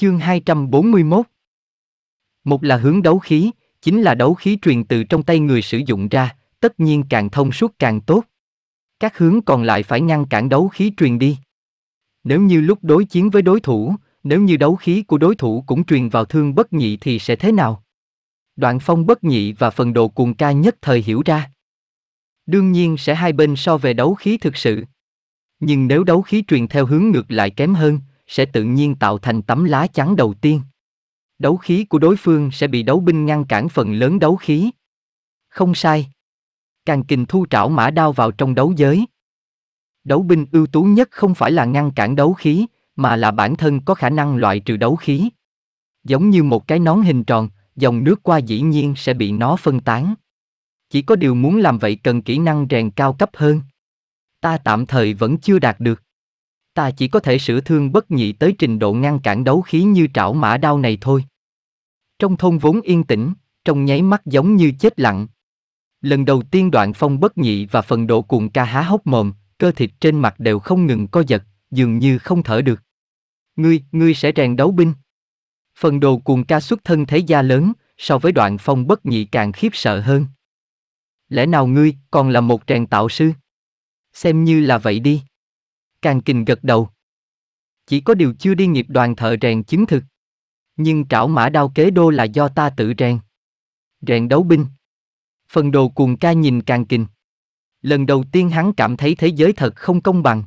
Chương 241 Một là hướng đấu khí, chính là đấu khí truyền từ trong tay người sử dụng ra, tất nhiên càng thông suốt càng tốt. Các hướng còn lại phải ngăn cản đấu khí truyền đi. Nếu như lúc đối chiến với đối thủ, nếu như đấu khí của đối thủ cũng truyền vào thương bất nhị thì sẽ thế nào? Đoạn phong bất nhị và phần đồ cuồng ca nhất thời hiểu ra. Đương nhiên sẽ hai bên so về đấu khí thực sự. Nhưng nếu đấu khí truyền theo hướng ngược lại kém hơn, sẽ tự nhiên tạo thành tấm lá chắn đầu tiên. Đấu khí của đối phương sẽ bị đấu binh ngăn cản phần lớn đấu khí. Không sai. Càng kình thu trảo mã đao vào trong đấu giới. Đấu binh ưu tú nhất không phải là ngăn cản đấu khí, mà là bản thân có khả năng loại trừ đấu khí. Giống như một cái nón hình tròn, dòng nước qua dĩ nhiên sẽ bị nó phân tán. Chỉ có điều muốn làm vậy cần kỹ năng rèn cao cấp hơn. Ta tạm thời vẫn chưa đạt được ta chỉ có thể sửa thương bất nhị tới trình độ ngăn cản đấu khí như trảo mã đao này thôi. Trong thôn vốn yên tĩnh, trong nháy mắt giống như chết lặng. Lần đầu tiên đoạn phong bất nhị và phần độ cuồng ca há hốc mồm, cơ thịt trên mặt đều không ngừng co giật, dường như không thở được. Ngươi, ngươi sẽ rèn đấu binh. Phần đồ cuồng ca xuất thân thế gia lớn, so với đoạn phong bất nhị càng khiếp sợ hơn. Lẽ nào ngươi còn là một tràng tạo sư? Xem như là vậy đi. Càng kình gật đầu. Chỉ có điều chưa đi nghiệp đoàn thợ rèn chứng thực. Nhưng trảo mã đao kế đô là do ta tự rèn. Rèn đấu binh. Phần đồ cuồng ca nhìn càng kình. Lần đầu tiên hắn cảm thấy thế giới thật không công bằng.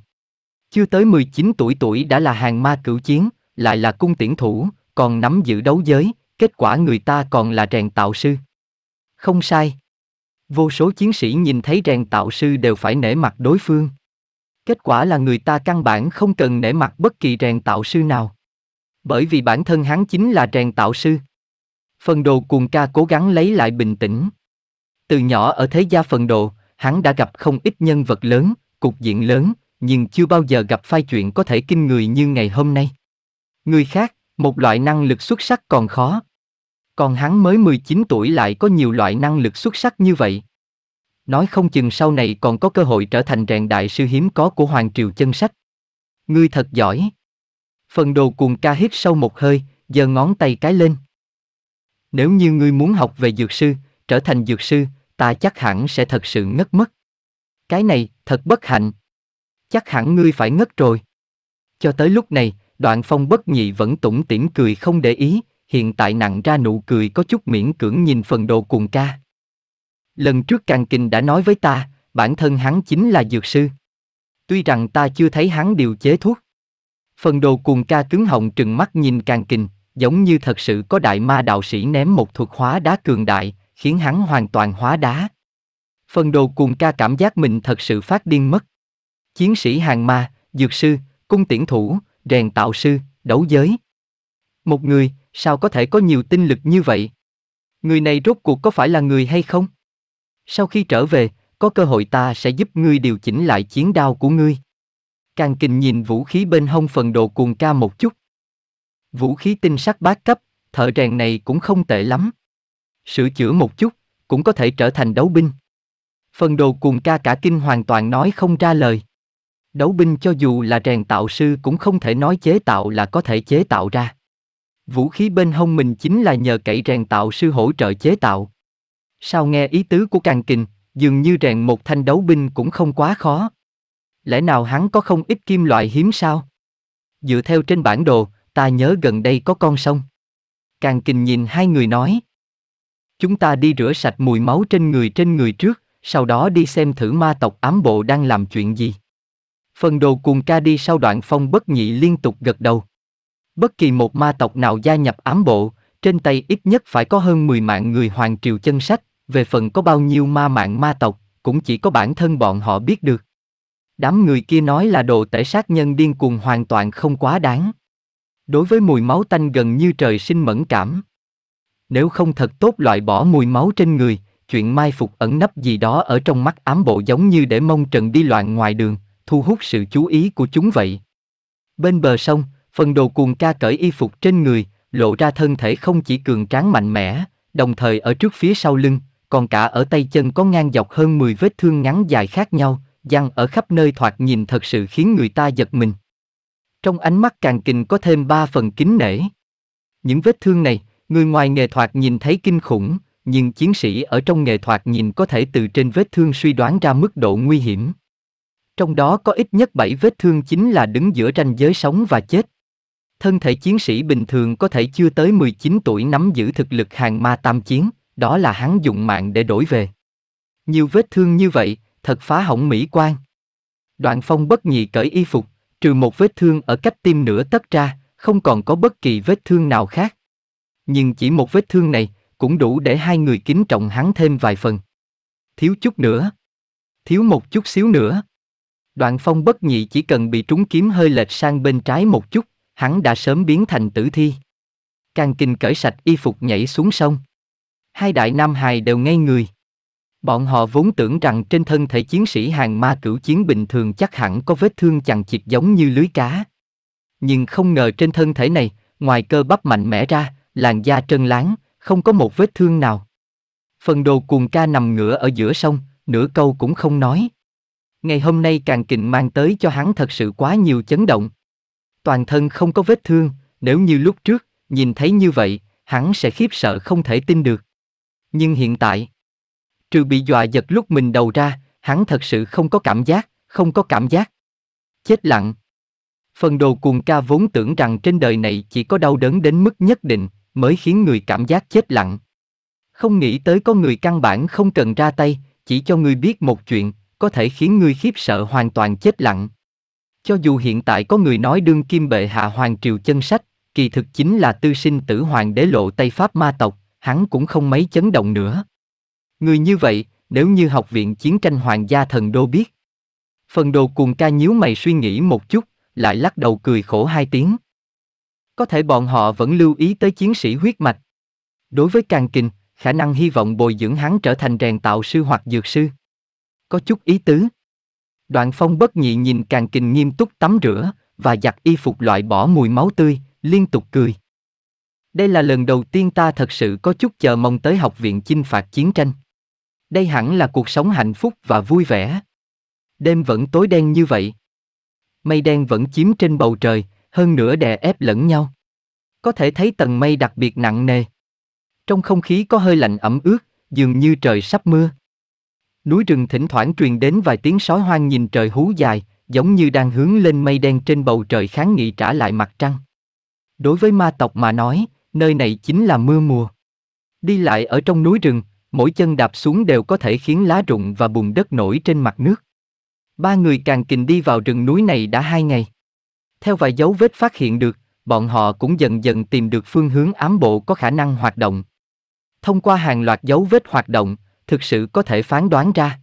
Chưa tới 19 tuổi tuổi đã là hàng ma cửu chiến, lại là cung tiễn thủ, còn nắm giữ đấu giới, kết quả người ta còn là rèn tạo sư. Không sai. Vô số chiến sĩ nhìn thấy rèn tạo sư đều phải nể mặt đối phương kết quả là người ta căn bản không cần nể mặt bất kỳ rèn tạo sư nào. Bởi vì bản thân hắn chính là rèn tạo sư. Phần đồ cuồng ca cố gắng lấy lại bình tĩnh. Từ nhỏ ở thế gia phần đồ, hắn đã gặp không ít nhân vật lớn, cục diện lớn, nhưng chưa bao giờ gặp phai chuyện có thể kinh người như ngày hôm nay. Người khác, một loại năng lực xuất sắc còn khó. Còn hắn mới 19 tuổi lại có nhiều loại năng lực xuất sắc như vậy, nói không chừng sau này còn có cơ hội trở thành rèn đại sư hiếm có của Hoàng Triều chân sách. Ngươi thật giỏi. Phần đồ cuồng ca hít sâu một hơi, giơ ngón tay cái lên. Nếu như ngươi muốn học về dược sư, trở thành dược sư, ta chắc hẳn sẽ thật sự ngất mất. Cái này, thật bất hạnh. Chắc hẳn ngươi phải ngất rồi. Cho tới lúc này, đoạn phong bất nhị vẫn tủm tỉm cười không để ý, hiện tại nặng ra nụ cười có chút miễn cưỡng nhìn phần đồ cuồng ca. Lần trước Càng Kình đã nói với ta, bản thân hắn chính là dược sư. Tuy rằng ta chưa thấy hắn điều chế thuốc. Phần đồ cuồng ca cứng họng trừng mắt nhìn Càng Kình, giống như thật sự có đại ma đạo sĩ ném một thuật hóa đá cường đại, khiến hắn hoàn toàn hóa đá. Phần đồ cuồng ca cảm giác mình thật sự phát điên mất. Chiến sĩ hàng ma, dược sư, cung tiễn thủ, rèn tạo sư, đấu giới. Một người, sao có thể có nhiều tinh lực như vậy? Người này rốt cuộc có phải là người hay không? Sau khi trở về, có cơ hội ta sẽ giúp ngươi điều chỉnh lại chiến đao của ngươi. Càng kình nhìn vũ khí bên hông phần đồ cuồng ca một chút. Vũ khí tinh sắc bát cấp, thợ rèn này cũng không tệ lắm. Sửa chữa một chút, cũng có thể trở thành đấu binh. Phần đồ cuồng ca cả kinh hoàn toàn nói không ra lời. Đấu binh cho dù là rèn tạo sư cũng không thể nói chế tạo là có thể chế tạo ra. Vũ khí bên hông mình chính là nhờ cậy rèn tạo sư hỗ trợ chế tạo. Sao nghe ý tứ của càng kình, dường như rèn một thanh đấu binh cũng không quá khó. Lẽ nào hắn có không ít kim loại hiếm sao? Dựa theo trên bản đồ, ta nhớ gần đây có con sông. Càng kình nhìn hai người nói. Chúng ta đi rửa sạch mùi máu trên người trên người trước, sau đó đi xem thử ma tộc ám bộ đang làm chuyện gì. Phần đồ cuồng ca đi sau đoạn phong bất nhị liên tục gật đầu. Bất kỳ một ma tộc nào gia nhập ám bộ, trên tay ít nhất phải có hơn 10 mạng người hoàng triều chân sách, về phần có bao nhiêu ma mạng ma tộc, cũng chỉ có bản thân bọn họ biết được. Đám người kia nói là đồ tể sát nhân điên cuồng hoàn toàn không quá đáng. Đối với mùi máu tanh gần như trời sinh mẫn cảm. Nếu không thật tốt loại bỏ mùi máu trên người, chuyện mai phục ẩn nấp gì đó ở trong mắt ám bộ giống như để mông trần đi loạn ngoài đường, thu hút sự chú ý của chúng vậy. Bên bờ sông, phần đồ cuồng ca cởi y phục trên người, lộ ra thân thể không chỉ cường tráng mạnh mẽ, đồng thời ở trước phía sau lưng, còn cả ở tay chân có ngang dọc hơn 10 vết thương ngắn dài khác nhau, răng ở khắp nơi thoạt nhìn thật sự khiến người ta giật mình. Trong ánh mắt càng kình có thêm ba phần kính nể. Những vết thương này, người ngoài nghề thoạt nhìn thấy kinh khủng, nhưng chiến sĩ ở trong nghề thoạt nhìn có thể từ trên vết thương suy đoán ra mức độ nguy hiểm. Trong đó có ít nhất 7 vết thương chính là đứng giữa ranh giới sống và chết. Thân thể chiến sĩ bình thường có thể chưa tới 19 tuổi nắm giữ thực lực hàng ma tam chiến đó là hắn dụng mạng để đổi về. Nhiều vết thương như vậy, thật phá hỏng mỹ quan. Đoạn phong bất nhị cởi y phục, trừ một vết thương ở cách tim nửa tấc ra, không còn có bất kỳ vết thương nào khác. Nhưng chỉ một vết thương này, cũng đủ để hai người kính trọng hắn thêm vài phần. Thiếu chút nữa. Thiếu một chút xíu nữa. Đoạn phong bất nhị chỉ cần bị trúng kiếm hơi lệch sang bên trái một chút, hắn đã sớm biến thành tử thi. Càng kinh cởi sạch y phục nhảy xuống sông. Hai đại nam hài đều ngây người. Bọn họ vốn tưởng rằng trên thân thể chiến sĩ hàng ma cửu chiến bình thường chắc hẳn có vết thương chằng chịt giống như lưới cá. Nhưng không ngờ trên thân thể này, ngoài cơ bắp mạnh mẽ ra, làn da trơn láng, không có một vết thương nào. Phần đồ cuồng ca nằm ngửa ở giữa sông, nửa câu cũng không nói. Ngày hôm nay càng kình mang tới cho hắn thật sự quá nhiều chấn động. Toàn thân không có vết thương, nếu như lúc trước, nhìn thấy như vậy, hắn sẽ khiếp sợ không thể tin được. Nhưng hiện tại, trừ bị dọa giật lúc mình đầu ra, hắn thật sự không có cảm giác, không có cảm giác. Chết lặng. Phần đồ cuồng ca vốn tưởng rằng trên đời này chỉ có đau đớn đến mức nhất định mới khiến người cảm giác chết lặng. Không nghĩ tới có người căn bản không cần ra tay, chỉ cho người biết một chuyện, có thể khiến người khiếp sợ hoàn toàn chết lặng. Cho dù hiện tại có người nói đương kim bệ hạ hoàng triều chân sách, kỳ thực chính là tư sinh tử hoàng đế lộ Tây Pháp ma tộc, hắn cũng không mấy chấn động nữa. Người như vậy, nếu như học viện chiến tranh hoàng gia thần đô biết. Phần đồ cuồng ca nhíu mày suy nghĩ một chút, lại lắc đầu cười khổ hai tiếng. Có thể bọn họ vẫn lưu ý tới chiến sĩ huyết mạch. Đối với càng kinh khả năng hy vọng bồi dưỡng hắn trở thành rèn tạo sư hoặc dược sư. Có chút ý tứ. Đoạn phong bất nhị nhìn càng kinh nghiêm túc tắm rửa, và giặt y phục loại bỏ mùi máu tươi, liên tục cười. Đây là lần đầu tiên ta thật sự có chút chờ mong tới học viện chinh phạt chiến tranh. Đây hẳn là cuộc sống hạnh phúc và vui vẻ. Đêm vẫn tối đen như vậy. Mây đen vẫn chiếm trên bầu trời, hơn nữa đè ép lẫn nhau. Có thể thấy tầng mây đặc biệt nặng nề. Trong không khí có hơi lạnh ẩm ướt, dường như trời sắp mưa. Núi rừng thỉnh thoảng truyền đến vài tiếng sói hoang nhìn trời hú dài, giống như đang hướng lên mây đen trên bầu trời kháng nghị trả lại mặt trăng. Đối với ma tộc mà nói, nơi này chính là mưa mùa. Đi lại ở trong núi rừng, mỗi chân đạp xuống đều có thể khiến lá rụng và bùn đất nổi trên mặt nước. Ba người càng kình đi vào rừng núi này đã hai ngày. Theo vài dấu vết phát hiện được, bọn họ cũng dần dần tìm được phương hướng ám bộ có khả năng hoạt động. Thông qua hàng loạt dấu vết hoạt động, thực sự có thể phán đoán ra.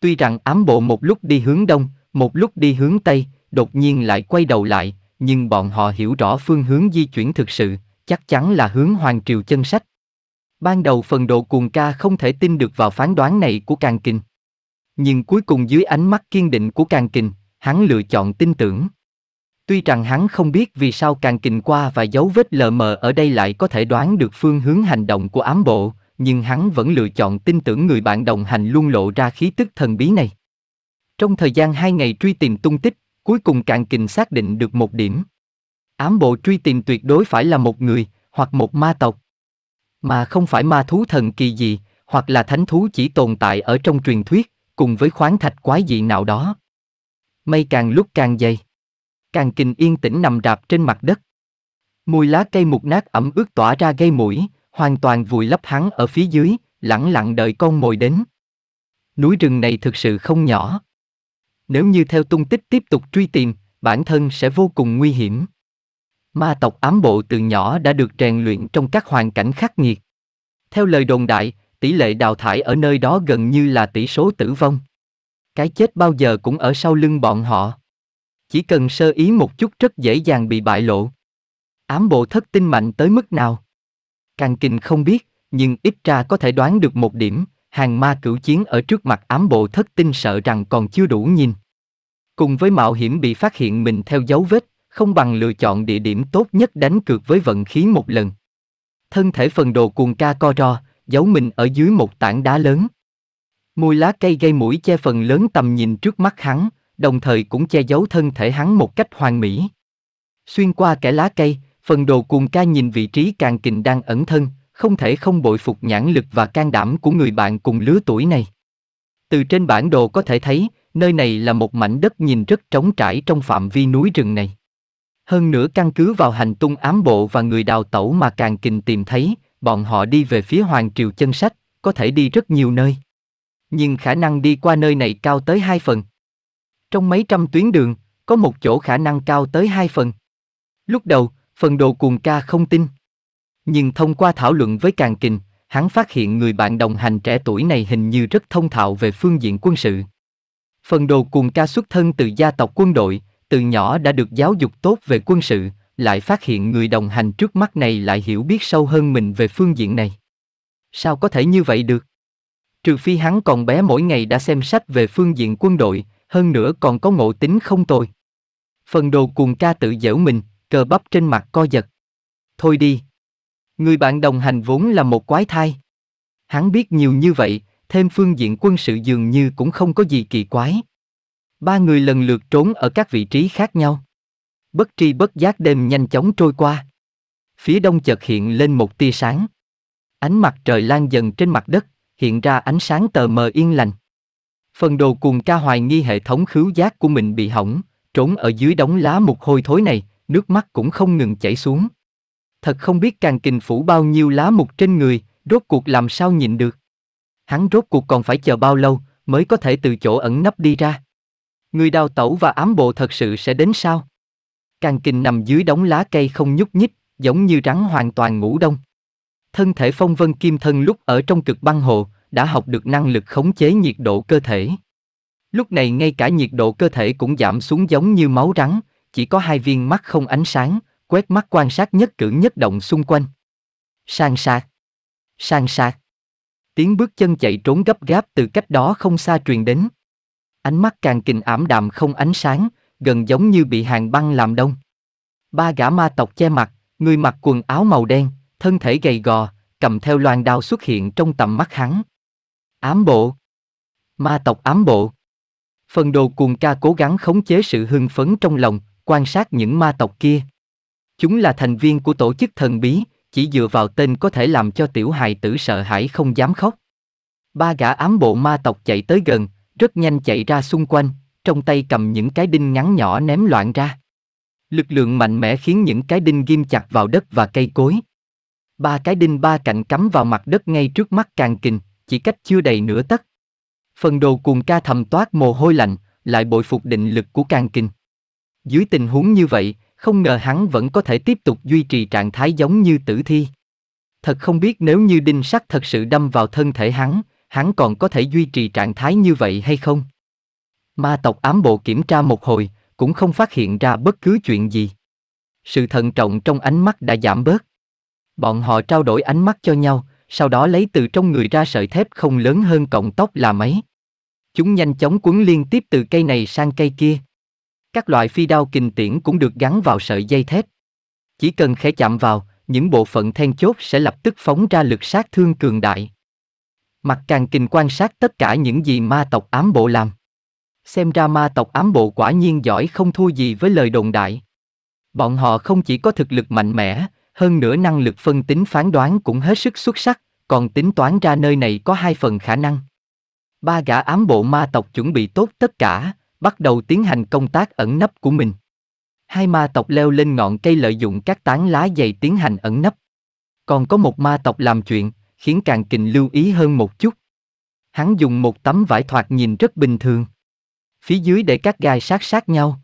Tuy rằng ám bộ một lúc đi hướng đông, một lúc đi hướng tây, đột nhiên lại quay đầu lại, nhưng bọn họ hiểu rõ phương hướng di chuyển thực sự chắc chắn là hướng Hoàng Triều chân sách. Ban đầu phần độ cuồng ca không thể tin được vào phán đoán này của Càng Kình. Nhưng cuối cùng dưới ánh mắt kiên định của Càng Kình, hắn lựa chọn tin tưởng. Tuy rằng hắn không biết vì sao Càng Kình qua và dấu vết lờ mờ ở đây lại có thể đoán được phương hướng hành động của ám bộ, nhưng hắn vẫn lựa chọn tin tưởng người bạn đồng hành luôn lộ ra khí tức thần bí này. Trong thời gian hai ngày truy tìm tung tích, cuối cùng Càng Kình xác định được một điểm. Ám bộ truy tìm tuyệt đối phải là một người, hoặc một ma tộc. Mà không phải ma thú thần kỳ gì, hoặc là thánh thú chỉ tồn tại ở trong truyền thuyết, cùng với khoáng thạch quái dị nào đó. Mây càng lúc càng dày. Càng kình yên tĩnh nằm đạp trên mặt đất. Mùi lá cây mục nát ẩm ướt tỏa ra gây mũi, hoàn toàn vùi lấp hắn ở phía dưới, lẳng lặng đợi con mồi đến. Núi rừng này thực sự không nhỏ. Nếu như theo tung tích tiếp tục truy tìm, bản thân sẽ vô cùng nguy hiểm. Ma tộc ám bộ từ nhỏ đã được rèn luyện trong các hoàn cảnh khắc nghiệt. Theo lời đồn đại, tỷ lệ đào thải ở nơi đó gần như là tỷ số tử vong. Cái chết bao giờ cũng ở sau lưng bọn họ. Chỉ cần sơ ý một chút rất dễ dàng bị bại lộ. Ám bộ thất tinh mạnh tới mức nào? Càng kinh không biết, nhưng ít ra có thể đoán được một điểm, hàng ma cửu chiến ở trước mặt ám bộ thất tinh sợ rằng còn chưa đủ nhìn. Cùng với mạo hiểm bị phát hiện mình theo dấu vết, không bằng lựa chọn địa điểm tốt nhất đánh cược với vận khí một lần. Thân thể phần đồ cuồng ca co ro, giấu mình ở dưới một tảng đá lớn. Mùi lá cây gây mũi che phần lớn tầm nhìn trước mắt hắn, đồng thời cũng che giấu thân thể hắn một cách hoàn mỹ. Xuyên qua kẻ lá cây, phần đồ cuồng ca nhìn vị trí càng kình đang ẩn thân, không thể không bội phục nhãn lực và can đảm của người bạn cùng lứa tuổi này. Từ trên bản đồ có thể thấy, nơi này là một mảnh đất nhìn rất trống trải trong phạm vi núi rừng này. Hơn nữa căn cứ vào hành tung ám bộ và người đào tẩu mà càng kình tìm thấy, bọn họ đi về phía Hoàng Triều chân sách, có thể đi rất nhiều nơi. Nhưng khả năng đi qua nơi này cao tới hai phần. Trong mấy trăm tuyến đường, có một chỗ khả năng cao tới hai phần. Lúc đầu, phần đồ cuồng ca không tin. Nhưng thông qua thảo luận với Càng Kình, hắn phát hiện người bạn đồng hành trẻ tuổi này hình như rất thông thạo về phương diện quân sự. Phần đồ cuồng ca xuất thân từ gia tộc quân đội, từ nhỏ đã được giáo dục tốt về quân sự, lại phát hiện người đồng hành trước mắt này lại hiểu biết sâu hơn mình về phương diện này. Sao có thể như vậy được? Trừ phi hắn còn bé mỗi ngày đã xem sách về phương diện quân đội, hơn nữa còn có ngộ tính không tồi. Phần đồ cuồng ca tự dễu mình, cờ bắp trên mặt co giật. Thôi đi. Người bạn đồng hành vốn là một quái thai. Hắn biết nhiều như vậy, thêm phương diện quân sự dường như cũng không có gì kỳ quái. Ba người lần lượt trốn ở các vị trí khác nhau. Bất tri bất giác đêm nhanh chóng trôi qua. Phía đông chợt hiện lên một tia sáng. Ánh mặt trời lan dần trên mặt đất, hiện ra ánh sáng tờ mờ yên lành. Phần đồ cuồng ca hoài nghi hệ thống khứu giác của mình bị hỏng, trốn ở dưới đống lá mục hôi thối này, nước mắt cũng không ngừng chảy xuống. Thật không biết càng kình phủ bao nhiêu lá mục trên người, rốt cuộc làm sao nhìn được. Hắn rốt cuộc còn phải chờ bao lâu mới có thể từ chỗ ẩn nấp đi ra người đào tẩu và ám bộ thật sự sẽ đến sao? Càng kinh nằm dưới đống lá cây không nhúc nhích, giống như rắn hoàn toàn ngủ đông. Thân thể phong vân kim thân lúc ở trong cực băng hồ, đã học được năng lực khống chế nhiệt độ cơ thể. Lúc này ngay cả nhiệt độ cơ thể cũng giảm xuống giống như máu rắn, chỉ có hai viên mắt không ánh sáng, quét mắt quan sát nhất cử nhất động xung quanh. Sang sạc. Sang sạc. Tiếng bước chân chạy trốn gấp gáp từ cách đó không xa truyền đến ánh mắt càng kình ảm đạm không ánh sáng, gần giống như bị hàng băng làm đông. Ba gã ma tộc che mặt, người mặc quần áo màu đen, thân thể gầy gò, cầm theo loan đao xuất hiện trong tầm mắt hắn. Ám bộ. Ma tộc ám bộ. Phần đồ cuồng ca cố gắng khống chế sự hưng phấn trong lòng, quan sát những ma tộc kia. Chúng là thành viên của tổ chức thần bí, chỉ dựa vào tên có thể làm cho tiểu hài tử sợ hãi không dám khóc. Ba gã ám bộ ma tộc chạy tới gần, rất nhanh chạy ra xung quanh, trong tay cầm những cái đinh ngắn nhỏ ném loạn ra. Lực lượng mạnh mẽ khiến những cái đinh ghim chặt vào đất và cây cối. Ba cái đinh ba cạnh cắm vào mặt đất ngay trước mắt càng kình, chỉ cách chưa đầy nửa tấc. Phần đồ cuồng ca thầm toát mồ hôi lạnh, lại bội phục định lực của càng kình. Dưới tình huống như vậy, không ngờ hắn vẫn có thể tiếp tục duy trì trạng thái giống như tử thi. Thật không biết nếu như đinh sắt thật sự đâm vào thân thể hắn, hắn còn có thể duy trì trạng thái như vậy hay không? Ma tộc ám bộ kiểm tra một hồi, cũng không phát hiện ra bất cứ chuyện gì. Sự thận trọng trong ánh mắt đã giảm bớt. Bọn họ trao đổi ánh mắt cho nhau, sau đó lấy từ trong người ra sợi thép không lớn hơn cọng tóc là mấy. Chúng nhanh chóng quấn liên tiếp từ cây này sang cây kia. Các loại phi đao kình tiễn cũng được gắn vào sợi dây thép. Chỉ cần khẽ chạm vào, những bộ phận then chốt sẽ lập tức phóng ra lực sát thương cường đại. Mặt càng kình quan sát tất cả những gì ma tộc ám bộ làm. Xem ra ma tộc ám bộ quả nhiên giỏi không thua gì với lời đồn đại. Bọn họ không chỉ có thực lực mạnh mẽ, hơn nữa năng lực phân tính phán đoán cũng hết sức xuất sắc, còn tính toán ra nơi này có hai phần khả năng. Ba gã ám bộ ma tộc chuẩn bị tốt tất cả, bắt đầu tiến hành công tác ẩn nấp của mình. Hai ma tộc leo lên ngọn cây lợi dụng các tán lá dày tiến hành ẩn nấp. Còn có một ma tộc làm chuyện, khiến càng kình lưu ý hơn một chút. Hắn dùng một tấm vải thoạt nhìn rất bình thường. Phía dưới để các gai sát sát nhau.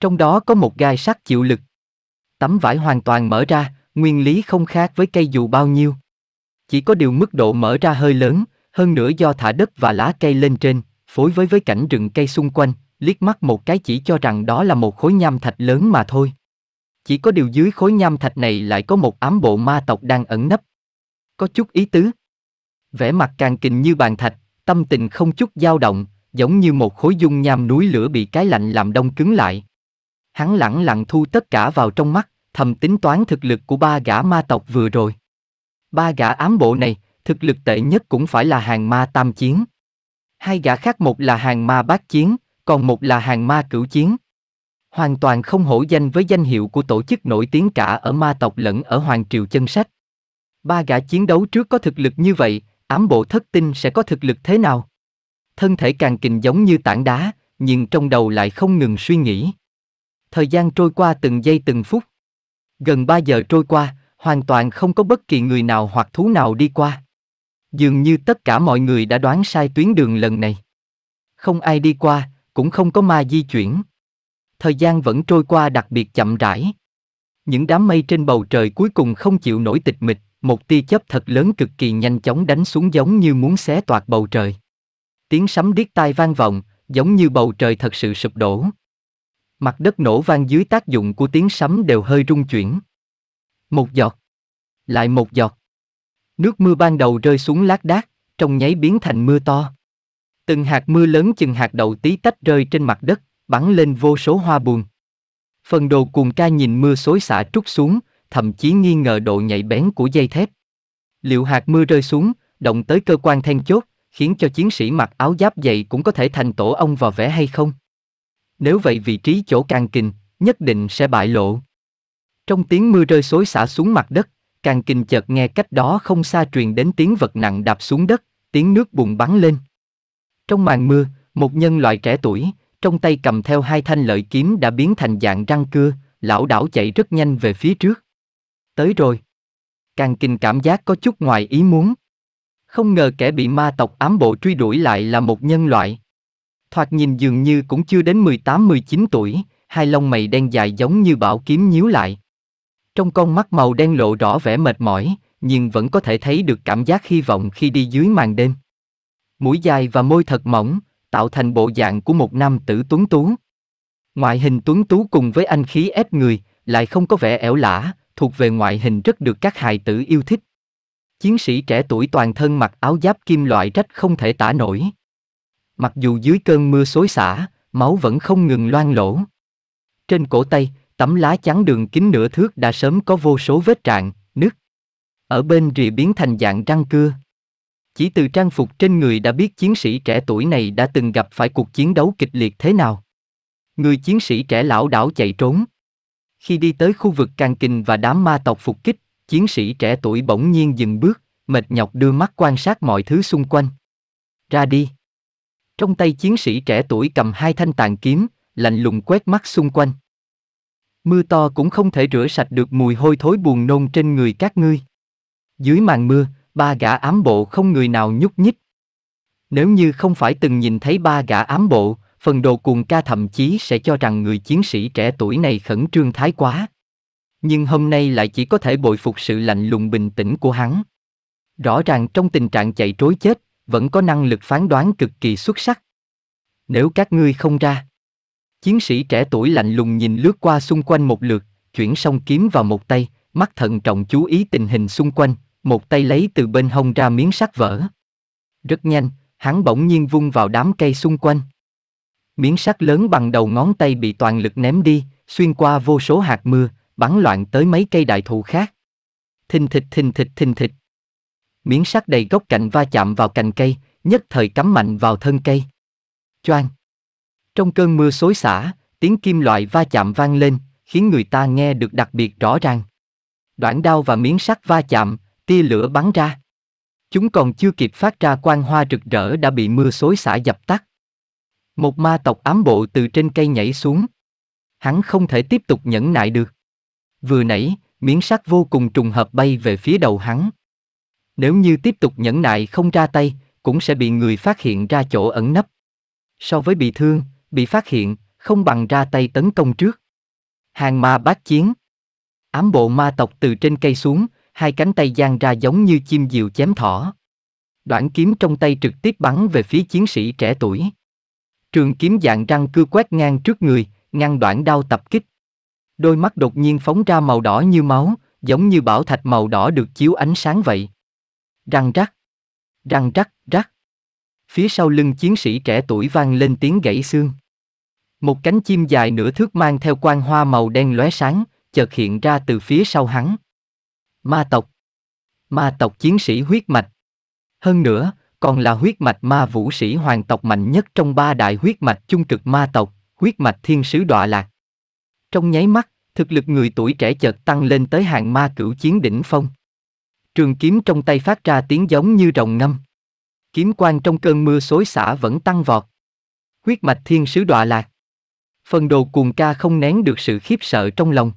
Trong đó có một gai sắt chịu lực. Tấm vải hoàn toàn mở ra, nguyên lý không khác với cây dù bao nhiêu. Chỉ có điều mức độ mở ra hơi lớn, hơn nữa do thả đất và lá cây lên trên, phối với với cảnh rừng cây xung quanh, liếc mắt một cái chỉ cho rằng đó là một khối nham thạch lớn mà thôi. Chỉ có điều dưới khối nham thạch này lại có một ám bộ ma tộc đang ẩn nấp, có chút ý tứ. Vẻ mặt càng kình như bàn thạch, tâm tình không chút dao động, giống như một khối dung nham núi lửa bị cái lạnh làm đông cứng lại. Hắn lặng lặng thu tất cả vào trong mắt, thầm tính toán thực lực của ba gã ma tộc vừa rồi. Ba gã ám bộ này, thực lực tệ nhất cũng phải là hàng ma tam chiến. Hai gã khác một là hàng ma bát chiến, còn một là hàng ma cửu chiến. Hoàn toàn không hổ danh với danh hiệu của tổ chức nổi tiếng cả ở ma tộc lẫn ở Hoàng Triều Chân Sách. Ba gã chiến đấu trước có thực lực như vậy, ám bộ thất tinh sẽ có thực lực thế nào? Thân thể càng kình giống như tảng đá, nhưng trong đầu lại không ngừng suy nghĩ. Thời gian trôi qua từng giây từng phút. Gần 3 giờ trôi qua, hoàn toàn không có bất kỳ người nào hoặc thú nào đi qua. Dường như tất cả mọi người đã đoán sai tuyến đường lần này. Không ai đi qua, cũng không có ma di chuyển. Thời gian vẫn trôi qua đặc biệt chậm rãi. Những đám mây trên bầu trời cuối cùng không chịu nổi tịch mịch, một tia chớp thật lớn cực kỳ nhanh chóng đánh xuống giống như muốn xé toạc bầu trời. Tiếng sấm điếc tai vang vọng, giống như bầu trời thật sự sụp đổ. Mặt đất nổ vang dưới tác dụng của tiếng sấm đều hơi rung chuyển. Một giọt, lại một giọt. Nước mưa ban đầu rơi xuống lác đác, trong nháy biến thành mưa to. Từng hạt mưa lớn chừng hạt đậu tí tách rơi trên mặt đất, bắn lên vô số hoa buồn. Phần đồ cuồng ca nhìn mưa xối xả trút xuống, thậm chí nghi ngờ độ nhạy bén của dây thép. Liệu hạt mưa rơi xuống, động tới cơ quan then chốt, khiến cho chiến sĩ mặc áo giáp dày cũng có thể thành tổ ong vò vẽ hay không? Nếu vậy vị trí chỗ càng kình, nhất định sẽ bại lộ. Trong tiếng mưa rơi xối xả xuống mặt đất, càng kình chợt nghe cách đó không xa truyền đến tiếng vật nặng đạp xuống đất, tiếng nước bùng bắn lên. Trong màn mưa, một nhân loại trẻ tuổi, trong tay cầm theo hai thanh lợi kiếm đã biến thành dạng răng cưa, lão đảo chạy rất nhanh về phía trước tới rồi. Càng kinh cảm giác có chút ngoài ý muốn. Không ngờ kẻ bị ma tộc ám bộ truy đuổi lại là một nhân loại. Thoạt nhìn dường như cũng chưa đến 18-19 tuổi, hai lông mày đen dài giống như bảo kiếm nhíu lại. Trong con mắt màu đen lộ rõ vẻ mệt mỏi, nhưng vẫn có thể thấy được cảm giác hy vọng khi đi dưới màn đêm. Mũi dài và môi thật mỏng, tạo thành bộ dạng của một nam tử tuấn tú. Ngoại hình tuấn tú cùng với anh khí ép người, lại không có vẻ ẻo lả, thuộc về ngoại hình rất được các hài tử yêu thích. Chiến sĩ trẻ tuổi toàn thân mặc áo giáp kim loại rách không thể tả nổi. Mặc dù dưới cơn mưa xối xả, máu vẫn không ngừng loang lỗ. Trên cổ tay, tấm lá chắn đường kính nửa thước đã sớm có vô số vết trạng, nứt. Ở bên rìa biến thành dạng răng cưa. Chỉ từ trang phục trên người đã biết chiến sĩ trẻ tuổi này đã từng gặp phải cuộc chiến đấu kịch liệt thế nào. Người chiến sĩ trẻ lão đảo chạy trốn. Khi đi tới khu vực càng kinh và đám ma tộc phục kích, chiến sĩ trẻ tuổi bỗng nhiên dừng bước, mệt nhọc đưa mắt quan sát mọi thứ xung quanh. Ra đi. Trong tay chiến sĩ trẻ tuổi cầm hai thanh tàn kiếm, lạnh lùng quét mắt xung quanh. Mưa to cũng không thể rửa sạch được mùi hôi thối buồn nôn trên người các ngươi. Dưới màn mưa, ba gã ám bộ không người nào nhúc nhích. Nếu như không phải từng nhìn thấy ba gã ám bộ, phần đồ cuồng ca thậm chí sẽ cho rằng người chiến sĩ trẻ tuổi này khẩn trương thái quá. Nhưng hôm nay lại chỉ có thể bồi phục sự lạnh lùng bình tĩnh của hắn. Rõ ràng trong tình trạng chạy trối chết, vẫn có năng lực phán đoán cực kỳ xuất sắc. Nếu các ngươi không ra, chiến sĩ trẻ tuổi lạnh lùng nhìn lướt qua xung quanh một lượt, chuyển song kiếm vào một tay, mắt thận trọng chú ý tình hình xung quanh, một tay lấy từ bên hông ra miếng sắt vỡ. Rất nhanh, hắn bỗng nhiên vung vào đám cây xung quanh miếng sắt lớn bằng đầu ngón tay bị toàn lực ném đi, xuyên qua vô số hạt mưa, bắn loạn tới mấy cây đại thụ khác. Thình thịch thình thịch thình thịch. Miếng sắt đầy góc cạnh va chạm vào cành cây, nhất thời cắm mạnh vào thân cây. Choang. Trong cơn mưa xối xả, tiếng kim loại va chạm vang lên, khiến người ta nghe được đặc biệt rõ ràng. Đoạn đao và miếng sắt va chạm, tia lửa bắn ra. Chúng còn chưa kịp phát ra quang hoa rực rỡ đã bị mưa xối xả dập tắt. Một ma tộc ám bộ từ trên cây nhảy xuống. Hắn không thể tiếp tục nhẫn nại được. Vừa nãy, miếng sắt vô cùng trùng hợp bay về phía đầu hắn. Nếu như tiếp tục nhẫn nại không ra tay, cũng sẽ bị người phát hiện ra chỗ ẩn nấp. So với bị thương, bị phát hiện, không bằng ra tay tấn công trước. Hàng ma bát chiến. Ám bộ ma tộc từ trên cây xuống, hai cánh tay giang ra giống như chim diều chém thỏ. Đoạn kiếm trong tay trực tiếp bắn về phía chiến sĩ trẻ tuổi. Trường kiếm dạng răng cưa quét ngang trước người, ngăn đoạn đao tập kích. Đôi mắt đột nhiên phóng ra màu đỏ như máu, giống như bảo thạch màu đỏ được chiếu ánh sáng vậy. Răng rắc, răng rắc, rắc. Phía sau lưng chiến sĩ trẻ tuổi vang lên tiếng gãy xương. Một cánh chim dài nửa thước mang theo quang hoa màu đen lóe sáng, chợt hiện ra từ phía sau hắn. Ma tộc. Ma tộc chiến sĩ huyết mạch. Hơn nữa, còn là huyết mạch ma vũ sĩ hoàng tộc mạnh nhất trong ba đại huyết mạch chung cực ma tộc, huyết mạch thiên sứ đọa lạc. Trong nháy mắt, thực lực người tuổi trẻ chợt tăng lên tới hàng ma cửu chiến đỉnh phong. Trường kiếm trong tay phát ra tiếng giống như rồng ngâm. Kiếm quang trong cơn mưa xối xả vẫn tăng vọt. Huyết mạch thiên sứ đọa lạc. Phần đồ cuồng ca không nén được sự khiếp sợ trong lòng.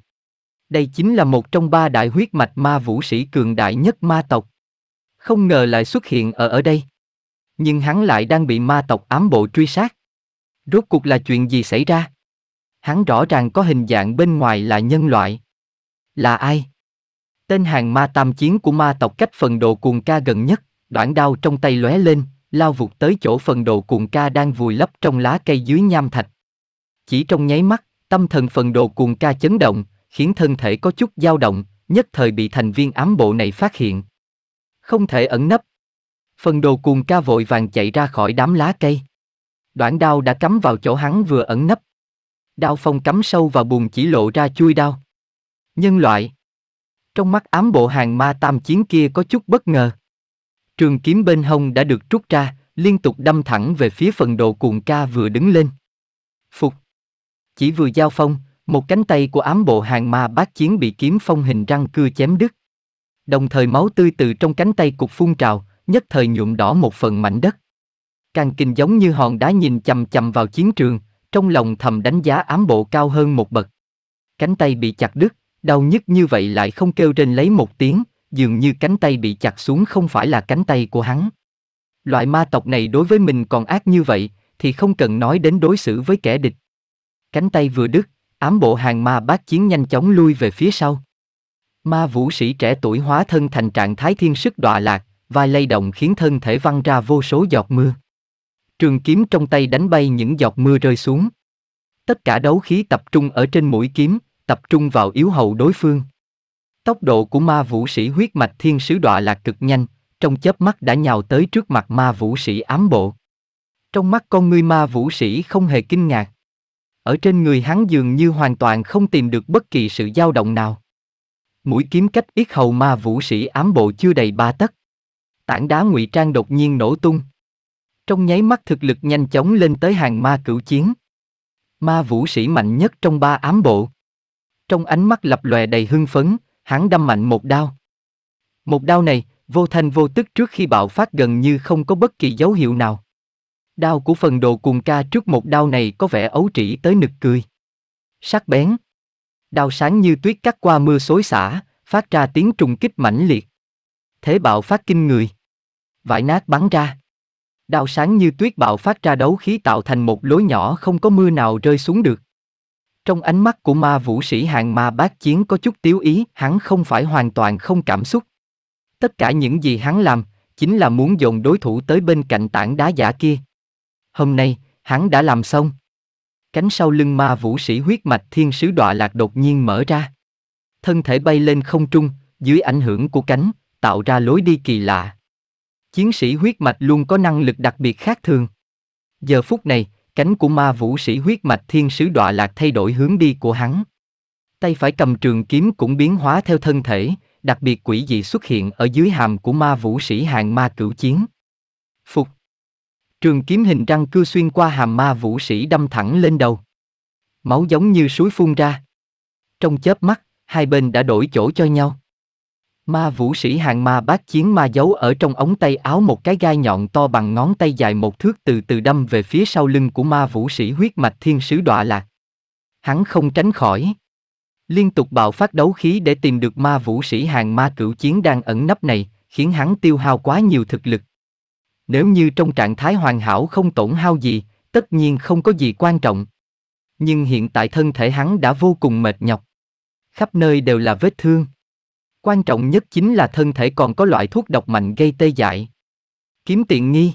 Đây chính là một trong ba đại huyết mạch ma vũ sĩ cường đại nhất ma tộc không ngờ lại xuất hiện ở ở đây. Nhưng hắn lại đang bị ma tộc ám bộ truy sát. Rốt cuộc là chuyện gì xảy ra? Hắn rõ ràng có hình dạng bên ngoài là nhân loại. Là ai? Tên hàng ma tam chiến của ma tộc cách phần đồ cuồng ca gần nhất, đoạn đao trong tay lóe lên, lao vụt tới chỗ phần đồ cuồng ca đang vùi lấp trong lá cây dưới nham thạch. Chỉ trong nháy mắt, tâm thần phần đồ cuồng ca chấn động, khiến thân thể có chút dao động, nhất thời bị thành viên ám bộ này phát hiện, không thể ẩn nấp. Phần đồ cuồng ca vội vàng chạy ra khỏi đám lá cây. Đoạn đao đã cắm vào chỗ hắn vừa ẩn nấp. Đao phong cắm sâu vào bùn chỉ lộ ra chui đao. Nhân loại. Trong mắt ám bộ hàng ma tam chiến kia có chút bất ngờ. Trường kiếm bên hông đã được rút ra, liên tục đâm thẳng về phía phần đồ cuồng ca vừa đứng lên. Phục. Chỉ vừa giao phong, một cánh tay của ám bộ hàng ma bát chiến bị kiếm phong hình răng cưa chém đứt. Đồng thời máu tươi từ trong cánh tay cục phun trào, nhất thời nhuộm đỏ một phần mảnh đất. Càng kinh giống như hòn đá nhìn chầm chầm vào chiến trường, trong lòng thầm đánh giá ám bộ cao hơn một bậc. Cánh tay bị chặt đứt, đau nhức như vậy lại không kêu trên lấy một tiếng, dường như cánh tay bị chặt xuống không phải là cánh tay của hắn. Loại ma tộc này đối với mình còn ác như vậy, thì không cần nói đến đối xử với kẻ địch. Cánh tay vừa đứt, ám bộ hàng ma bát chiến nhanh chóng lui về phía sau. Ma vũ sĩ trẻ tuổi hóa thân thành trạng thái thiên sức đọa lạc, vai lay động khiến thân thể văng ra vô số giọt mưa. Trường kiếm trong tay đánh bay những giọt mưa rơi xuống. Tất cả đấu khí tập trung ở trên mũi kiếm, tập trung vào yếu hầu đối phương. Tốc độ của ma vũ sĩ huyết mạch thiên sứ đọa lạc cực nhanh, trong chớp mắt đã nhào tới trước mặt ma vũ sĩ ám bộ. Trong mắt con ngươi ma vũ sĩ không hề kinh ngạc. Ở trên người hắn dường như hoàn toàn không tìm được bất kỳ sự dao động nào mũi kiếm cách yết hầu ma vũ sĩ ám bộ chưa đầy ba tấc. Tảng đá ngụy trang đột nhiên nổ tung. Trong nháy mắt thực lực nhanh chóng lên tới hàng ma cửu chiến. Ma vũ sĩ mạnh nhất trong ba ám bộ. Trong ánh mắt lập lòe đầy hưng phấn, hắn đâm mạnh một đao. Một đao này, vô thanh vô tức trước khi bạo phát gần như không có bất kỳ dấu hiệu nào. Đao của phần đồ cuồng ca trước một đao này có vẻ ấu trĩ tới nực cười. Sắc bén. Đao sáng như tuyết cắt qua mưa xối xả, phát ra tiếng trùng kích mãnh liệt. Thế bạo phát kinh người. Vải nát bắn ra. Đao sáng như tuyết bạo phát ra đấu khí tạo thành một lối nhỏ không có mưa nào rơi xuống được. Trong ánh mắt của ma vũ sĩ hàng ma bác chiến có chút tiếu ý, hắn không phải hoàn toàn không cảm xúc. Tất cả những gì hắn làm, chính là muốn dồn đối thủ tới bên cạnh tảng đá giả kia. Hôm nay, hắn đã làm xong. Cánh sau lưng ma vũ sĩ huyết mạch thiên sứ đọa lạc đột nhiên mở ra. Thân thể bay lên không trung, dưới ảnh hưởng của cánh, tạo ra lối đi kỳ lạ. Chiến sĩ huyết mạch luôn có năng lực đặc biệt khác thường. Giờ phút này, cánh của ma vũ sĩ huyết mạch thiên sứ đọa lạc thay đổi hướng đi của hắn. Tay phải cầm trường kiếm cũng biến hóa theo thân thể, đặc biệt quỷ dị xuất hiện ở dưới hàm của ma vũ sĩ hàng ma cửu chiến. Phục Trường kiếm hình răng cưa xuyên qua hàm ma vũ sĩ đâm thẳng lên đầu. Máu giống như suối phun ra. Trong chớp mắt, hai bên đã đổi chỗ cho nhau. Ma vũ sĩ hàng ma bát chiến ma giấu ở trong ống tay áo một cái gai nhọn to bằng ngón tay dài một thước từ từ đâm về phía sau lưng của ma vũ sĩ huyết mạch thiên sứ đọa lạc. Hắn không tránh khỏi. Liên tục bạo phát đấu khí để tìm được ma vũ sĩ hàng ma cửu chiến đang ẩn nấp này, khiến hắn tiêu hao quá nhiều thực lực nếu như trong trạng thái hoàn hảo không tổn hao gì, tất nhiên không có gì quan trọng. Nhưng hiện tại thân thể hắn đã vô cùng mệt nhọc. Khắp nơi đều là vết thương. Quan trọng nhất chính là thân thể còn có loại thuốc độc mạnh gây tê dại. Kiếm tiện nghi.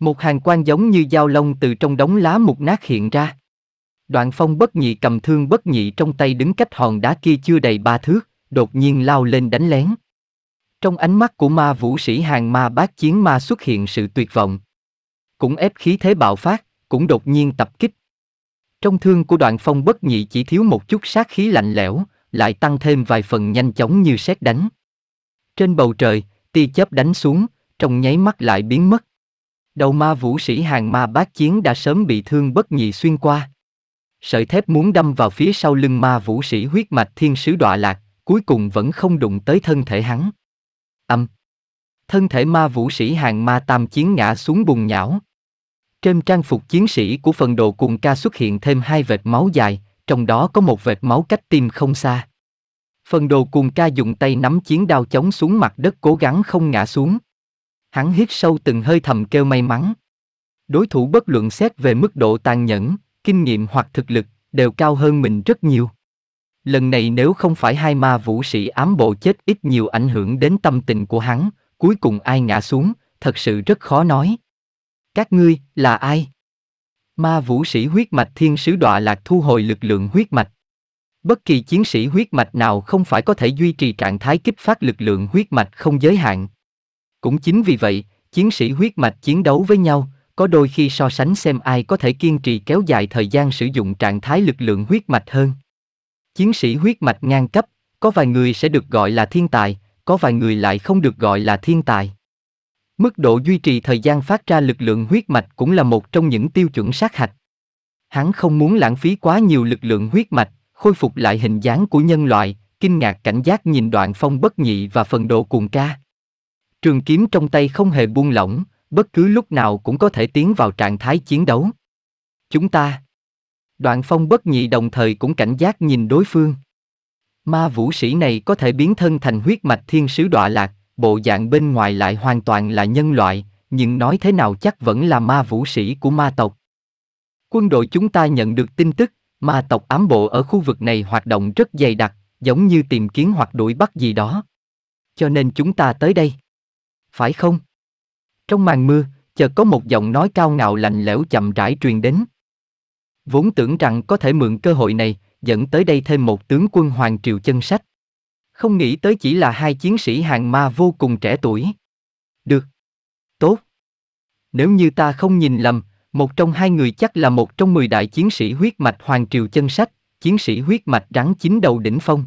Một hàng quan giống như dao lông từ trong đống lá mục nát hiện ra. Đoạn phong bất nhị cầm thương bất nhị trong tay đứng cách hòn đá kia chưa đầy ba thước, đột nhiên lao lên đánh lén. Trong ánh mắt của ma vũ sĩ hàng ma bát chiến ma xuất hiện sự tuyệt vọng. Cũng ép khí thế bạo phát, cũng đột nhiên tập kích. Trong thương của đoạn phong bất nhị chỉ thiếu một chút sát khí lạnh lẽo, lại tăng thêm vài phần nhanh chóng như sét đánh. Trên bầu trời, tia chớp đánh xuống, trong nháy mắt lại biến mất. Đầu ma vũ sĩ hàng ma bát chiến đã sớm bị thương bất nhị xuyên qua. Sợi thép muốn đâm vào phía sau lưng ma vũ sĩ huyết mạch thiên sứ đọa lạc, cuối cùng vẫn không đụng tới thân thể hắn. Âm. Thân thể ma vũ sĩ hàng ma tam chiến ngã xuống bùn nhão. Trên trang phục chiến sĩ của phần đồ cùng ca xuất hiện thêm hai vệt máu dài, trong đó có một vệt máu cách tim không xa. Phần đồ cùng ca dùng tay nắm chiến đao chống xuống mặt đất cố gắng không ngã xuống. Hắn hít sâu từng hơi thầm kêu may mắn. Đối thủ bất luận xét về mức độ tàn nhẫn, kinh nghiệm hoặc thực lực, đều cao hơn mình rất nhiều. Lần này nếu không phải hai ma vũ sĩ ám bộ chết ít nhiều ảnh hưởng đến tâm tình của hắn, cuối cùng ai ngã xuống, thật sự rất khó nói. Các ngươi, là ai? Ma vũ sĩ huyết mạch thiên sứ đọa lạc thu hồi lực lượng huyết mạch. Bất kỳ chiến sĩ huyết mạch nào không phải có thể duy trì trạng thái kích phát lực lượng huyết mạch không giới hạn. Cũng chính vì vậy, chiến sĩ huyết mạch chiến đấu với nhau, có đôi khi so sánh xem ai có thể kiên trì kéo dài thời gian sử dụng trạng thái lực lượng huyết mạch hơn. Chiến sĩ huyết mạch ngang cấp, có vài người sẽ được gọi là thiên tài, có vài người lại không được gọi là thiên tài. Mức độ duy trì thời gian phát ra lực lượng huyết mạch cũng là một trong những tiêu chuẩn sát hạch. Hắn không muốn lãng phí quá nhiều lực lượng huyết mạch, khôi phục lại hình dáng của nhân loại, kinh ngạc cảnh giác nhìn đoạn phong bất nhị và phần độ cuồng ca. Trường kiếm trong tay không hề buông lỏng, bất cứ lúc nào cũng có thể tiến vào trạng thái chiến đấu. Chúng ta Đoạn phong bất nhị đồng thời cũng cảnh giác nhìn đối phương. Ma vũ sĩ này có thể biến thân thành huyết mạch thiên sứ đọa lạc, bộ dạng bên ngoài lại hoàn toàn là nhân loại, nhưng nói thế nào chắc vẫn là ma vũ sĩ của ma tộc. Quân đội chúng ta nhận được tin tức, ma tộc ám bộ ở khu vực này hoạt động rất dày đặc, giống như tìm kiếm hoặc đuổi bắt gì đó. Cho nên chúng ta tới đây. Phải không? Trong màn mưa, chợt có một giọng nói cao ngạo lạnh lẽo chậm rãi truyền đến vốn tưởng rằng có thể mượn cơ hội này, dẫn tới đây thêm một tướng quân Hoàng Triều chân sách. Không nghĩ tới chỉ là hai chiến sĩ hàng ma vô cùng trẻ tuổi. Được. Tốt. Nếu như ta không nhìn lầm, một trong hai người chắc là một trong mười đại chiến sĩ huyết mạch Hoàng Triều chân sách, chiến sĩ huyết mạch rắn chín đầu đỉnh phong.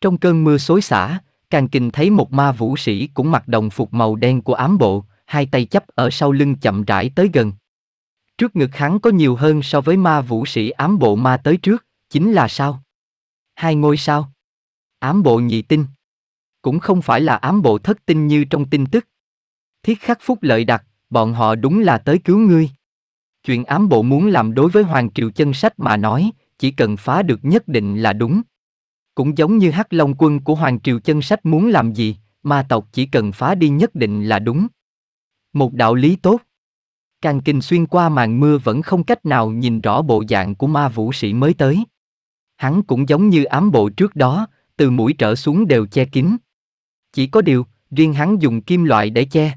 Trong cơn mưa xối xả, Càng kinh thấy một ma vũ sĩ cũng mặc đồng phục màu đen của ám bộ, hai tay chấp ở sau lưng chậm rãi tới gần. Trước ngực hắn có nhiều hơn so với ma vũ sĩ ám bộ ma tới trước, chính là sao? Hai ngôi sao? Ám bộ nhị tinh. Cũng không phải là ám bộ thất tinh như trong tin tức. Thiết khắc phúc lợi đặc, bọn họ đúng là tới cứu ngươi. Chuyện ám bộ muốn làm đối với Hoàng Triều chân sách mà nói, chỉ cần phá được nhất định là đúng. Cũng giống như Hắc Long quân của Hoàng Triều chân sách muốn làm gì, ma tộc chỉ cần phá đi nhất định là đúng. Một đạo lý tốt. Càng kinh xuyên qua màn mưa vẫn không cách nào nhìn rõ bộ dạng của ma vũ sĩ mới tới. Hắn cũng giống như ám bộ trước đó, từ mũi trở xuống đều che kín. Chỉ có điều, riêng hắn dùng kim loại để che.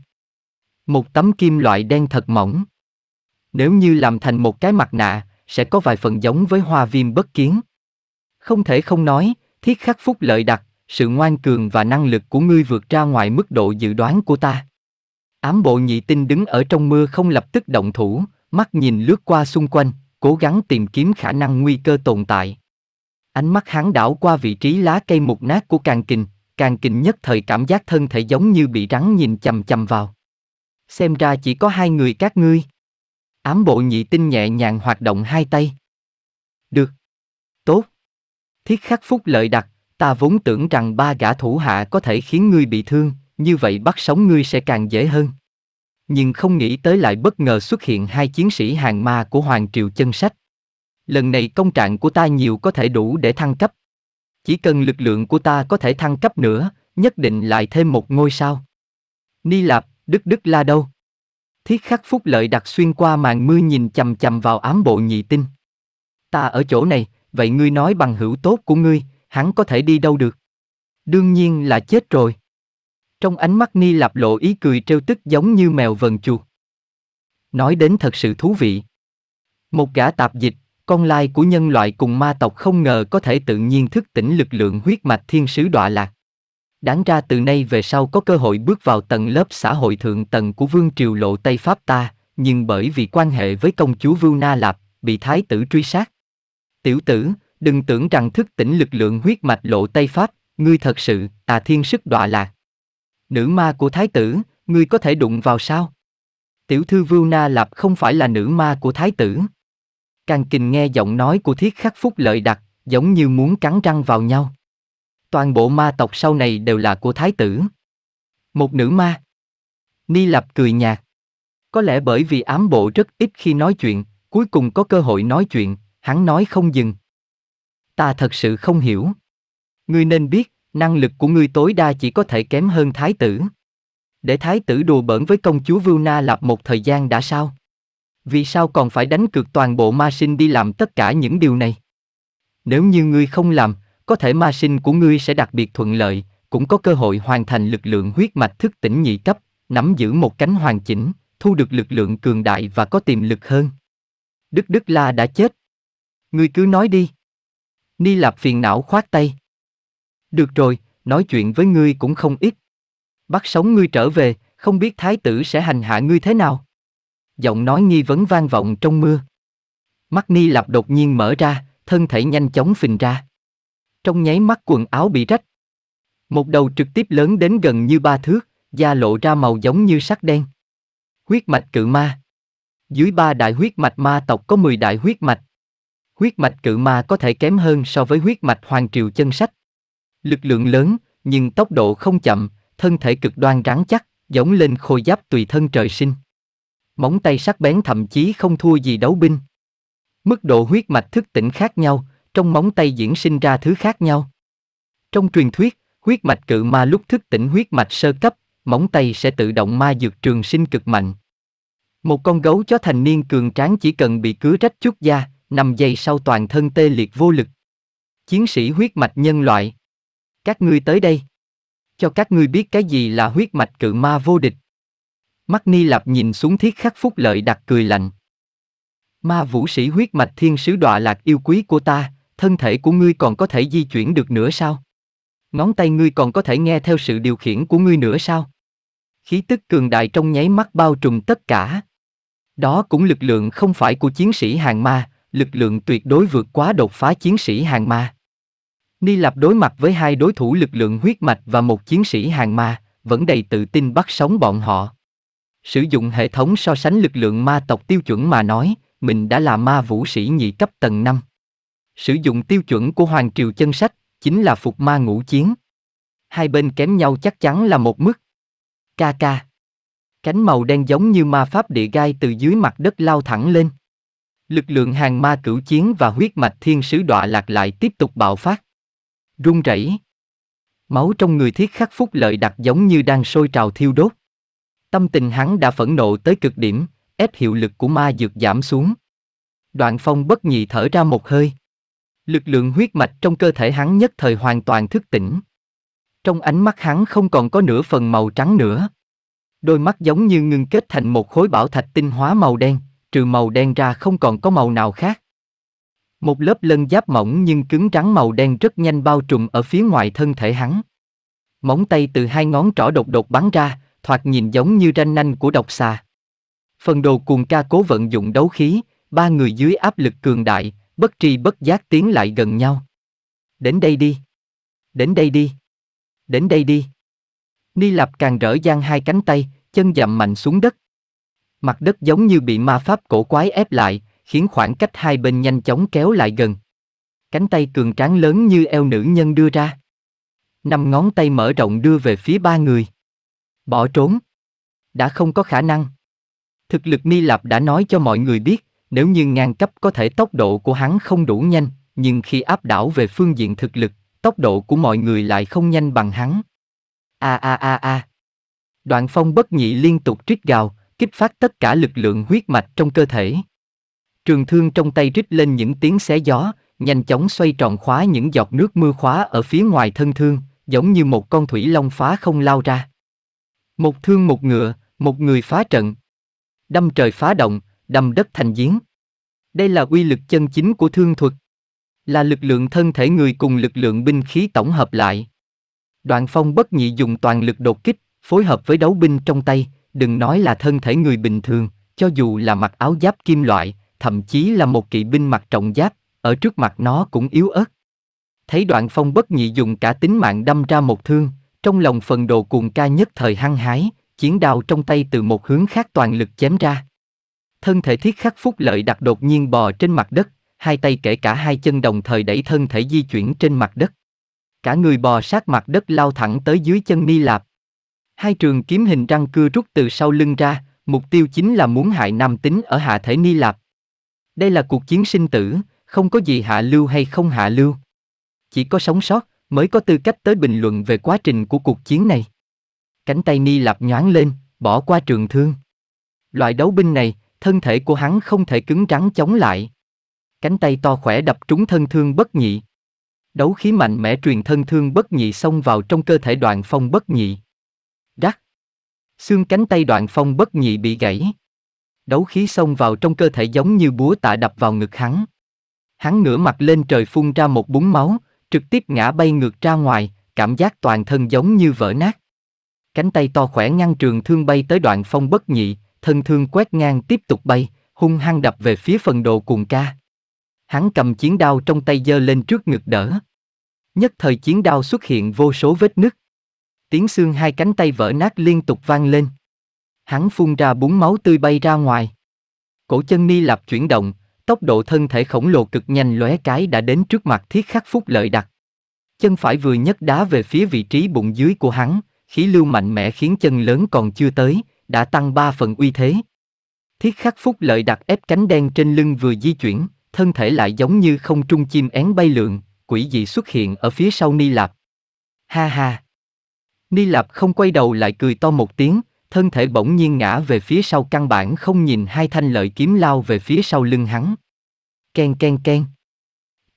Một tấm kim loại đen thật mỏng. Nếu như làm thành một cái mặt nạ, sẽ có vài phần giống với hoa viêm bất kiến. Không thể không nói, thiết khắc phúc lợi đặc, sự ngoan cường và năng lực của ngươi vượt ra ngoài mức độ dự đoán của ta. Ám bộ nhị tinh đứng ở trong mưa không lập tức động thủ, mắt nhìn lướt qua xung quanh, cố gắng tìm kiếm khả năng nguy cơ tồn tại. Ánh mắt hắn đảo qua vị trí lá cây mục nát của càng kình, càng kình nhất thời cảm giác thân thể giống như bị rắn nhìn chầm chầm vào. Xem ra chỉ có hai người các ngươi. Ám bộ nhị tinh nhẹ nhàng hoạt động hai tay. Được. Tốt. Thiết khắc phúc lợi đặt, ta vốn tưởng rằng ba gã thủ hạ có thể khiến ngươi bị thương, như vậy bắt sống ngươi sẽ càng dễ hơn. Nhưng không nghĩ tới lại bất ngờ xuất hiện hai chiến sĩ hàng ma của Hoàng Triều chân sách. Lần này công trạng của ta nhiều có thể đủ để thăng cấp. Chỉ cần lực lượng của ta có thể thăng cấp nữa, nhất định lại thêm một ngôi sao. Ni Lạp, Đức Đức La đâu? Thiết khắc phúc lợi đặt xuyên qua màn mưa nhìn chầm chầm vào ám bộ nhị tinh. Ta ở chỗ này, vậy ngươi nói bằng hữu tốt của ngươi, hắn có thể đi đâu được? Đương nhiên là chết rồi. Trong ánh mắt Ni Lạp lộ ý cười trêu tức giống như mèo vần chuột. Nói đến thật sự thú vị. Một gã tạp dịch, con lai của nhân loại cùng ma tộc không ngờ có thể tự nhiên thức tỉnh lực lượng huyết mạch thiên sứ đọa lạc. Đáng ra từ nay về sau có cơ hội bước vào tầng lớp xã hội thượng tầng của vương triều lộ Tây Pháp ta, nhưng bởi vì quan hệ với công chúa Vưu Na Lạp, bị thái tử truy sát. Tiểu tử, đừng tưởng rằng thức tỉnh lực lượng huyết mạch lộ Tây Pháp, ngươi thật sự, tà thiên sức đọa lạc nữ ma của thái tử, ngươi có thể đụng vào sao? Tiểu thư Vưu Na Lạp không phải là nữ ma của thái tử. Càng kình nghe giọng nói của thiết khắc phúc lợi đặc, giống như muốn cắn răng vào nhau. Toàn bộ ma tộc sau này đều là của thái tử. Một nữ ma. Ni Lạp cười nhạt. Có lẽ bởi vì ám bộ rất ít khi nói chuyện, cuối cùng có cơ hội nói chuyện, hắn nói không dừng. Ta thật sự không hiểu. Ngươi nên biết, năng lực của ngươi tối đa chỉ có thể kém hơn thái tử. Để thái tử đùa bỡn với công chúa Vưu Na Lạp một thời gian đã sao? Vì sao còn phải đánh cược toàn bộ ma sinh đi làm tất cả những điều này? Nếu như ngươi không làm, có thể ma sinh của ngươi sẽ đặc biệt thuận lợi, cũng có cơ hội hoàn thành lực lượng huyết mạch thức tỉnh nhị cấp, nắm giữ một cánh hoàn chỉnh, thu được lực lượng cường đại và có tiềm lực hơn. Đức Đức La đã chết. Ngươi cứ nói đi. Ni Lạp phiền não khoát tay. Được rồi, nói chuyện với ngươi cũng không ít. Bắt sống ngươi trở về, không biết thái tử sẽ hành hạ ngươi thế nào. Giọng nói nghi vấn vang vọng trong mưa. Mắt Ni lập đột nhiên mở ra, thân thể nhanh chóng phình ra. Trong nháy mắt quần áo bị rách. Một đầu trực tiếp lớn đến gần như ba thước, da lộ ra màu giống như sắc đen. Huyết mạch cự ma. Dưới ba đại huyết mạch ma tộc có 10 đại huyết mạch. Huyết mạch cự ma có thể kém hơn so với huyết mạch hoàng triều chân sách. Lực lượng lớn, nhưng tốc độ không chậm, thân thể cực đoan rắn chắc, giống lên khôi giáp tùy thân trời sinh. Móng tay sắc bén thậm chí không thua gì đấu binh. Mức độ huyết mạch thức tỉnh khác nhau, trong móng tay diễn sinh ra thứ khác nhau. Trong truyền thuyết, huyết mạch cự ma lúc thức tỉnh huyết mạch sơ cấp, móng tay sẽ tự động ma dược trường sinh cực mạnh. Một con gấu chó thành niên cường tráng chỉ cần bị cứ rách chút da, 5 giây sau toàn thân tê liệt vô lực. Chiến sĩ huyết mạch nhân loại các ngươi tới đây. Cho các ngươi biết cái gì là huyết mạch cự ma vô địch. Mắt Ni Lạp nhìn xuống thiết khắc phúc lợi đặt cười lạnh. Ma vũ sĩ huyết mạch thiên sứ đọa lạc yêu quý của ta, thân thể của ngươi còn có thể di chuyển được nữa sao? Ngón tay ngươi còn có thể nghe theo sự điều khiển của ngươi nữa sao? Khí tức cường đại trong nháy mắt bao trùm tất cả. Đó cũng lực lượng không phải của chiến sĩ hàng ma, lực lượng tuyệt đối vượt quá đột phá chiến sĩ hàng ma. Ni Lạp đối mặt với hai đối thủ lực lượng huyết mạch và một chiến sĩ hàng ma, vẫn đầy tự tin bắt sống bọn họ. Sử dụng hệ thống so sánh lực lượng ma tộc tiêu chuẩn mà nói, mình đã là ma vũ sĩ nhị cấp tầng 5. Sử dụng tiêu chuẩn của Hoàng Triều Chân Sách, chính là phục ma ngũ chiến. Hai bên kém nhau chắc chắn là một mức. Ca ca. Cánh màu đen giống như ma pháp địa gai từ dưới mặt đất lao thẳng lên. Lực lượng hàng ma cửu chiến và huyết mạch thiên sứ đọa lạc lại tiếp tục bạo phát run rẩy. Máu trong người thiết khắc phúc lợi đặc giống như đang sôi trào thiêu đốt. Tâm tình hắn đã phẫn nộ tới cực điểm, ép hiệu lực của ma dược giảm xuống. Đoạn phong bất nhị thở ra một hơi. Lực lượng huyết mạch trong cơ thể hắn nhất thời hoàn toàn thức tỉnh. Trong ánh mắt hắn không còn có nửa phần màu trắng nữa. Đôi mắt giống như ngưng kết thành một khối bảo thạch tinh hóa màu đen, trừ màu đen ra không còn có màu nào khác. Một lớp lân giáp mỏng nhưng cứng rắn màu đen rất nhanh bao trùm ở phía ngoài thân thể hắn. Móng tay từ hai ngón trỏ đột đột bắn ra, thoạt nhìn giống như ranh nanh của độc xà. Phần đồ cuồng ca cố vận dụng đấu khí, ba người dưới áp lực cường đại, bất tri bất giác tiến lại gần nhau. Đến đây đi. Đến đây đi. Đến đây đi. Ni Lạp càng rỡ giang hai cánh tay, chân dậm mạnh xuống đất. Mặt đất giống như bị ma pháp cổ quái ép lại, khiến khoảng cách hai bên nhanh chóng kéo lại gần. Cánh tay cường tráng lớn như eo nữ nhân đưa ra. Năm ngón tay mở rộng đưa về phía ba người. Bỏ trốn. Đã không có khả năng. Thực lực Mi Lạp đã nói cho mọi người biết, nếu như ngang cấp có thể tốc độ của hắn không đủ nhanh, nhưng khi áp đảo về phương diện thực lực, tốc độ của mọi người lại không nhanh bằng hắn. A a a a. Đoạn phong bất nhị liên tục trích gào, kích phát tất cả lực lượng huyết mạch trong cơ thể. Trường thương trong tay rít lên những tiếng xé gió, nhanh chóng xoay tròn khóa những giọt nước mưa khóa ở phía ngoài thân thương, giống như một con thủy long phá không lao ra. Một thương một ngựa, một người phá trận. Đâm trời phá động, đâm đất thành giếng. Đây là uy lực chân chính của thương thuật. Là lực lượng thân thể người cùng lực lượng binh khí tổng hợp lại. Đoạn phong bất nhị dùng toàn lực đột kích, phối hợp với đấu binh trong tay, đừng nói là thân thể người bình thường, cho dù là mặc áo giáp kim loại, thậm chí là một kỵ binh mặc trọng giáp, ở trước mặt nó cũng yếu ớt. Thấy đoạn phong bất nhị dùng cả tính mạng đâm ra một thương, trong lòng phần đồ cuồng ca nhất thời hăng hái, chiến đao trong tay từ một hướng khác toàn lực chém ra. Thân thể thiết khắc phúc lợi đặt đột nhiên bò trên mặt đất, hai tay kể cả hai chân đồng thời đẩy thân thể di chuyển trên mặt đất. Cả người bò sát mặt đất lao thẳng tới dưới chân Ni Lạp. Hai trường kiếm hình răng cưa rút từ sau lưng ra, mục tiêu chính là muốn hại nam tính ở hạ thể Ni Lạp, đây là cuộc chiến sinh tử, không có gì hạ lưu hay không hạ lưu. Chỉ có sống sót mới có tư cách tới bình luận về quá trình của cuộc chiến này. Cánh tay Ni Lạp nhoáng lên, bỏ qua trường thương. Loại đấu binh này, thân thể của hắn không thể cứng rắn chống lại. Cánh tay to khỏe đập trúng thân thương bất nhị. Đấu khí mạnh mẽ truyền thân thương bất nhị xông vào trong cơ thể đoạn phong bất nhị. Đắc! Xương cánh tay đoạn phong bất nhị bị gãy. Đấu khí xông vào trong cơ thể giống như búa tạ đập vào ngực hắn. Hắn ngửa mặt lên trời phun ra một búng máu, trực tiếp ngã bay ngược ra ngoài, cảm giác toàn thân giống như vỡ nát. Cánh tay to khỏe ngăn trường thương bay tới đoạn phong bất nhị, thân thương quét ngang tiếp tục bay, hung hăng đập về phía phần đồ cuồng ca. Hắn cầm chiến đao trong tay giơ lên trước ngực đỡ. Nhất thời chiến đao xuất hiện vô số vết nứt. Tiếng xương hai cánh tay vỡ nát liên tục vang lên. Hắn phun ra búng máu tươi bay ra ngoài. Cổ chân ni lạp chuyển động, tốc độ thân thể khổng lồ cực nhanh lóe cái đã đến trước mặt thiết khắc phúc lợi đặc. Chân phải vừa nhấc đá về phía vị trí bụng dưới của hắn, khí lưu mạnh mẽ khiến chân lớn còn chưa tới, đã tăng ba phần uy thế. Thiết khắc phúc lợi đặt ép cánh đen trên lưng vừa di chuyển, thân thể lại giống như không trung chim én bay lượn, quỷ dị xuất hiện ở phía sau Ni Lạp. Ha ha! Ni Lạp không quay đầu lại cười to một tiếng, thân thể bỗng nhiên ngã về phía sau căn bản không nhìn hai thanh lợi kiếm lao về phía sau lưng hắn. Ken ken ken.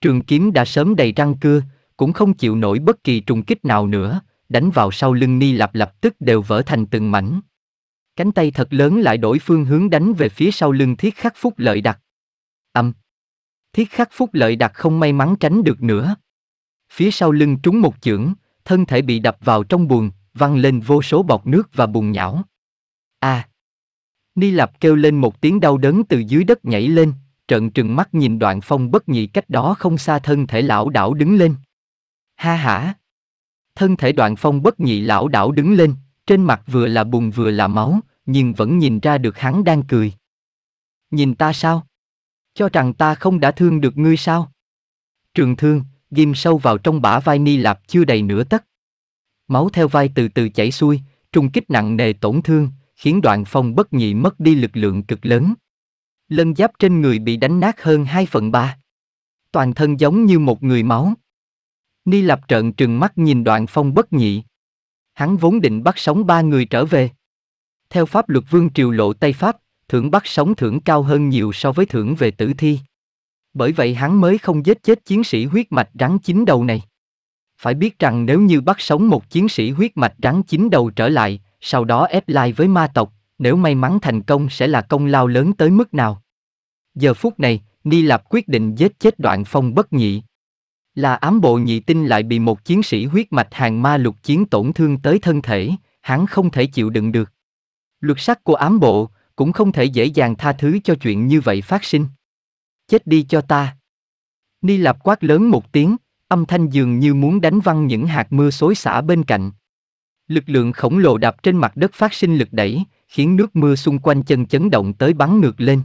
Trường kiếm đã sớm đầy răng cưa, cũng không chịu nổi bất kỳ trùng kích nào nữa, đánh vào sau lưng ni lặp lập tức đều vỡ thành từng mảnh. Cánh tay thật lớn lại đổi phương hướng đánh về phía sau lưng thiết khắc phúc lợi đặc. Âm. Thiết khắc phúc lợi đặc không may mắn tránh được nữa. Phía sau lưng trúng một chưởng, thân thể bị đập vào trong buồng, văng lên vô số bọt nước và bùn nhão. A. À. Ni Lạp kêu lên một tiếng đau đớn từ dưới đất nhảy lên, trợn trừng mắt nhìn đoạn phong bất nhị cách đó không xa thân thể lão đảo đứng lên. Ha hả! Thân thể đoạn phong bất nhị lão đảo đứng lên, trên mặt vừa là bùn vừa là máu, nhưng vẫn nhìn ra được hắn đang cười. Nhìn ta sao? Cho rằng ta không đã thương được ngươi sao? Trường thương, ghim sâu vào trong bả vai Ni Lạp chưa đầy nửa tấc. Máu theo vai từ từ chảy xuôi, trung kích nặng nề tổn thương, khiến đoạn phong bất nhị mất đi lực lượng cực lớn. Lân giáp trên người bị đánh nát hơn 2 phần 3. Toàn thân giống như một người máu. Ni lập trợn trừng mắt nhìn đoạn phong bất nhị. Hắn vốn định bắt sống ba người trở về. Theo pháp luật vương triều lộ Tây Pháp, thưởng bắt sống thưởng cao hơn nhiều so với thưởng về tử thi. Bởi vậy hắn mới không giết chết chiến sĩ huyết mạch rắn chín đầu này. Phải biết rằng nếu như bắt sống một chiến sĩ huyết mạch trắng chín đầu trở lại, sau đó ép lai với ma tộc, nếu may mắn thành công sẽ là công lao lớn tới mức nào. Giờ phút này, Ni Lạp quyết định giết chết đoạn phong bất nhị. Là ám bộ nhị tinh lại bị một chiến sĩ huyết mạch hàng ma lục chiến tổn thương tới thân thể, hắn không thể chịu đựng được. Luật sắc của ám bộ cũng không thể dễ dàng tha thứ cho chuyện như vậy phát sinh. Chết đi cho ta. Ni Lạp quát lớn một tiếng, âm thanh dường như muốn đánh văng những hạt mưa xối xả bên cạnh. Lực lượng khổng lồ đạp trên mặt đất phát sinh lực đẩy, khiến nước mưa xung quanh chân chấn động tới bắn ngược lên.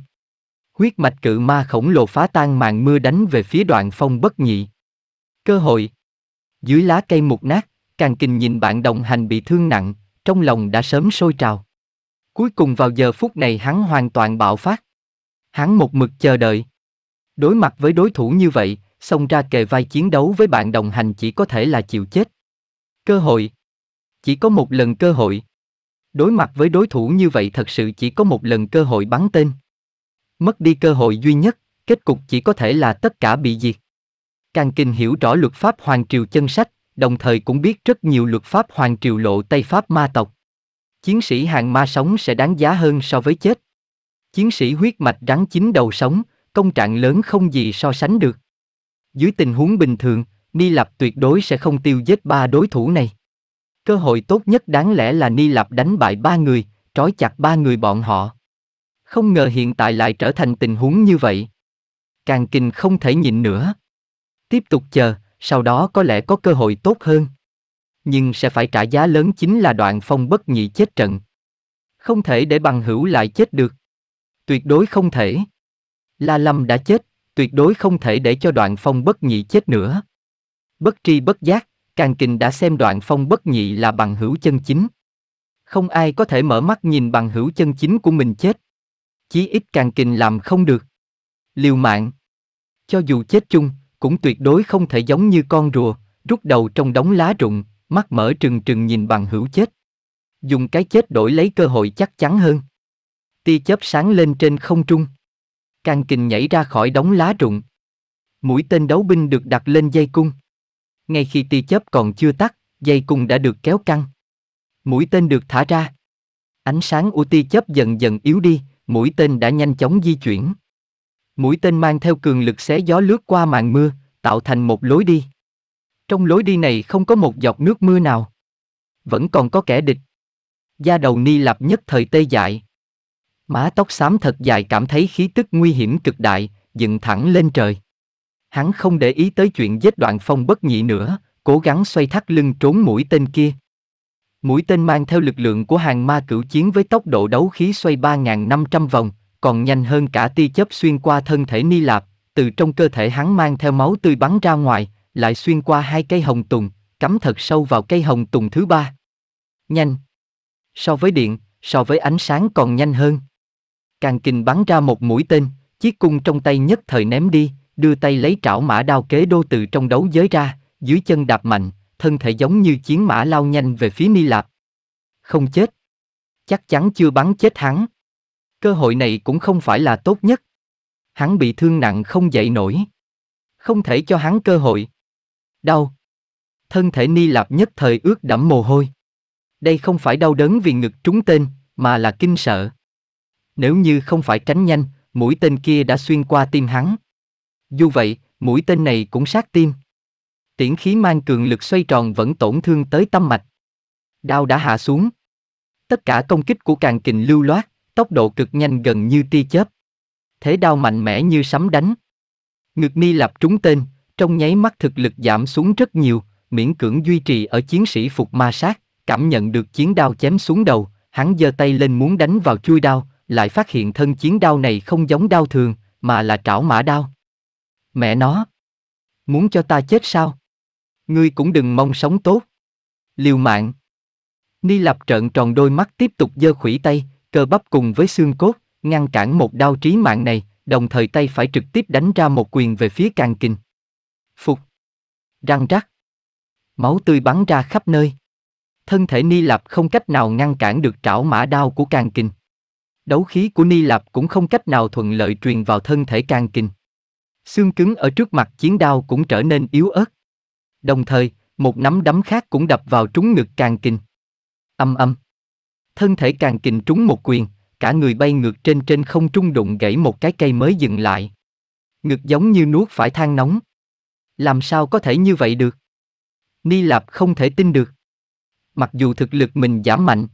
Huyết mạch cự ma khổng lồ phá tan màn mưa đánh về phía đoạn phong bất nhị. Cơ hội. Dưới lá cây mục nát, càng kình nhìn bạn đồng hành bị thương nặng, trong lòng đã sớm sôi trào. Cuối cùng vào giờ phút này hắn hoàn toàn bạo phát. Hắn một mực chờ đợi. Đối mặt với đối thủ như vậy, xông ra kề vai chiến đấu với bạn đồng hành chỉ có thể là chịu chết. Cơ hội. Chỉ có một lần cơ hội. Đối mặt với đối thủ như vậy thật sự chỉ có một lần cơ hội bắn tên. Mất đi cơ hội duy nhất, kết cục chỉ có thể là tất cả bị diệt. Càng Kinh hiểu rõ luật pháp Hoàng Triều chân sách, đồng thời cũng biết rất nhiều luật pháp Hoàng Triều lộ Tây Pháp ma tộc. Chiến sĩ hàng ma sống sẽ đáng giá hơn so với chết. Chiến sĩ huyết mạch rắn chín đầu sống, công trạng lớn không gì so sánh được. Dưới tình huống bình thường, Ni Lạp tuyệt đối sẽ không tiêu giết ba đối thủ này. Cơ hội tốt nhất đáng lẽ là Ni Lạp đánh bại ba người, trói chặt ba người bọn họ. Không ngờ hiện tại lại trở thành tình huống như vậy. Càng kinh không thể nhịn nữa. Tiếp tục chờ, sau đó có lẽ có cơ hội tốt hơn. Nhưng sẽ phải trả giá lớn chính là đoạn phong bất nhị chết trận. Không thể để bằng hữu lại chết được. Tuyệt đối không thể. La Lâm đã chết tuyệt đối không thể để cho đoạn phong bất nhị chết nữa. Bất tri bất giác, Càng Kình đã xem đoạn phong bất nhị là bằng hữu chân chính. Không ai có thể mở mắt nhìn bằng hữu chân chính của mình chết. Chí ít Càng Kình làm không được. Liều mạng. Cho dù chết chung, cũng tuyệt đối không thể giống như con rùa, rút đầu trong đống lá rụng, mắt mở trừng trừng nhìn bằng hữu chết. Dùng cái chết đổi lấy cơ hội chắc chắn hơn. Tia chớp sáng lên trên không trung. Càng kình nhảy ra khỏi đống lá rụng. Mũi tên đấu binh được đặt lên dây cung. Ngay khi tia chớp còn chưa tắt, dây cung đã được kéo căng. Mũi tên được thả ra. Ánh sáng của tia chớp dần dần yếu đi, mũi tên đã nhanh chóng di chuyển. Mũi tên mang theo cường lực xé gió lướt qua màn mưa, tạo thành một lối đi. Trong lối đi này không có một giọt nước mưa nào. Vẫn còn có kẻ địch. Gia đầu Ni lập nhất thời tê dại má tóc xám thật dài cảm thấy khí tức nguy hiểm cực đại, dựng thẳng lên trời. Hắn không để ý tới chuyện giết đoạn phong bất nhị nữa, cố gắng xoay thắt lưng trốn mũi tên kia. Mũi tên mang theo lực lượng của hàng ma cửu chiến với tốc độ đấu khí xoay 3.500 vòng, còn nhanh hơn cả tia chớp xuyên qua thân thể Ni Lạp, từ trong cơ thể hắn mang theo máu tươi bắn ra ngoài, lại xuyên qua hai cây hồng tùng, cắm thật sâu vào cây hồng tùng thứ ba. Nhanh! So với điện, so với ánh sáng còn nhanh hơn. Càng kình bắn ra một mũi tên, chiếc cung trong tay nhất thời ném đi, đưa tay lấy trảo mã đao kế đô từ trong đấu giới ra, dưới chân đạp mạnh, thân thể giống như chiến mã lao nhanh về phía Ni Lạp. Không chết. Chắc chắn chưa bắn chết hắn. Cơ hội này cũng không phải là tốt nhất. Hắn bị thương nặng không dậy nổi. Không thể cho hắn cơ hội. Đau. Thân thể Ni Lạp nhất thời ướt đẫm mồ hôi. Đây không phải đau đớn vì ngực trúng tên, mà là kinh sợ. Nếu như không phải tránh nhanh, mũi tên kia đã xuyên qua tim hắn. Dù vậy, mũi tên này cũng sát tim. Tiễn khí mang cường lực xoay tròn vẫn tổn thương tới tâm mạch. Đao đã hạ xuống. Tất cả công kích của càng kình lưu loát, tốc độ cực nhanh gần như tia chớp. Thế đao mạnh mẽ như sấm đánh. Ngực mi lập trúng tên, trong nháy mắt thực lực giảm xuống rất nhiều, miễn cưỡng duy trì ở chiến sĩ phục ma sát, cảm nhận được chiến đao chém xuống đầu, hắn giơ tay lên muốn đánh vào chui đao, lại phát hiện thân chiến đao này không giống đao thường, mà là trảo mã đao. Mẹ nó! Muốn cho ta chết sao? Ngươi cũng đừng mong sống tốt. Liều mạng! Ni Lập trợn tròn đôi mắt tiếp tục giơ khủy tay, cơ bắp cùng với xương cốt, ngăn cản một đao trí mạng này, đồng thời tay phải trực tiếp đánh ra một quyền về phía càng kinh. Phục! Răng rắc! Máu tươi bắn ra khắp nơi. Thân thể Ni lạp không cách nào ngăn cản được trảo mã đao của càng kinh. Đấu khí của Ni Lạp cũng không cách nào thuận lợi truyền vào thân thể can kinh. Xương cứng ở trước mặt chiến đao cũng trở nên yếu ớt. Đồng thời, một nắm đấm khác cũng đập vào trúng ngực càng kinh. Âm âm. Thân thể càng kinh trúng một quyền, cả người bay ngược trên trên không trung đụng gãy một cái cây mới dừng lại. Ngực giống như nuốt phải than nóng. Làm sao có thể như vậy được? Ni Lạp không thể tin được. Mặc dù thực lực mình giảm mạnh,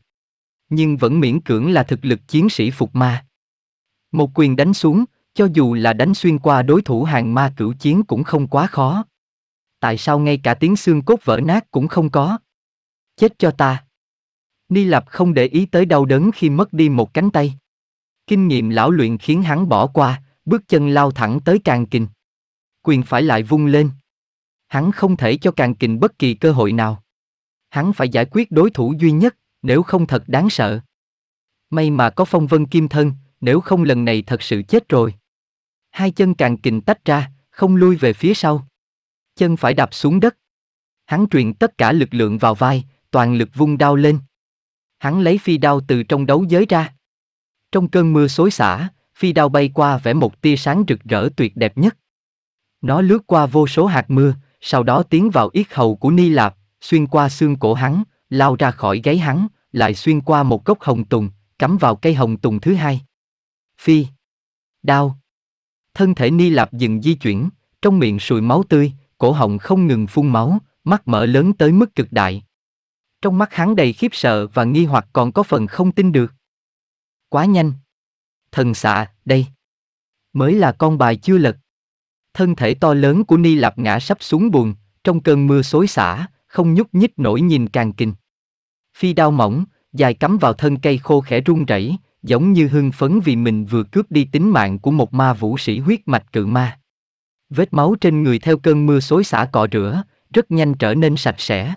nhưng vẫn miễn cưỡng là thực lực chiến sĩ phục ma. Một quyền đánh xuống, cho dù là đánh xuyên qua đối thủ hàng ma cửu chiến cũng không quá khó. Tại sao ngay cả tiếng xương cốt vỡ nát cũng không có? Chết cho ta! Ni Lập không để ý tới đau đớn khi mất đi một cánh tay. Kinh nghiệm lão luyện khiến hắn bỏ qua, bước chân lao thẳng tới càng kình. Quyền phải lại vung lên. Hắn không thể cho càng kình bất kỳ cơ hội nào. Hắn phải giải quyết đối thủ duy nhất, nếu không thật đáng sợ. May mà có phong vân kim thân, nếu không lần này thật sự chết rồi. Hai chân càng kình tách ra, không lui về phía sau. Chân phải đạp xuống đất. Hắn truyền tất cả lực lượng vào vai, toàn lực vung đao lên. Hắn lấy phi đao từ trong đấu giới ra. Trong cơn mưa xối xả, phi đao bay qua vẽ một tia sáng rực rỡ tuyệt đẹp nhất. Nó lướt qua vô số hạt mưa, sau đó tiến vào yết hầu của Ni Lạp, xuyên qua xương cổ hắn, lao ra khỏi gáy hắn, lại xuyên qua một gốc hồng tùng, cắm vào cây hồng tùng thứ hai. Phi. Đau. Thân thể Ni Lạp dừng di chuyển, trong miệng sùi máu tươi, cổ họng không ngừng phun máu, mắt mở lớn tới mức cực đại. Trong mắt hắn đầy khiếp sợ và nghi hoặc còn có phần không tin được. Quá nhanh. Thần xạ, đây. Mới là con bài chưa lật. Thân thể to lớn của Ni Lạp ngã sắp xuống buồn, trong cơn mưa xối xả, không nhúc nhích nổi nhìn càng kinh. Phi đao mỏng, dài cắm vào thân cây khô khẽ run rẩy, giống như hưng phấn vì mình vừa cướp đi tính mạng của một ma vũ sĩ huyết mạch cự ma. Vết máu trên người theo cơn mưa xối xả cọ rửa, rất nhanh trở nên sạch sẽ.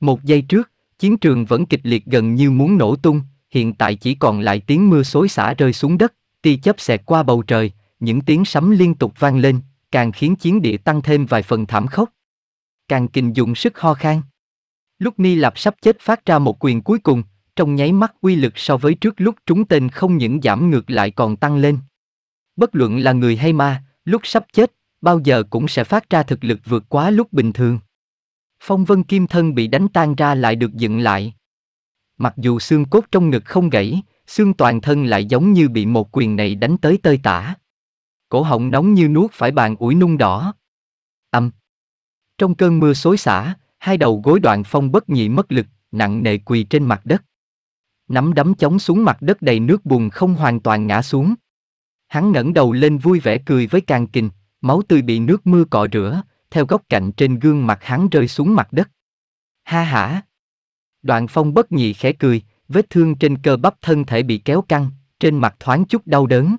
Một giây trước, chiến trường vẫn kịch liệt gần như muốn nổ tung, hiện tại chỉ còn lại tiếng mưa xối xả rơi xuống đất, tia chớp xẹt qua bầu trời, những tiếng sấm liên tục vang lên, càng khiến chiến địa tăng thêm vài phần thảm khốc. Càng kinh dụng sức ho khan. Lúc Ni Lạp sắp chết phát ra một quyền cuối cùng, trong nháy mắt uy lực so với trước lúc trúng tên không những giảm ngược lại còn tăng lên. Bất luận là người hay ma, lúc sắp chết, bao giờ cũng sẽ phát ra thực lực vượt quá lúc bình thường. Phong vân kim thân bị đánh tan ra lại được dựng lại. Mặc dù xương cốt trong ngực không gãy, xương toàn thân lại giống như bị một quyền này đánh tới tơi tả. Cổ họng nóng như nuốt phải bàn ủi nung đỏ. ầm. Trong cơn mưa xối xả, hai đầu gối đoạn phong bất nhị mất lực, nặng nề quỳ trên mặt đất. Nắm đấm chống xuống mặt đất đầy nước bùn không hoàn toàn ngã xuống. Hắn ngẩng đầu lên vui vẻ cười với càng kình, máu tươi bị nước mưa cọ rửa, theo góc cạnh trên gương mặt hắn rơi xuống mặt đất. Ha ha Đoạn phong bất nhị khẽ cười, vết thương trên cơ bắp thân thể bị kéo căng, trên mặt thoáng chút đau đớn.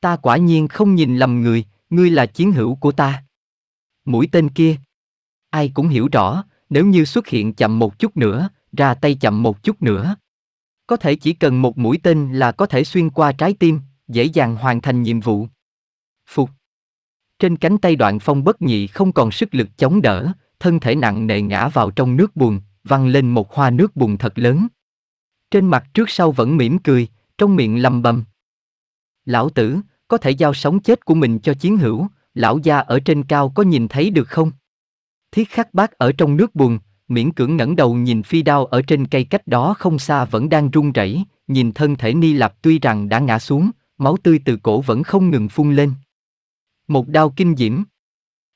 Ta quả nhiên không nhìn lầm người, ngươi là chiến hữu của ta. Mũi tên kia ai cũng hiểu rõ, nếu như xuất hiện chậm một chút nữa, ra tay chậm một chút nữa. Có thể chỉ cần một mũi tên là có thể xuyên qua trái tim, dễ dàng hoàn thành nhiệm vụ. Phục. Trên cánh tay đoạn phong bất nhị không còn sức lực chống đỡ, thân thể nặng nề ngã vào trong nước bùn, văng lên một hoa nước bùn thật lớn. Trên mặt trước sau vẫn mỉm cười, trong miệng lầm bầm. Lão tử, có thể giao sống chết của mình cho chiến hữu, lão gia ở trên cao có nhìn thấy được không? Thiết khắc bác ở trong nước buồn, miễn cưỡng ngẩng đầu nhìn phi đao ở trên cây cách đó không xa vẫn đang run rẩy, nhìn thân thể Ni Lạp tuy rằng đã ngã xuống, máu tươi từ cổ vẫn không ngừng phun lên. Một đao kinh diễm.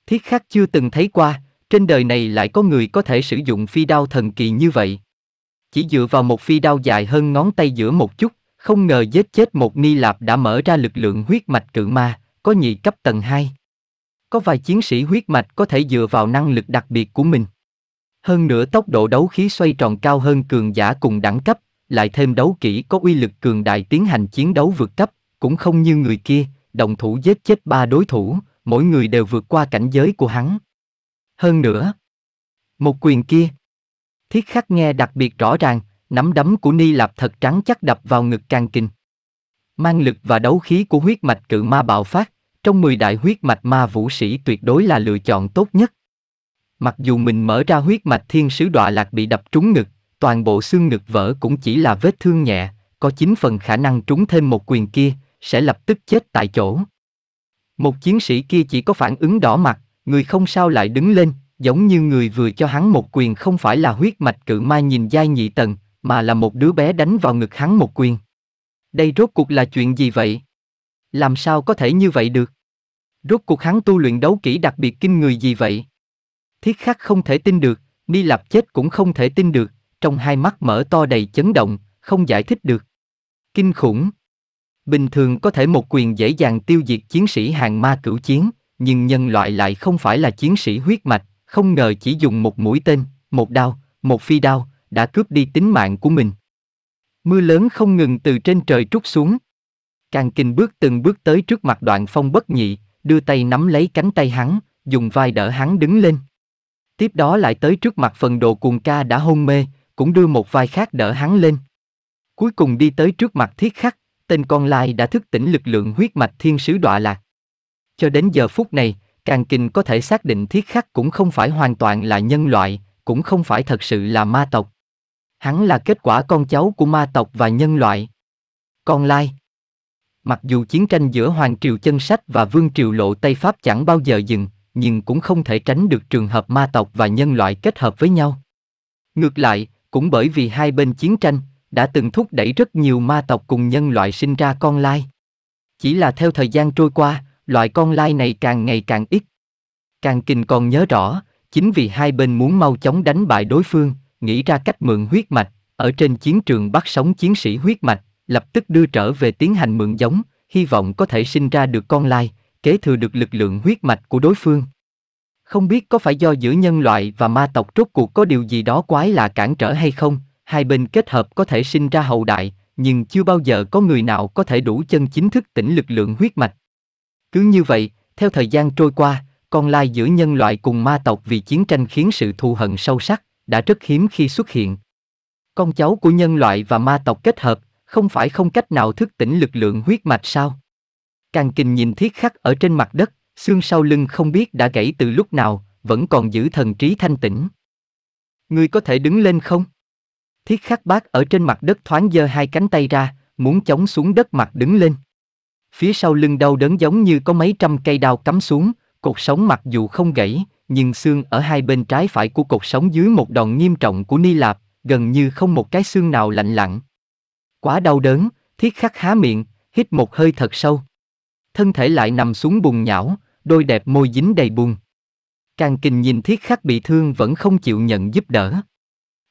Thiết khắc chưa từng thấy qua, trên đời này lại có người có thể sử dụng phi đao thần kỳ như vậy. Chỉ dựa vào một phi đao dài hơn ngón tay giữa một chút, không ngờ giết chết một Ni Lạp đã mở ra lực lượng huyết mạch cự ma, có nhị cấp tầng 2. Có vài chiến sĩ huyết mạch có thể dựa vào năng lực đặc biệt của mình. Hơn nữa tốc độ đấu khí xoay tròn cao hơn cường giả cùng đẳng cấp, lại thêm đấu kỹ có uy lực cường đại tiến hành chiến đấu vượt cấp, cũng không như người kia, đồng thủ giết chết ba đối thủ, mỗi người đều vượt qua cảnh giới của hắn. Hơn nữa, một quyền kia, thiết khắc nghe đặc biệt rõ ràng, nắm đấm của Ni Lạp thật trắng chắc đập vào ngực càng kinh. Mang lực và đấu khí của huyết mạch cự ma bạo phát, trong 10 đại huyết mạch ma vũ sĩ tuyệt đối là lựa chọn tốt nhất. Mặc dù mình mở ra huyết mạch thiên sứ đọa lạc bị đập trúng ngực, toàn bộ xương ngực vỡ cũng chỉ là vết thương nhẹ, có 9 phần khả năng trúng thêm một quyền kia, sẽ lập tức chết tại chỗ. Một chiến sĩ kia chỉ có phản ứng đỏ mặt, người không sao lại đứng lên, giống như người vừa cho hắn một quyền không phải là huyết mạch cự mai nhìn dai nhị tầng, mà là một đứa bé đánh vào ngực hắn một quyền. Đây rốt cuộc là chuyện gì vậy? làm sao có thể như vậy được? Rốt cuộc hắn tu luyện đấu kỹ đặc biệt kinh người gì vậy? Thiết khắc không thể tin được, Ni Lạp chết cũng không thể tin được, trong hai mắt mở to đầy chấn động, không giải thích được. Kinh khủng. Bình thường có thể một quyền dễ dàng tiêu diệt chiến sĩ hàng ma cửu chiến, nhưng nhân loại lại không phải là chiến sĩ huyết mạch, không ngờ chỉ dùng một mũi tên, một đao, một phi đao, đã cướp đi tính mạng của mình. Mưa lớn không ngừng từ trên trời trút xuống, Càng kinh bước từng bước tới trước mặt đoạn phong bất nhị, đưa tay nắm lấy cánh tay hắn, dùng vai đỡ hắn đứng lên. Tiếp đó lại tới trước mặt phần đồ cuồng ca đã hôn mê, cũng đưa một vai khác đỡ hắn lên. Cuối cùng đi tới trước mặt thiết khắc, tên con lai đã thức tỉnh lực lượng huyết mạch thiên sứ đọa lạc. Cho đến giờ phút này, Càng Kinh có thể xác định thiết khắc cũng không phải hoàn toàn là nhân loại, cũng không phải thật sự là ma tộc. Hắn là kết quả con cháu của ma tộc và nhân loại. Con lai Mặc dù chiến tranh giữa Hoàng triều chân sách và Vương triều lộ Tây Pháp chẳng bao giờ dừng, nhưng cũng không thể tránh được trường hợp ma tộc và nhân loại kết hợp với nhau. Ngược lại, cũng bởi vì hai bên chiến tranh, đã từng thúc đẩy rất nhiều ma tộc cùng nhân loại sinh ra con lai. Chỉ là theo thời gian trôi qua, loại con lai này càng ngày càng ít. Càng kinh còn nhớ rõ, chính vì hai bên muốn mau chóng đánh bại đối phương, nghĩ ra cách mượn huyết mạch, ở trên chiến trường bắt sống chiến sĩ huyết mạch, lập tức đưa trở về tiến hành mượn giống, hy vọng có thể sinh ra được con lai, kế thừa được lực lượng huyết mạch của đối phương. Không biết có phải do giữa nhân loại và ma tộc rốt cuộc có điều gì đó quái lạ cản trở hay không, hai bên kết hợp có thể sinh ra hậu đại, nhưng chưa bao giờ có người nào có thể đủ chân chính thức tỉnh lực lượng huyết mạch. Cứ như vậy, theo thời gian trôi qua, con lai giữa nhân loại cùng ma tộc vì chiến tranh khiến sự thù hận sâu sắc, đã rất hiếm khi xuất hiện. Con cháu của nhân loại và ma tộc kết hợp, không phải không cách nào thức tỉnh lực lượng huyết mạch sao? Càng kinh nhìn thiết khắc ở trên mặt đất, xương sau lưng không biết đã gãy từ lúc nào, vẫn còn giữ thần trí thanh tĩnh. Ngươi có thể đứng lên không? Thiết khắc bác ở trên mặt đất thoáng giơ hai cánh tay ra, muốn chống xuống đất mặt đứng lên. Phía sau lưng đau đớn giống như có mấy trăm cây đao cắm xuống, cột sống mặc dù không gãy, nhưng xương ở hai bên trái phải của cột sống dưới một đòn nghiêm trọng của Ni Lạp, gần như không một cái xương nào lạnh lặng. Quá đau đớn, thiết khắc há miệng, hít một hơi thật sâu. Thân thể lại nằm xuống bùn nhão, đôi đẹp môi dính đầy bùn. Càng kình nhìn thiết khắc bị thương vẫn không chịu nhận giúp đỡ.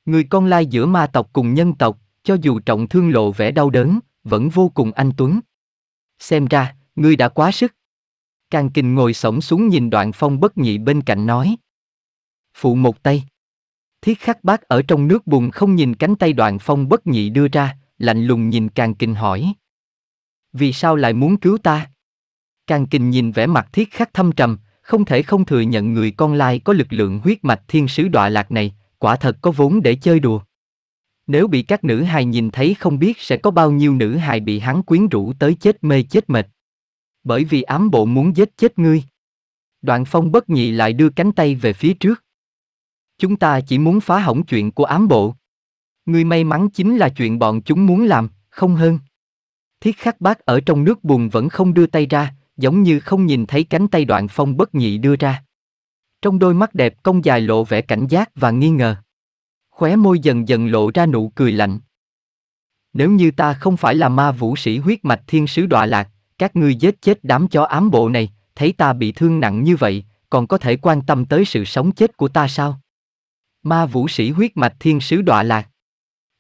Người con lai giữa ma tộc cùng nhân tộc, cho dù trọng thương lộ vẻ đau đớn, vẫn vô cùng anh tuấn. Xem ra, ngươi đã quá sức. Càng kình ngồi sổng xuống nhìn đoạn phong bất nhị bên cạnh nói. Phụ một tay. Thiết khắc bác ở trong nước bùn không nhìn cánh tay đoạn phong bất nhị đưa ra, lạnh lùng nhìn Càng Kinh hỏi. Vì sao lại muốn cứu ta? Càng Kinh nhìn vẻ mặt thiết khắc thâm trầm, không thể không thừa nhận người con lai có lực lượng huyết mạch thiên sứ đọa lạc này, quả thật có vốn để chơi đùa. Nếu bị các nữ hài nhìn thấy không biết sẽ có bao nhiêu nữ hài bị hắn quyến rũ tới chết mê chết mệt. Bởi vì ám bộ muốn giết chết ngươi. Đoạn phong bất nhị lại đưa cánh tay về phía trước. Chúng ta chỉ muốn phá hỏng chuyện của ám bộ. Ngươi may mắn chính là chuyện bọn chúng muốn làm, không hơn. Thiết khắc bác ở trong nước buồn vẫn không đưa tay ra, giống như không nhìn thấy cánh tay đoạn phong bất nhị đưa ra. Trong đôi mắt đẹp công dài lộ vẻ cảnh giác và nghi ngờ. Khóe môi dần dần lộ ra nụ cười lạnh. Nếu như ta không phải là ma vũ sĩ huyết mạch thiên sứ đọa lạc, các ngươi giết chết đám chó ám bộ này, thấy ta bị thương nặng như vậy, còn có thể quan tâm tới sự sống chết của ta sao? Ma vũ sĩ huyết mạch thiên sứ đọa lạc.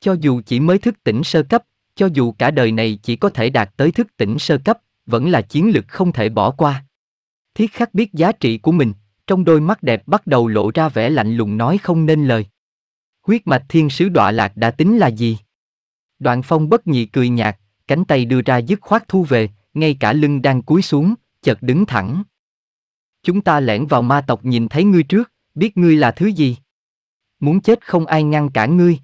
Cho dù chỉ mới thức tỉnh sơ cấp, cho dù cả đời này chỉ có thể đạt tới thức tỉnh sơ cấp, vẫn là chiến lược không thể bỏ qua. Thiết khắc biết giá trị của mình, trong đôi mắt đẹp bắt đầu lộ ra vẻ lạnh lùng nói không nên lời. Huyết mạch thiên sứ đọa lạc đã tính là gì? Đoạn phong bất nhị cười nhạt, cánh tay đưa ra dứt khoát thu về, ngay cả lưng đang cúi xuống, chợt đứng thẳng. Chúng ta lẻn vào ma tộc nhìn thấy ngươi trước, biết ngươi là thứ gì? Muốn chết không ai ngăn cản ngươi.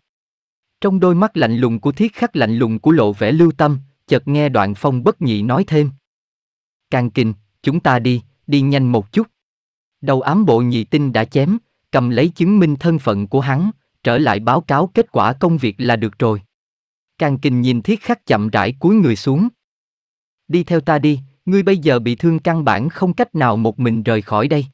Trong đôi mắt lạnh lùng của thiết khắc lạnh lùng của lộ vẻ lưu tâm, chợt nghe đoạn phong bất nhị nói thêm. Càng kình chúng ta đi, đi nhanh một chút. Đầu ám bộ nhị tinh đã chém, cầm lấy chứng minh thân phận của hắn, trở lại báo cáo kết quả công việc là được rồi. Càng kình nhìn thiết khắc chậm rãi cúi người xuống. Đi theo ta đi, ngươi bây giờ bị thương căn bản không cách nào một mình rời khỏi đây.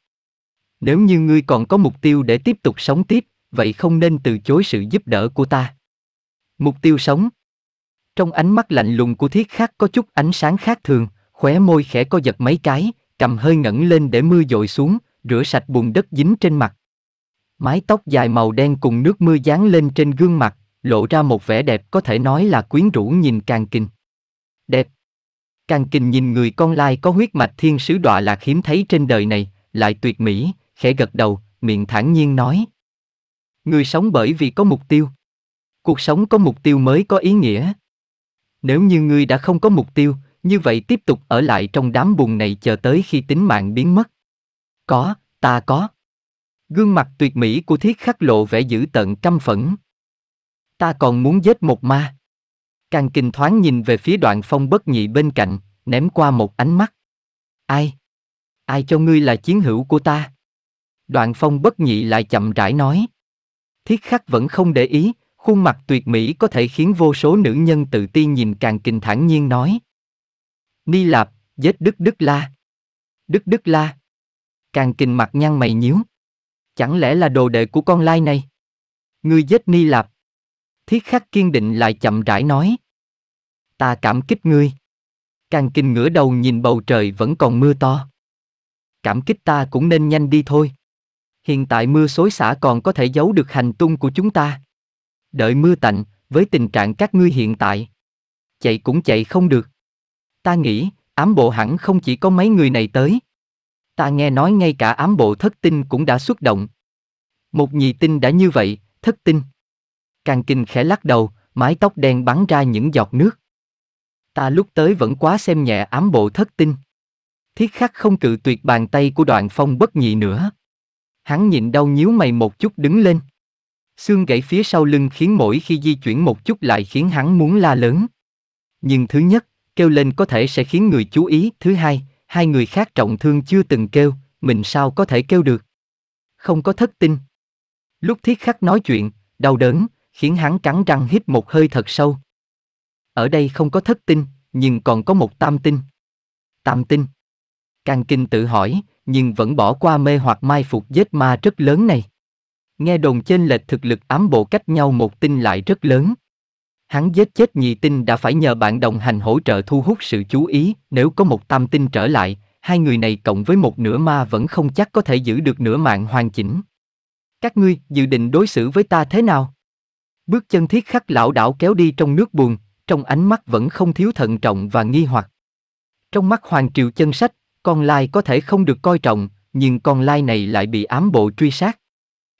Nếu như ngươi còn có mục tiêu để tiếp tục sống tiếp, vậy không nên từ chối sự giúp đỡ của ta. Mục tiêu sống. Trong ánh mắt lạnh lùng của thiết khắc có chút ánh sáng khác thường, khóe môi khẽ co giật mấy cái, cầm hơi ngẩng lên để mưa dội xuống, rửa sạch bùn đất dính trên mặt. Mái tóc dài màu đen cùng nước mưa dán lên trên gương mặt, lộ ra một vẻ đẹp có thể nói là quyến rũ nhìn càng kinh. Đẹp. Càng kinh nhìn người con lai có huyết mạch thiên sứ đọa lạc hiếm thấy trên đời này, lại tuyệt mỹ, khẽ gật đầu, miệng thản nhiên nói. Người sống bởi vì có mục tiêu cuộc sống có mục tiêu mới có ý nghĩa nếu như ngươi đã không có mục tiêu như vậy tiếp tục ở lại trong đám bùn này chờ tới khi tính mạng biến mất có ta có gương mặt tuyệt mỹ của thiết khắc lộ vẻ dữ tận căm phẫn ta còn muốn giết một ma càng kinh thoáng nhìn về phía đoạn phong bất nhị bên cạnh ném qua một ánh mắt ai ai cho ngươi là chiến hữu của ta đoạn phong bất nhị lại chậm rãi nói thiết khắc vẫn không để ý Khuôn mặt tuyệt mỹ có thể khiến vô số nữ nhân tự ti nhìn càng kinh thản nhiên nói. Ni Lạp, giết Đức Đức La. Đức Đức La. Càng kinh mặt nhăn mày nhíu. Chẳng lẽ là đồ đệ của con lai này? ngươi giết Ni Lạp. Thiết khắc kiên định lại chậm rãi nói. Ta cảm kích ngươi. Càng kinh ngửa đầu nhìn bầu trời vẫn còn mưa to. Cảm kích ta cũng nên nhanh đi thôi. Hiện tại mưa xối xả còn có thể giấu được hành tung của chúng ta đợi mưa tạnh, với tình trạng các ngươi hiện tại. Chạy cũng chạy không được. Ta nghĩ, ám bộ hẳn không chỉ có mấy người này tới. Ta nghe nói ngay cả ám bộ thất tinh cũng đã xuất động. Một nhị tinh đã như vậy, thất tinh. Càng kinh khẽ lắc đầu, mái tóc đen bắn ra những giọt nước. Ta lúc tới vẫn quá xem nhẹ ám bộ thất tinh. Thiết khắc không cự tuyệt bàn tay của đoạn phong bất nhị nữa. Hắn nhịn đau nhíu mày một chút đứng lên. Xương gãy phía sau lưng khiến mỗi khi di chuyển một chút lại khiến hắn muốn la lớn. Nhưng thứ nhất, kêu lên có thể sẽ khiến người chú ý. Thứ hai, hai người khác trọng thương chưa từng kêu, mình sao có thể kêu được. Không có thất tin. Lúc thiết khắc nói chuyện, đau đớn, khiến hắn cắn răng hít một hơi thật sâu. Ở đây không có thất tin, nhưng còn có một tam tin. Tam tin. Càng kinh tự hỏi, nhưng vẫn bỏ qua mê hoặc mai phục vết ma rất lớn này. Nghe đồn chênh lệch thực lực ám bộ cách nhau một tinh lại rất lớn. Hắn giết chết nhị tinh đã phải nhờ bạn đồng hành hỗ trợ thu hút sự chú ý, nếu có một tam tinh trở lại, hai người này cộng với một nửa ma vẫn không chắc có thể giữ được nửa mạng hoàn chỉnh. Các ngươi dự định đối xử với ta thế nào? Bước chân thiết khắc lão đảo kéo đi trong nước buồn, trong ánh mắt vẫn không thiếu thận trọng và nghi hoặc. Trong mắt Hoàng Triều chân sách, con lai có thể không được coi trọng, nhưng con lai này lại bị ám bộ truy sát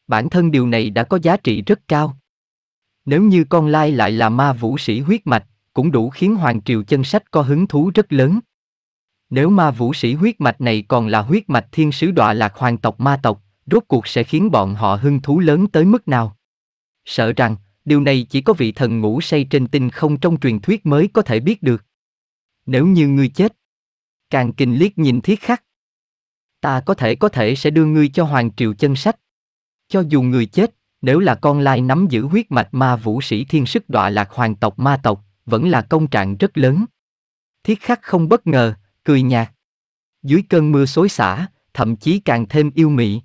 bản thân điều này đã có giá trị rất cao. Nếu như con lai lại là ma vũ sĩ huyết mạch, cũng đủ khiến Hoàng Triều chân sách có hứng thú rất lớn. Nếu ma vũ sĩ huyết mạch này còn là huyết mạch thiên sứ đọa lạc hoàng tộc ma tộc, rốt cuộc sẽ khiến bọn họ hứng thú lớn tới mức nào? Sợ rằng, điều này chỉ có vị thần ngủ say trên tinh không trong truyền thuyết mới có thể biết được. Nếu như ngươi chết, càng kinh liếc nhìn thiết khắc, ta có thể có thể sẽ đưa ngươi cho Hoàng Triều chân sách. Cho dù người chết, nếu là con lai nắm giữ huyết mạch ma vũ sĩ thiên sức đọa lạc hoàng tộc ma tộc, vẫn là công trạng rất lớn. Thiết khắc không bất ngờ, cười nhạt. Dưới cơn mưa xối xả, thậm chí càng thêm yêu mị.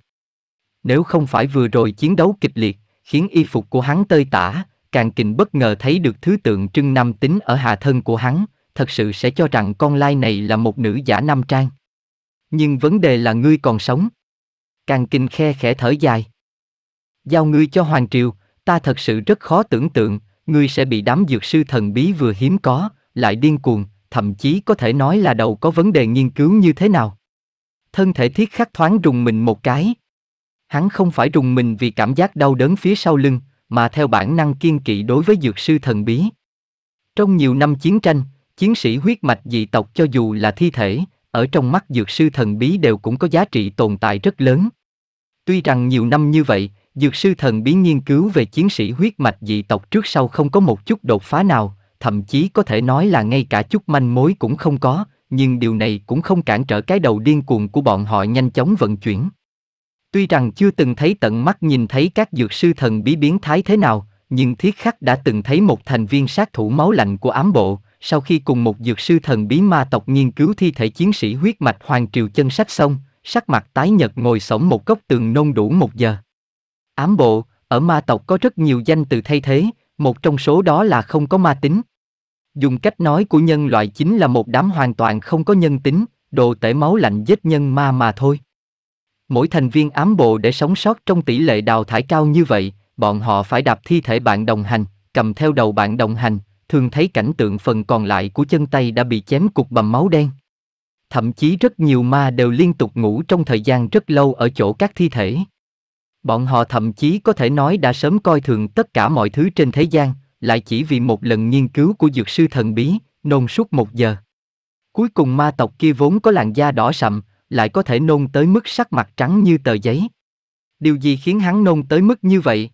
Nếu không phải vừa rồi chiến đấu kịch liệt, khiến y phục của hắn tơi tả, càng kình bất ngờ thấy được thứ tượng trưng nam tính ở hạ thân của hắn, thật sự sẽ cho rằng con lai này là một nữ giả nam trang. Nhưng vấn đề là ngươi còn sống. Càng kinh khe khẽ thở dài. Giao ngươi cho Hoàng Triều, ta thật sự rất khó tưởng tượng, ngươi sẽ bị đám dược sư thần bí vừa hiếm có, lại điên cuồng, thậm chí có thể nói là đầu có vấn đề nghiên cứu như thế nào. Thân thể thiết khắc thoáng rùng mình một cái. Hắn không phải rùng mình vì cảm giác đau đớn phía sau lưng, mà theo bản năng kiên kỵ đối với dược sư thần bí. Trong nhiều năm chiến tranh, chiến sĩ huyết mạch dị tộc cho dù là thi thể, ở trong mắt dược sư thần bí đều cũng có giá trị tồn tại rất lớn. Tuy rằng nhiều năm như vậy, dược sư thần bí nghiên cứu về chiến sĩ huyết mạch dị tộc trước sau không có một chút đột phá nào, thậm chí có thể nói là ngay cả chút manh mối cũng không có, nhưng điều này cũng không cản trở cái đầu điên cuồng của bọn họ nhanh chóng vận chuyển. Tuy rằng chưa từng thấy tận mắt nhìn thấy các dược sư thần bí biến thái thế nào, nhưng thiết khắc đã từng thấy một thành viên sát thủ máu lạnh của ám bộ, sau khi cùng một dược sư thần bí ma tộc nghiên cứu thi thể chiến sĩ huyết mạch Hoàng Triều chân sách xong, sắc mặt tái nhật ngồi sổng một góc tường nôn đủ một giờ. Ám bộ, ở ma tộc có rất nhiều danh từ thay thế, một trong số đó là không có ma tính. Dùng cách nói của nhân loại chính là một đám hoàn toàn không có nhân tính, đồ tể máu lạnh giết nhân ma mà thôi. Mỗi thành viên ám bộ để sống sót trong tỷ lệ đào thải cao như vậy, bọn họ phải đạp thi thể bạn đồng hành, cầm theo đầu bạn đồng hành, thường thấy cảnh tượng phần còn lại của chân tay đã bị chém cục bầm máu đen. Thậm chí rất nhiều ma đều liên tục ngủ trong thời gian rất lâu ở chỗ các thi thể. Bọn họ thậm chí có thể nói đã sớm coi thường tất cả mọi thứ trên thế gian, lại chỉ vì một lần nghiên cứu của dược sư thần bí, nôn suốt một giờ. Cuối cùng ma tộc kia vốn có làn da đỏ sậm, lại có thể nôn tới mức sắc mặt trắng như tờ giấy. Điều gì khiến hắn nôn tới mức như vậy?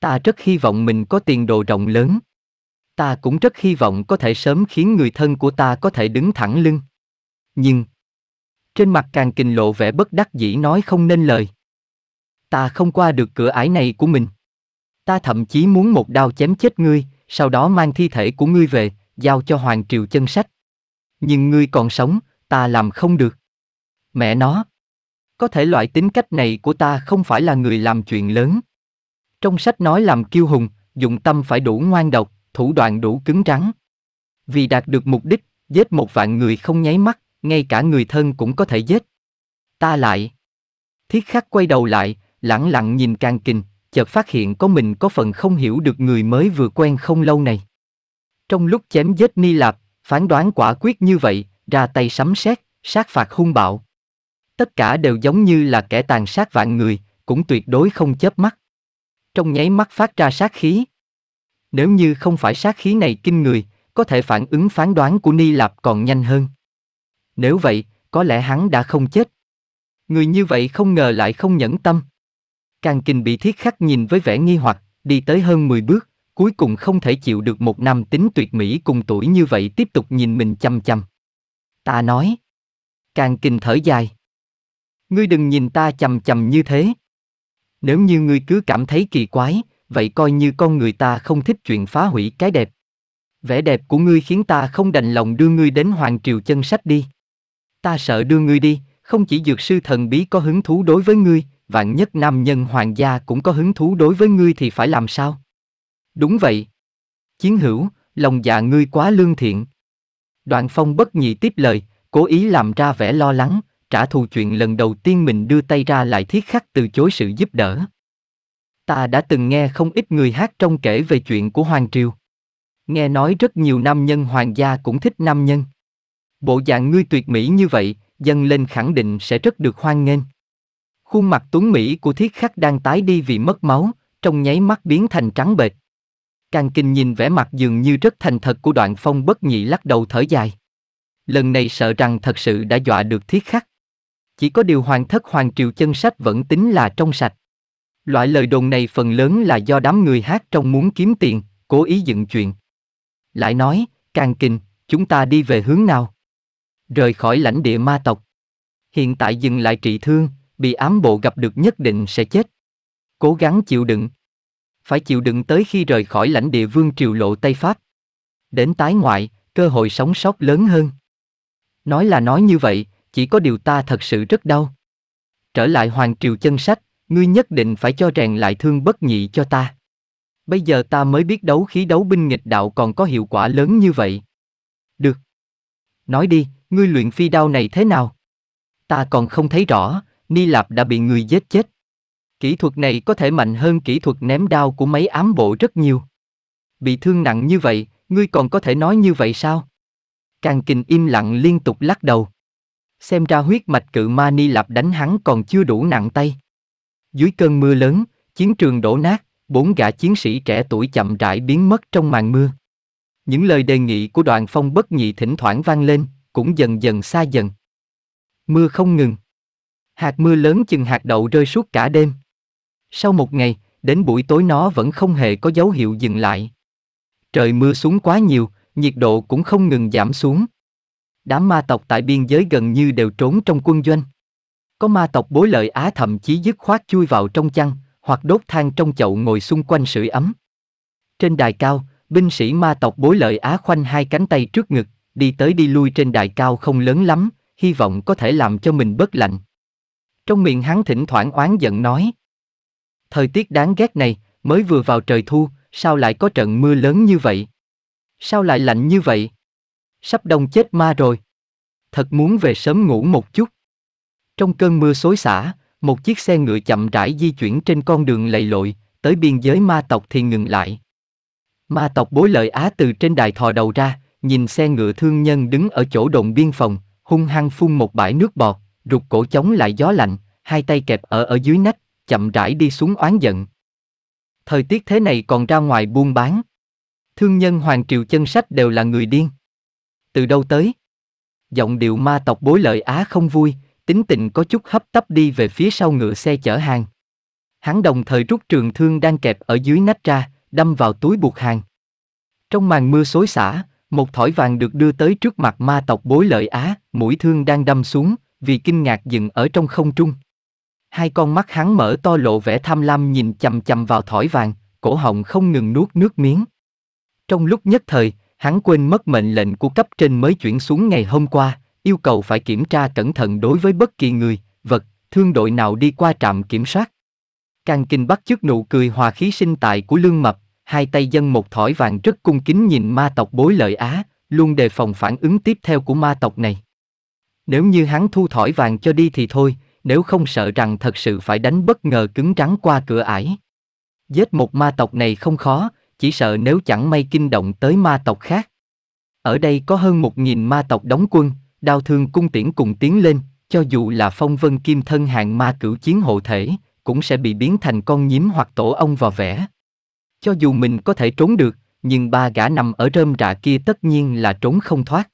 Ta rất hy vọng mình có tiền đồ rộng lớn. Ta cũng rất hy vọng có thể sớm khiến người thân của ta có thể đứng thẳng lưng. Nhưng, trên mặt càng kình lộ vẻ bất đắc dĩ nói không nên lời ta không qua được cửa ải này của mình. Ta thậm chí muốn một đao chém chết ngươi, sau đó mang thi thể của ngươi về, giao cho Hoàng Triều chân sách. Nhưng ngươi còn sống, ta làm không được. Mẹ nó! Có thể loại tính cách này của ta không phải là người làm chuyện lớn. Trong sách nói làm kiêu hùng, dụng tâm phải đủ ngoan độc, thủ đoạn đủ cứng rắn. Vì đạt được mục đích, giết một vạn người không nháy mắt, ngay cả người thân cũng có thể giết. Ta lại. Thiết khắc quay đầu lại, lẳng lặng nhìn càng kinh, chợt phát hiện có mình có phần không hiểu được người mới vừa quen không lâu này. Trong lúc chém giết Ni Lạp, phán đoán quả quyết như vậy, ra tay sấm sét sát phạt hung bạo. Tất cả đều giống như là kẻ tàn sát vạn người, cũng tuyệt đối không chớp mắt. Trong nháy mắt phát ra sát khí. Nếu như không phải sát khí này kinh người, có thể phản ứng phán đoán của Ni Lạp còn nhanh hơn. Nếu vậy, có lẽ hắn đã không chết. Người như vậy không ngờ lại không nhẫn tâm, Càng kinh bị thiết khắc nhìn với vẻ nghi hoặc, đi tới hơn 10 bước, cuối cùng không thể chịu được một nam tính tuyệt mỹ cùng tuổi như vậy tiếp tục nhìn mình chăm chăm. Ta nói. Càng kinh thở dài. Ngươi đừng nhìn ta chầm chầm như thế. Nếu như ngươi cứ cảm thấy kỳ quái, vậy coi như con người ta không thích chuyện phá hủy cái đẹp. Vẻ đẹp của ngươi khiến ta không đành lòng đưa ngươi đến Hoàng Triều chân sách đi. Ta sợ đưa ngươi đi, không chỉ dược sư thần bí có hứng thú đối với ngươi, vạn nhất nam nhân hoàng gia cũng có hứng thú đối với ngươi thì phải làm sao? Đúng vậy. Chiến hữu, lòng dạ ngươi quá lương thiện. Đoạn phong bất nhị tiếp lời, cố ý làm ra vẻ lo lắng, trả thù chuyện lần đầu tiên mình đưa tay ra lại thiết khắc từ chối sự giúp đỡ. Ta đã từng nghe không ít người hát trong kể về chuyện của Hoàng Triều. Nghe nói rất nhiều nam nhân hoàng gia cũng thích nam nhân. Bộ dạng ngươi tuyệt mỹ như vậy, dâng lên khẳng định sẽ rất được hoan nghênh. Khuôn mặt tuấn Mỹ của thiết khắc đang tái đi vì mất máu, trong nháy mắt biến thành trắng bệch. Càng kinh nhìn vẻ mặt dường như rất thành thật của đoạn phong bất nhị lắc đầu thở dài. Lần này sợ rằng thật sự đã dọa được thiết khắc. Chỉ có điều hoàng thất hoàng triều chân sách vẫn tính là trong sạch. Loại lời đồn này phần lớn là do đám người hát trong muốn kiếm tiền, cố ý dựng chuyện. Lại nói, càng kinh, chúng ta đi về hướng nào? Rời khỏi lãnh địa ma tộc. Hiện tại dừng lại trị thương, bị ám bộ gặp được nhất định sẽ chết. Cố gắng chịu đựng. Phải chịu đựng tới khi rời khỏi lãnh địa vương triều lộ Tây Pháp. Đến tái ngoại, cơ hội sống sót lớn hơn. Nói là nói như vậy, chỉ có điều ta thật sự rất đau. Trở lại hoàng triều chân sách, ngươi nhất định phải cho rèn lại thương bất nhị cho ta. Bây giờ ta mới biết đấu khí đấu binh nghịch đạo còn có hiệu quả lớn như vậy. Được. Nói đi, ngươi luyện phi đao này thế nào? Ta còn không thấy rõ, Ni Lạp đã bị người giết chết. Kỹ thuật này có thể mạnh hơn kỹ thuật ném đao của mấy ám bộ rất nhiều. Bị thương nặng như vậy, ngươi còn có thể nói như vậy sao? Càng kình im lặng liên tục lắc đầu. Xem ra huyết mạch cự ma Ni Lạp đánh hắn còn chưa đủ nặng tay. Dưới cơn mưa lớn, chiến trường đổ nát, bốn gã chiến sĩ trẻ tuổi chậm rãi biến mất trong màn mưa. Những lời đề nghị của đoàn phong bất nhị thỉnh thoảng vang lên, cũng dần dần xa dần. Mưa không ngừng. Hạt mưa lớn chừng hạt đậu rơi suốt cả đêm. Sau một ngày, đến buổi tối nó vẫn không hề có dấu hiệu dừng lại. Trời mưa xuống quá nhiều, nhiệt độ cũng không ngừng giảm xuống. Đám ma tộc tại biên giới gần như đều trốn trong quân doanh. Có ma tộc bối lợi Á thậm chí dứt khoát chui vào trong chăn, hoặc đốt than trong chậu ngồi xung quanh sưởi ấm. Trên đài cao, binh sĩ ma tộc bối lợi Á khoanh hai cánh tay trước ngực, đi tới đi lui trên đài cao không lớn lắm, hy vọng có thể làm cho mình bất lạnh. Trong miệng hắn thỉnh thoảng oán giận nói. Thời tiết đáng ghét này, mới vừa vào trời thu, sao lại có trận mưa lớn như vậy? Sao lại lạnh như vậy? Sắp đông chết ma rồi. Thật muốn về sớm ngủ một chút. Trong cơn mưa xối xả, một chiếc xe ngựa chậm rãi di chuyển trên con đường lầy lội, tới biên giới ma tộc thì ngừng lại. Ma tộc bối lợi Á từ trên đài thò đầu ra, nhìn xe ngựa thương nhân đứng ở chỗ đồn biên phòng, hung hăng phun một bãi nước bọt rụt cổ chống lại gió lạnh, hai tay kẹp ở ở dưới nách, chậm rãi đi xuống oán giận. Thời tiết thế này còn ra ngoài buôn bán. Thương nhân Hoàng Triều chân sách đều là người điên. Từ đâu tới? Giọng điệu ma tộc bối lợi Á không vui, tính tình có chút hấp tấp đi về phía sau ngựa xe chở hàng. Hắn đồng thời rút trường thương đang kẹp ở dưới nách ra, đâm vào túi buộc hàng. Trong màn mưa xối xả, một thỏi vàng được đưa tới trước mặt ma tộc bối lợi Á, mũi thương đang đâm xuống, vì kinh ngạc dừng ở trong không trung. Hai con mắt hắn mở to lộ vẻ tham lam nhìn chầm chầm vào thỏi vàng, cổ họng không ngừng nuốt nước miếng. Trong lúc nhất thời, hắn quên mất mệnh lệnh của cấp trên mới chuyển xuống ngày hôm qua, yêu cầu phải kiểm tra cẩn thận đối với bất kỳ người, vật, thương đội nào đi qua trạm kiểm soát. Càng kinh bắt chước nụ cười hòa khí sinh tại của lương mập, hai tay dân một thỏi vàng rất cung kính nhìn ma tộc bối lợi Á, luôn đề phòng phản ứng tiếp theo của ma tộc này. Nếu như hắn thu thỏi vàng cho đi thì thôi, nếu không sợ rằng thật sự phải đánh bất ngờ cứng trắng qua cửa ải. Giết một ma tộc này không khó, chỉ sợ nếu chẳng may kinh động tới ma tộc khác. Ở đây có hơn một nghìn ma tộc đóng quân, đau thương cung tiễn cùng tiến lên, cho dù là phong vân kim thân hạng ma cửu chiến hộ thể, cũng sẽ bị biến thành con nhím hoặc tổ ong vò vẽ. Cho dù mình có thể trốn được, nhưng ba gã nằm ở rơm rạ kia tất nhiên là trốn không thoát.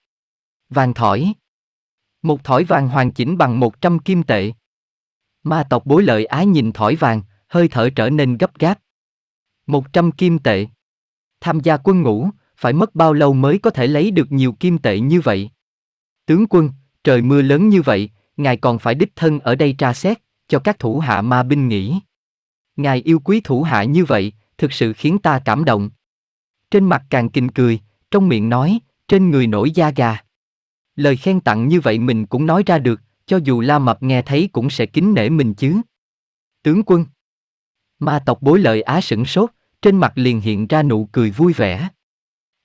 Vàng thỏi một thỏi vàng hoàn chỉnh bằng 100 kim tệ. Ma tộc bối lợi ái nhìn thỏi vàng, hơi thở trở nên gấp gáp. 100 kim tệ. Tham gia quân ngũ, phải mất bao lâu mới có thể lấy được nhiều kim tệ như vậy? Tướng quân, trời mưa lớn như vậy, ngài còn phải đích thân ở đây tra xét, cho các thủ hạ ma binh nghỉ. Ngài yêu quý thủ hạ như vậy, thực sự khiến ta cảm động. Trên mặt càng kinh cười, trong miệng nói, trên người nổi da gà lời khen tặng như vậy mình cũng nói ra được, cho dù La Mập nghe thấy cũng sẽ kính nể mình chứ. Tướng quân Ma tộc bối lợi á sửng sốt, trên mặt liền hiện ra nụ cười vui vẻ.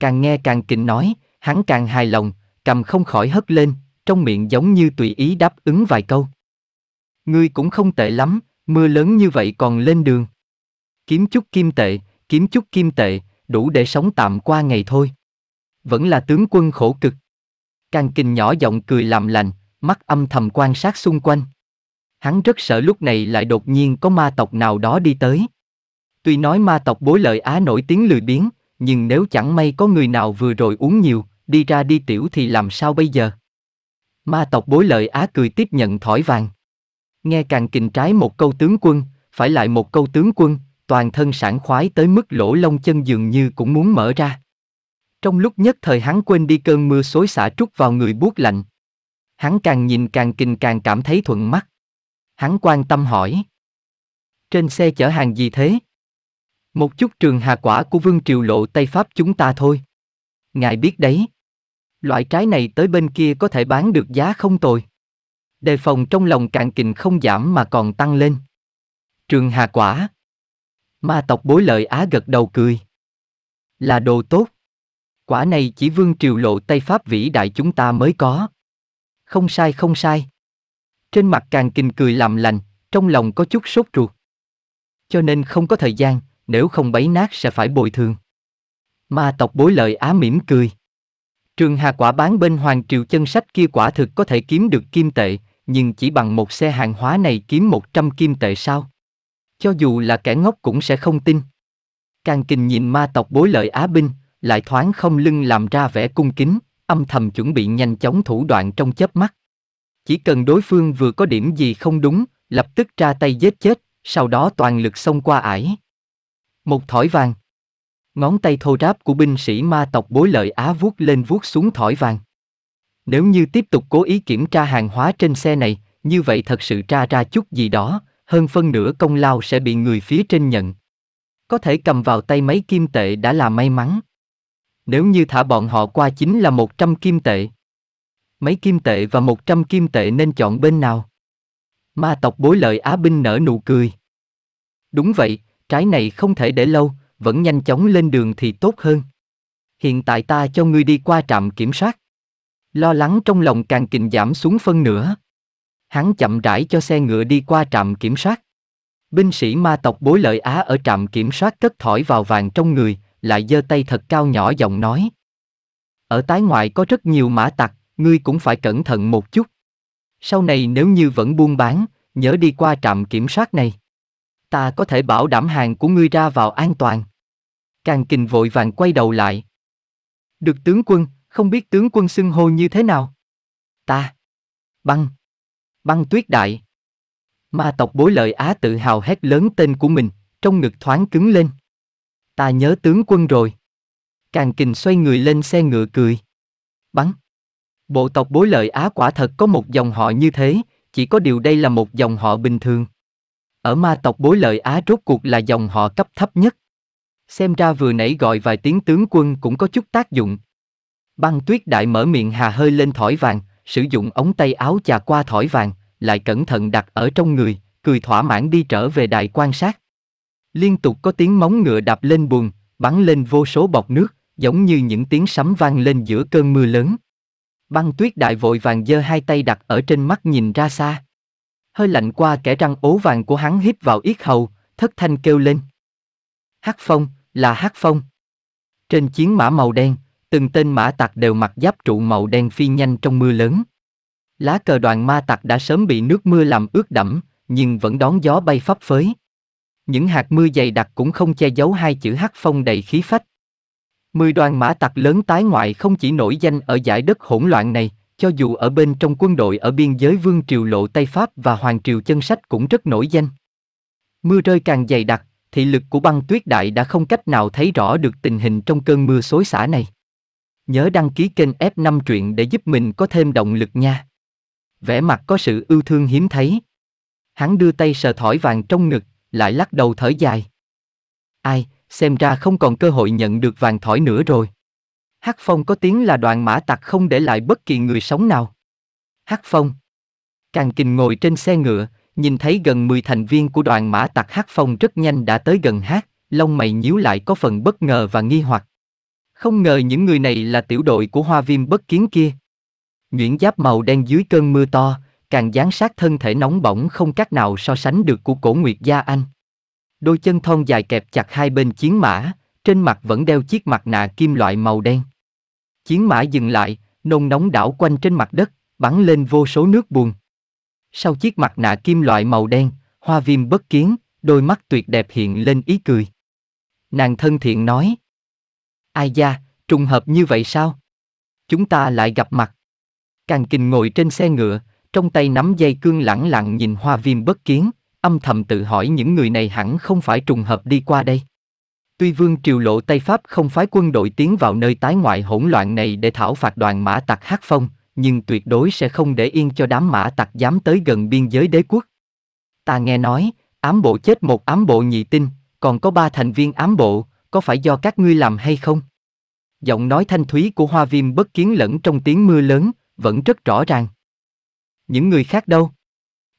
Càng nghe càng kinh nói, hắn càng hài lòng, cầm không khỏi hất lên, trong miệng giống như tùy ý đáp ứng vài câu. Ngươi cũng không tệ lắm, mưa lớn như vậy còn lên đường. Kiếm chút kim tệ, kiếm chút kim tệ, đủ để sống tạm qua ngày thôi. Vẫn là tướng quân khổ cực. Càng kinh nhỏ giọng cười làm lành, mắt âm thầm quan sát xung quanh. Hắn rất sợ lúc này lại đột nhiên có ma tộc nào đó đi tới. Tuy nói ma tộc bối lợi Á nổi tiếng lười biếng, nhưng nếu chẳng may có người nào vừa rồi uống nhiều, đi ra đi tiểu thì làm sao bây giờ? Ma tộc bối lợi Á cười tiếp nhận thỏi vàng. Nghe càng kinh trái một câu tướng quân, phải lại một câu tướng quân, toàn thân sảng khoái tới mức lỗ lông chân dường như cũng muốn mở ra. Trong lúc nhất thời hắn quên đi cơn mưa xối xả trút vào người buốt lạnh. Hắn càng nhìn càng kinh càng cảm thấy thuận mắt. Hắn quan tâm hỏi. Trên xe chở hàng gì thế? Một chút trường hà quả của Vương Triều Lộ Tây Pháp chúng ta thôi. Ngài biết đấy. Loại trái này tới bên kia có thể bán được giá không tồi. Đề phòng trong lòng càng kình không giảm mà còn tăng lên. Trường hà quả. Ma tộc bối lợi á gật đầu cười. Là đồ tốt. Quả này chỉ vương triều lộ Tây Pháp vĩ đại chúng ta mới có. Không sai không sai. Trên mặt càng kinh cười làm lành, trong lòng có chút sốt ruột. Cho nên không có thời gian, nếu không bấy nát sẽ phải bồi thường. Ma tộc bối lợi á mỉm cười. Trường Hà quả bán bên Hoàng Triều chân sách kia quả thực có thể kiếm được kim tệ, nhưng chỉ bằng một xe hàng hóa này kiếm 100 kim tệ sao? Cho dù là kẻ ngốc cũng sẽ không tin. Càng kình nhìn ma tộc bối lợi Á Binh, lại thoáng không lưng làm ra vẻ cung kính, âm thầm chuẩn bị nhanh chóng thủ đoạn trong chớp mắt. Chỉ cần đối phương vừa có điểm gì không đúng, lập tức ra tay giết chết, sau đó toàn lực xông qua ải. Một thỏi vàng. Ngón tay thô ráp của binh sĩ ma tộc bối lợi Á vuốt lên vuốt xuống thỏi vàng. Nếu như tiếp tục cố ý kiểm tra hàng hóa trên xe này, như vậy thật sự tra ra chút gì đó, hơn phân nửa công lao sẽ bị người phía trên nhận. Có thể cầm vào tay mấy kim tệ đã là may mắn. Nếu như thả bọn họ qua chính là 100 kim tệ. Mấy kim tệ và 100 kim tệ nên chọn bên nào? Ma tộc bối lợi Á binh nở nụ cười. Đúng vậy, trái này không thể để lâu, vẫn nhanh chóng lên đường thì tốt hơn. Hiện tại ta cho ngươi đi qua trạm kiểm soát. Lo lắng trong lòng càng kình giảm xuống phân nửa. Hắn chậm rãi cho xe ngựa đi qua trạm kiểm soát. Binh sĩ ma tộc bối lợi Á ở trạm kiểm soát cất thỏi vào vàng trong người, lại giơ tay thật cao nhỏ giọng nói. Ở tái ngoại có rất nhiều mã tặc, ngươi cũng phải cẩn thận một chút. Sau này nếu như vẫn buôn bán, nhớ đi qua trạm kiểm soát này. Ta có thể bảo đảm hàng của ngươi ra vào an toàn. Càng kình vội vàng quay đầu lại. Được tướng quân, không biết tướng quân xưng hô như thế nào? Ta. Băng. Băng tuyết đại. Ma tộc bối lợi Á tự hào hét lớn tên của mình, trong ngực thoáng cứng lên. Ta nhớ tướng quân rồi. Càng kình xoay người lên xe ngựa cười. Bắn. Bộ tộc bối lợi Á quả thật có một dòng họ như thế, chỉ có điều đây là một dòng họ bình thường. Ở ma tộc bối lợi Á rốt cuộc là dòng họ cấp thấp nhất. Xem ra vừa nãy gọi vài tiếng tướng quân cũng có chút tác dụng. Băng tuyết đại mở miệng hà hơi lên thỏi vàng, sử dụng ống tay áo chà qua thỏi vàng, lại cẩn thận đặt ở trong người, cười thỏa mãn đi trở về đại quan sát. Liên tục có tiếng móng ngựa đạp lên bùn, bắn lên vô số bọt nước, giống như những tiếng sấm vang lên giữa cơn mưa lớn. Băng tuyết đại vội vàng giơ hai tay đặt ở trên mắt nhìn ra xa. Hơi lạnh qua kẻ răng ố vàng của hắn hít vào yết hầu, thất thanh kêu lên. hắc phong, là hắc phong. Trên chiến mã màu đen, từng tên mã tặc đều mặc giáp trụ màu đen phi nhanh trong mưa lớn. Lá cờ đoàn ma tặc đã sớm bị nước mưa làm ướt đẫm, nhưng vẫn đón gió bay phấp phới. Những hạt mưa dày đặc cũng không che giấu hai chữ hắc phong đầy khí phách. Mười đoàn mã tặc lớn tái ngoại không chỉ nổi danh ở giải đất hỗn loạn này, cho dù ở bên trong quân đội ở biên giới vương triều lộ Tây Pháp và Hoàng triều chân sách cũng rất nổi danh. Mưa rơi càng dày đặc, thị lực của băng tuyết đại đã không cách nào thấy rõ được tình hình trong cơn mưa xối xả này. Nhớ đăng ký kênh F5 truyện để giúp mình có thêm động lực nha. Vẻ mặt có sự ưu thương hiếm thấy. Hắn đưa tay sờ thỏi vàng trong ngực, lại lắc đầu thở dài. Ai, xem ra không còn cơ hội nhận được vàng thỏi nữa rồi. Hắc Phong có tiếng là đoàn mã tặc không để lại bất kỳ người sống nào. Hắc Phong Càng kình ngồi trên xe ngựa, nhìn thấy gần 10 thành viên của đoàn mã tặc Hắc Phong rất nhanh đã tới gần hát, lông mày nhíu lại có phần bất ngờ và nghi hoặc. Không ngờ những người này là tiểu đội của hoa viêm bất kiến kia. Nguyễn giáp màu đen dưới cơn mưa to, càng gián sát thân thể nóng bỏng không cách nào so sánh được của cổ Nguyệt Gia Anh. Đôi chân thon dài kẹp chặt hai bên chiến mã, trên mặt vẫn đeo chiếc mặt nạ kim loại màu đen. Chiến mã dừng lại, nôn nóng đảo quanh trên mặt đất, bắn lên vô số nước buồn. Sau chiếc mặt nạ kim loại màu đen, hoa viêm bất kiến, đôi mắt tuyệt đẹp hiện lên ý cười. Nàng thân thiện nói. Ai da, trùng hợp như vậy sao? Chúng ta lại gặp mặt. Càng kình ngồi trên xe ngựa, trong tay nắm dây cương lẳng lặng nhìn hoa viêm bất kiến, âm thầm tự hỏi những người này hẳn không phải trùng hợp đi qua đây. Tuy vương triều lộ Tây Pháp không phái quân đội tiến vào nơi tái ngoại hỗn loạn này để thảo phạt đoàn mã tặc hát phong, nhưng tuyệt đối sẽ không để yên cho đám mã tặc dám tới gần biên giới đế quốc. Ta nghe nói, ám bộ chết một ám bộ nhị tinh, còn có ba thành viên ám bộ, có phải do các ngươi làm hay không? Giọng nói thanh thúy của hoa viêm bất kiến lẫn trong tiếng mưa lớn, vẫn rất rõ ràng. Những người khác đâu?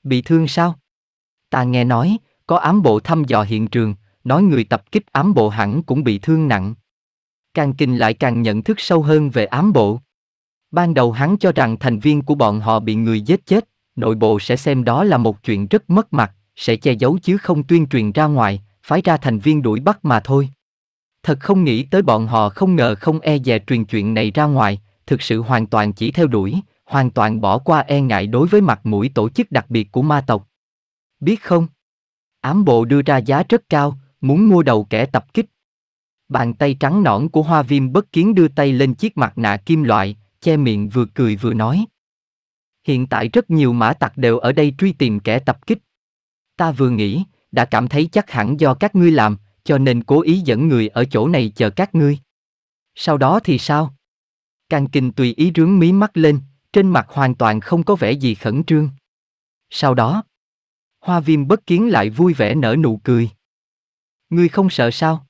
Bị thương sao? Ta nghe nói, có ám bộ thăm dò hiện trường, nói người tập kích ám bộ hẳn cũng bị thương nặng. Càng kinh lại càng nhận thức sâu hơn về ám bộ. Ban đầu hắn cho rằng thành viên của bọn họ bị người giết chết, nội bộ sẽ xem đó là một chuyện rất mất mặt, sẽ che giấu chứ không tuyên truyền ra ngoài, phái ra thành viên đuổi bắt mà thôi. Thật không nghĩ tới bọn họ không ngờ không e dè truyền chuyện này ra ngoài, thực sự hoàn toàn chỉ theo đuổi, hoàn toàn bỏ qua e ngại đối với mặt mũi tổ chức đặc biệt của ma tộc. Biết không? Ám bộ đưa ra giá rất cao, muốn mua đầu kẻ tập kích. Bàn tay trắng nõn của hoa viêm bất kiến đưa tay lên chiếc mặt nạ kim loại, che miệng vừa cười vừa nói. Hiện tại rất nhiều mã tặc đều ở đây truy tìm kẻ tập kích. Ta vừa nghĩ, đã cảm thấy chắc hẳn do các ngươi làm, cho nên cố ý dẫn người ở chỗ này chờ các ngươi. Sau đó thì sao? Càng kinh tùy ý rướng mí mắt lên, trên mặt hoàn toàn không có vẻ gì khẩn trương. Sau đó, hoa viêm bất kiến lại vui vẻ nở nụ cười. Ngươi không sợ sao?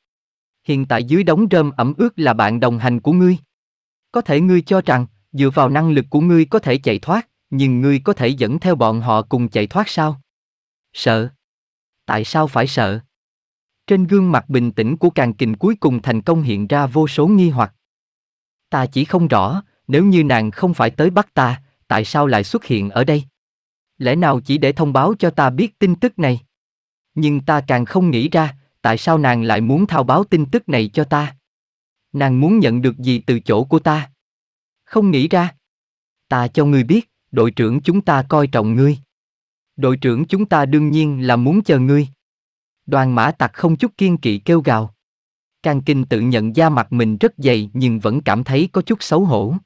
Hiện tại dưới đống rơm ẩm ướt là bạn đồng hành của ngươi. Có thể ngươi cho rằng, dựa vào năng lực của ngươi có thể chạy thoát, nhưng ngươi có thể dẫn theo bọn họ cùng chạy thoát sao? Sợ. Tại sao phải sợ? Trên gương mặt bình tĩnh của càng kình cuối cùng thành công hiện ra vô số nghi hoặc. Ta chỉ không rõ, nếu như nàng không phải tới bắt ta, tại sao lại xuất hiện ở đây? Lẽ nào chỉ để thông báo cho ta biết tin tức này? Nhưng ta càng không nghĩ ra, tại sao nàng lại muốn thao báo tin tức này cho ta? Nàng muốn nhận được gì từ chỗ của ta? Không nghĩ ra. Ta cho ngươi biết, đội trưởng chúng ta coi trọng ngươi. Đội trưởng chúng ta đương nhiên là muốn chờ ngươi. Đoàn mã tặc không chút kiên kỵ kêu gào. Càng kinh tự nhận da mặt mình rất dày nhưng vẫn cảm thấy có chút xấu hổ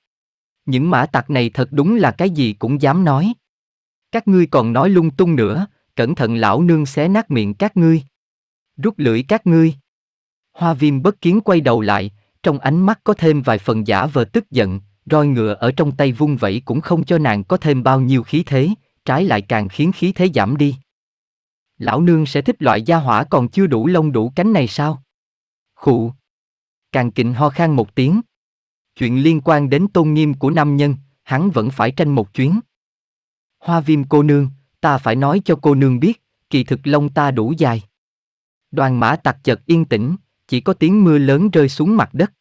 những mã tặc này thật đúng là cái gì cũng dám nói. Các ngươi còn nói lung tung nữa, cẩn thận lão nương xé nát miệng các ngươi. Rút lưỡi các ngươi. Hoa viêm bất kiến quay đầu lại, trong ánh mắt có thêm vài phần giả vờ tức giận, roi ngựa ở trong tay vung vẩy cũng không cho nàng có thêm bao nhiêu khí thế, trái lại càng khiến khí thế giảm đi. Lão nương sẽ thích loại gia hỏa còn chưa đủ lông đủ cánh này sao? Khụ. Càng kịnh ho khan một tiếng, chuyện liên quan đến tôn nghiêm của nam nhân, hắn vẫn phải tranh một chuyến. Hoa viêm cô nương, ta phải nói cho cô nương biết, kỳ thực lông ta đủ dài. Đoàn mã tặc chợt yên tĩnh, chỉ có tiếng mưa lớn rơi xuống mặt đất.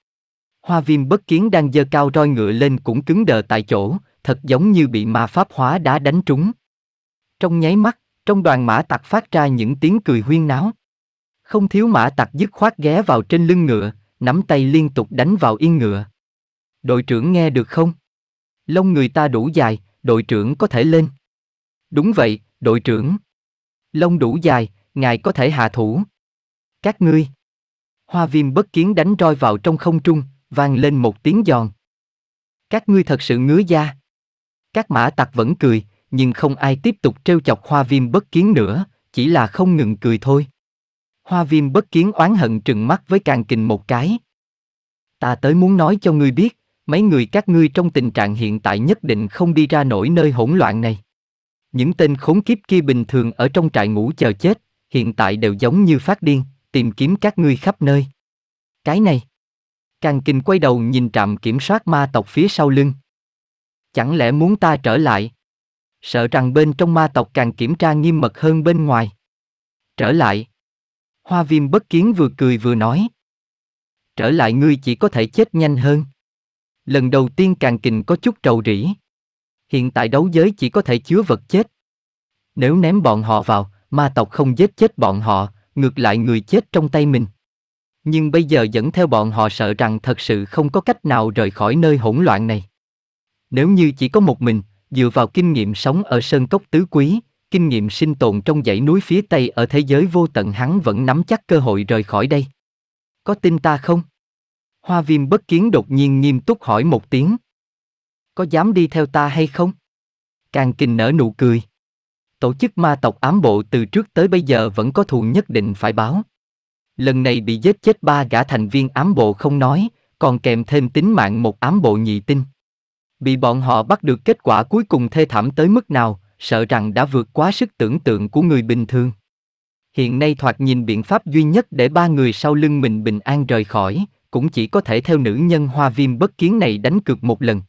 Hoa viêm bất kiến đang dơ cao roi ngựa lên cũng cứng đờ tại chỗ, thật giống như bị ma pháp hóa đá đánh trúng. Trong nháy mắt, trong đoàn mã tặc phát ra những tiếng cười huyên náo. Không thiếu mã tặc dứt khoát ghé vào trên lưng ngựa, nắm tay liên tục đánh vào yên ngựa. Đội trưởng nghe được không? Lông người ta đủ dài, đội trưởng có thể lên. Đúng vậy, đội trưởng. Lông đủ dài, ngài có thể hạ thủ. Các ngươi. Hoa viêm bất kiến đánh roi vào trong không trung, vang lên một tiếng giòn. Các ngươi thật sự ngứa da. Các mã tặc vẫn cười, nhưng không ai tiếp tục trêu chọc hoa viêm bất kiến nữa, chỉ là không ngừng cười thôi. Hoa viêm bất kiến oán hận trừng mắt với càng kình một cái. Ta tới muốn nói cho ngươi biết, mấy người các ngươi trong tình trạng hiện tại nhất định không đi ra nổi nơi hỗn loạn này. Những tên khốn kiếp kia bình thường ở trong trại ngủ chờ chết, hiện tại đều giống như phát điên, tìm kiếm các ngươi khắp nơi. Cái này. Càng kinh quay đầu nhìn trạm kiểm soát ma tộc phía sau lưng. Chẳng lẽ muốn ta trở lại? Sợ rằng bên trong ma tộc càng kiểm tra nghiêm mật hơn bên ngoài. Trở lại. Hoa viêm bất kiến vừa cười vừa nói. Trở lại ngươi chỉ có thể chết nhanh hơn lần đầu tiên càng kình có chút trầu rỉ. Hiện tại đấu giới chỉ có thể chứa vật chết. Nếu ném bọn họ vào, ma tộc không giết chết bọn họ, ngược lại người chết trong tay mình. Nhưng bây giờ dẫn theo bọn họ sợ rằng thật sự không có cách nào rời khỏi nơi hỗn loạn này. Nếu như chỉ có một mình, dựa vào kinh nghiệm sống ở sơn cốc tứ quý, kinh nghiệm sinh tồn trong dãy núi phía Tây ở thế giới vô tận hắn vẫn nắm chắc cơ hội rời khỏi đây. Có tin ta không? Hoa viêm bất kiến đột nhiên nghiêm túc hỏi một tiếng. Có dám đi theo ta hay không? Càng kinh nở nụ cười. Tổ chức ma tộc ám bộ từ trước tới bây giờ vẫn có thù nhất định phải báo. Lần này bị giết chết ba gã thành viên ám bộ không nói, còn kèm thêm tính mạng một ám bộ nhị tinh. Bị bọn họ bắt được kết quả cuối cùng thê thảm tới mức nào, sợ rằng đã vượt quá sức tưởng tượng của người bình thường. Hiện nay thoạt nhìn biện pháp duy nhất để ba người sau lưng mình bình an rời khỏi, cũng chỉ có thể theo nữ nhân hoa viêm bất kiến này đánh cược một lần.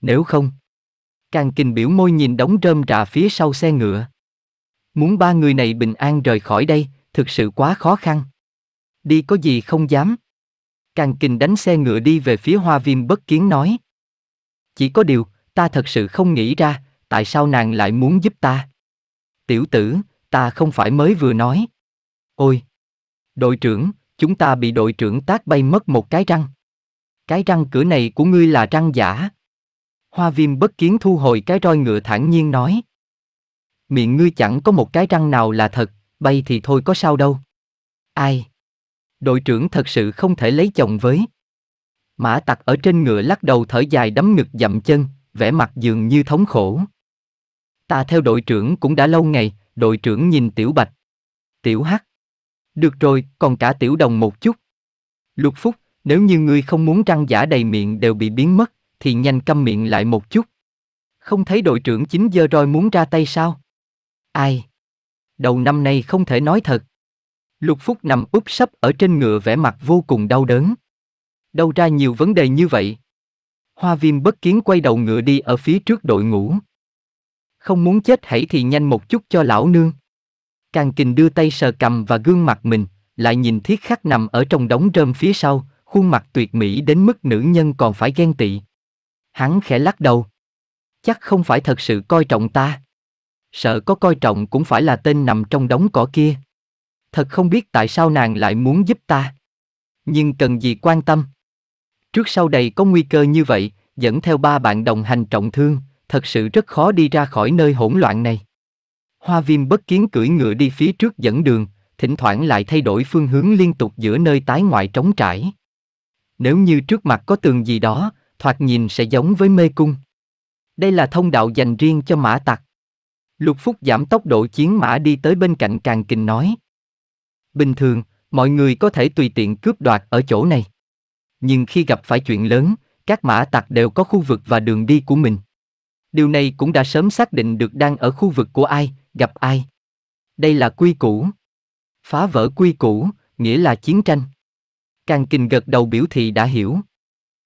Nếu không, Càng Kinh biểu môi nhìn đóng rơm rạ phía sau xe ngựa. Muốn ba người này bình an rời khỏi đây, thực sự quá khó khăn. Đi có gì không dám. Càng Kinh đánh xe ngựa đi về phía hoa viêm bất kiến nói. Chỉ có điều, ta thật sự không nghĩ ra, tại sao nàng lại muốn giúp ta. Tiểu tử, ta không phải mới vừa nói. Ôi! Đội trưởng, chúng ta bị đội trưởng tác bay mất một cái răng. Cái răng cửa này của ngươi là răng giả. Hoa viêm bất kiến thu hồi cái roi ngựa thản nhiên nói. Miệng ngươi chẳng có một cái răng nào là thật, bay thì thôi có sao đâu. Ai? Đội trưởng thật sự không thể lấy chồng với. Mã tặc ở trên ngựa lắc đầu thở dài đấm ngực dậm chân, vẻ mặt dường như thống khổ. Ta theo đội trưởng cũng đã lâu ngày, đội trưởng nhìn tiểu bạch. Tiểu hắc. Được rồi, còn cả tiểu đồng một chút. Lục Phúc, nếu như ngươi không muốn răng giả đầy miệng đều bị biến mất, thì nhanh câm miệng lại một chút. Không thấy đội trưởng chính giờ rồi muốn ra tay sao? Ai? Đầu năm nay không thể nói thật. Lục Phúc nằm úp sấp ở trên ngựa vẻ mặt vô cùng đau đớn. Đâu ra nhiều vấn đề như vậy? Hoa viêm bất kiến quay đầu ngựa đi ở phía trước đội ngũ. Không muốn chết hãy thì nhanh một chút cho lão nương. Càng kình đưa tay sờ cầm và gương mặt mình, lại nhìn thiết khắc nằm ở trong đống rơm phía sau, khuôn mặt tuyệt mỹ đến mức nữ nhân còn phải ghen tị. Hắn khẽ lắc đầu. Chắc không phải thật sự coi trọng ta. Sợ có coi trọng cũng phải là tên nằm trong đống cỏ kia. Thật không biết tại sao nàng lại muốn giúp ta. Nhưng cần gì quan tâm. Trước sau đây có nguy cơ như vậy, dẫn theo ba bạn đồng hành trọng thương, thật sự rất khó đi ra khỏi nơi hỗn loạn này. Hoa viêm bất kiến cưỡi ngựa đi phía trước dẫn đường, thỉnh thoảng lại thay đổi phương hướng liên tục giữa nơi tái ngoại trống trải. Nếu như trước mặt có tường gì đó, thoạt nhìn sẽ giống với mê cung. Đây là thông đạo dành riêng cho mã tặc. Lục Phúc giảm tốc độ chiến mã đi tới bên cạnh Càng kinh nói. Bình thường, mọi người có thể tùy tiện cướp đoạt ở chỗ này. Nhưng khi gặp phải chuyện lớn, các mã tặc đều có khu vực và đường đi của mình. Điều này cũng đã sớm xác định được đang ở khu vực của ai, gặp ai. Đây là quy củ. Phá vỡ quy củ, nghĩa là chiến tranh. Càng kình gật đầu biểu thị đã hiểu.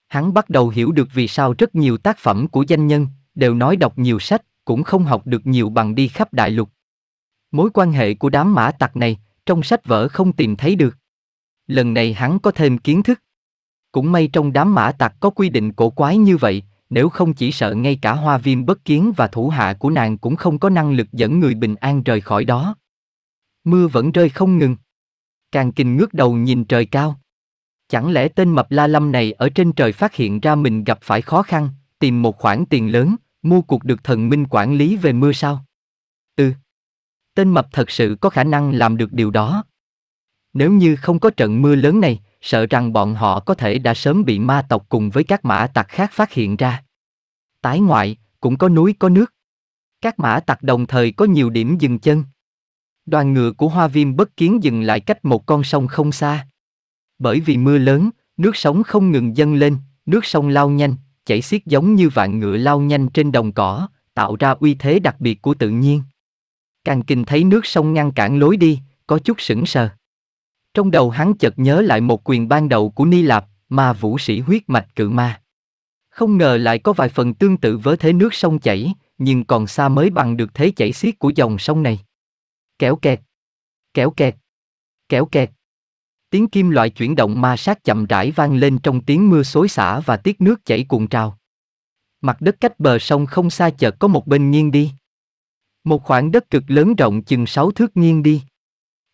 Hắn bắt đầu hiểu được vì sao rất nhiều tác phẩm của danh nhân đều nói đọc nhiều sách, cũng không học được nhiều bằng đi khắp đại lục. Mối quan hệ của đám mã tặc này, trong sách vở không tìm thấy được. Lần này hắn có thêm kiến thức. Cũng may trong đám mã tặc có quy định cổ quái như vậy, nếu không chỉ sợ ngay cả hoa viêm bất kiến và thủ hạ của nàng cũng không có năng lực dẫn người bình an rời khỏi đó. Mưa vẫn rơi không ngừng. Càng kinh ngước đầu nhìn trời cao. Chẳng lẽ tên mập la lâm này ở trên trời phát hiện ra mình gặp phải khó khăn, tìm một khoản tiền lớn, mua cuộc được thần minh quản lý về mưa sao? Ừ. Tên mập thật sự có khả năng làm được điều đó. Nếu như không có trận mưa lớn này, sợ rằng bọn họ có thể đã sớm bị ma tộc cùng với các mã tặc khác phát hiện ra. Tái ngoại, cũng có núi có nước. Các mã tặc đồng thời có nhiều điểm dừng chân. Đoàn ngựa của Hoa Viêm bất kiến dừng lại cách một con sông không xa. Bởi vì mưa lớn, nước sống không ngừng dâng lên, nước sông lao nhanh, chảy xiết giống như vạn ngựa lao nhanh trên đồng cỏ, tạo ra uy thế đặc biệt của tự nhiên. Càng kinh thấy nước sông ngăn cản lối đi, có chút sững sờ. Trong đầu hắn chợt nhớ lại một quyền ban đầu của Ni Lạp, ma vũ sĩ huyết mạch cự ma. Không ngờ lại có vài phần tương tự với thế nước sông chảy, nhưng còn xa mới bằng được thế chảy xiết của dòng sông này. Kéo kẹt, kéo kẹt, kéo kẹt. Tiếng kim loại chuyển động ma sát chậm rãi vang lên trong tiếng mưa xối xả và tiết nước chảy cuồn trào. Mặt đất cách bờ sông không xa chợt có một bên nghiêng đi. Một khoảng đất cực lớn rộng chừng sáu thước nghiêng đi.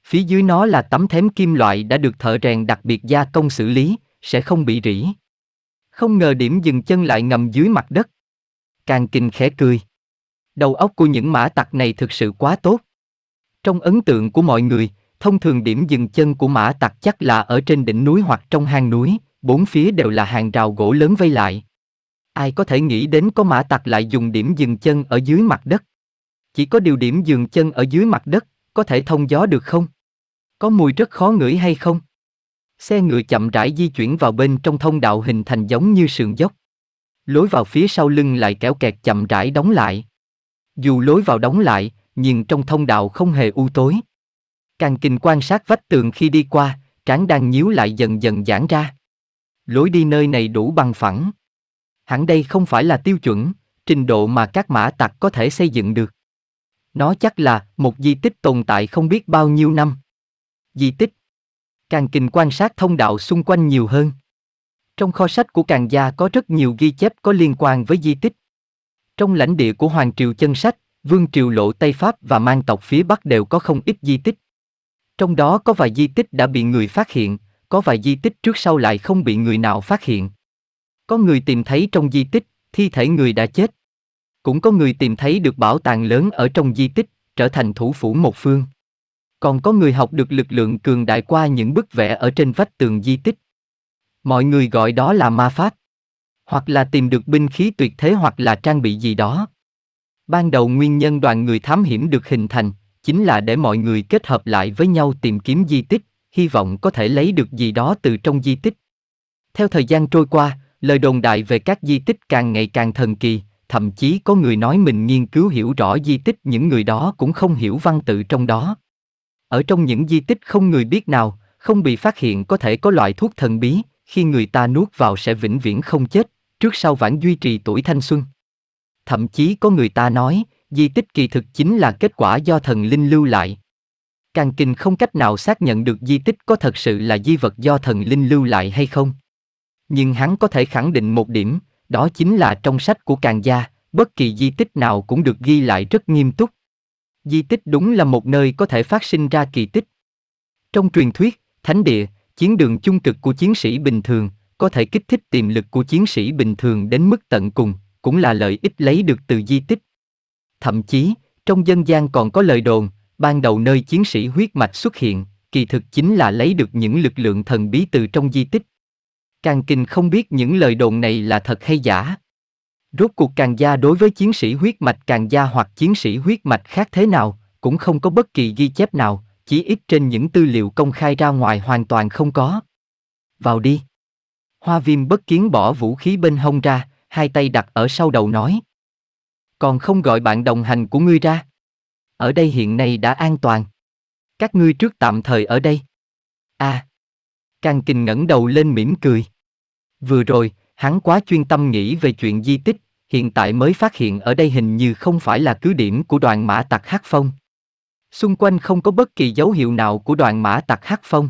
Phía dưới nó là tấm thém kim loại đã được thợ rèn đặc biệt gia công xử lý, sẽ không bị rỉ. Không ngờ điểm dừng chân lại ngầm dưới mặt đất. Càng kinh khẽ cười. Đầu óc của những mã tặc này thực sự quá tốt. Trong ấn tượng của mọi người, thông thường điểm dừng chân của mã tặc chắc là ở trên đỉnh núi hoặc trong hang núi, bốn phía đều là hàng rào gỗ lớn vây lại. Ai có thể nghĩ đến có mã tặc lại dùng điểm dừng chân ở dưới mặt đất? Chỉ có điều điểm dừng chân ở dưới mặt đất, có thể thông gió được không? Có mùi rất khó ngửi hay không? Xe ngựa chậm rãi di chuyển vào bên trong thông đạo hình thành giống như sườn dốc. Lối vào phía sau lưng lại kéo kẹt chậm rãi đóng lại. Dù lối vào đóng lại, nhưng trong thông đạo không hề u tối. Càng kinh quan sát vách tường khi đi qua, trán đang nhíu lại dần dần giãn ra. Lối đi nơi này đủ bằng phẳng. Hẳn đây không phải là tiêu chuẩn, trình độ mà các mã tặc có thể xây dựng được. Nó chắc là một di tích tồn tại không biết bao nhiêu năm di tích. Càng Kình quan sát thông đạo xung quanh nhiều hơn. Trong kho sách của Càng Gia có rất nhiều ghi chép có liên quan với di tích. Trong lãnh địa của Hoàng Triều Chân Sách, Vương Triều Lộ Tây Pháp và Mang Tộc phía Bắc đều có không ít di tích. Trong đó có vài di tích đã bị người phát hiện, có vài di tích trước sau lại không bị người nào phát hiện. Có người tìm thấy trong di tích, thi thể người đã chết. Cũng có người tìm thấy được bảo tàng lớn ở trong di tích, trở thành thủ phủ một phương. Còn có người học được lực lượng cường đại qua những bức vẽ ở trên vách tường di tích. Mọi người gọi đó là ma pháp. Hoặc là tìm được binh khí tuyệt thế hoặc là trang bị gì đó. Ban đầu nguyên nhân đoàn người thám hiểm được hình thành, chính là để mọi người kết hợp lại với nhau tìm kiếm di tích, hy vọng có thể lấy được gì đó từ trong di tích. Theo thời gian trôi qua, lời đồn đại về các di tích càng ngày càng thần kỳ, thậm chí có người nói mình nghiên cứu hiểu rõ di tích những người đó cũng không hiểu văn tự trong đó. Ở trong những di tích không người biết nào, không bị phát hiện có thể có loại thuốc thần bí, khi người ta nuốt vào sẽ vĩnh viễn không chết, trước sau vẫn duy trì tuổi thanh xuân. Thậm chí có người ta nói, di tích kỳ thực chính là kết quả do thần linh lưu lại. Càng kinh không cách nào xác nhận được di tích có thật sự là di vật do thần linh lưu lại hay không. Nhưng hắn có thể khẳng định một điểm, đó chính là trong sách của Càng Gia, bất kỳ di tích nào cũng được ghi lại rất nghiêm túc, Di tích đúng là một nơi có thể phát sinh ra kỳ tích. Trong truyền thuyết, thánh địa, chiến đường chung cực của chiến sĩ bình thường, có thể kích thích tiềm lực của chiến sĩ bình thường đến mức tận cùng, cũng là lợi ích lấy được từ di tích. Thậm chí, trong dân gian còn có lời đồn, ban đầu nơi chiến sĩ huyết mạch xuất hiện, kỳ thực chính là lấy được những lực lượng thần bí từ trong di tích. Càng kinh không biết những lời đồn này là thật hay giả. Rốt cuộc càng gia đối với chiến sĩ huyết mạch càng gia hoặc chiến sĩ huyết mạch khác thế nào, cũng không có bất kỳ ghi chép nào, chỉ ít trên những tư liệu công khai ra ngoài hoàn toàn không có. Vào đi. Hoa viêm bất kiến bỏ vũ khí bên hông ra, hai tay đặt ở sau đầu nói. Còn không gọi bạn đồng hành của ngươi ra. Ở đây hiện nay đã an toàn. Các ngươi trước tạm thời ở đây. À. Càng kình ngẩng đầu lên mỉm cười. Vừa rồi, hắn quá chuyên tâm nghĩ về chuyện di tích, hiện tại mới phát hiện ở đây hình như không phải là cứ điểm của đoàn mã tặc hắc Phong. Xung quanh không có bất kỳ dấu hiệu nào của đoàn mã tặc hắc Phong.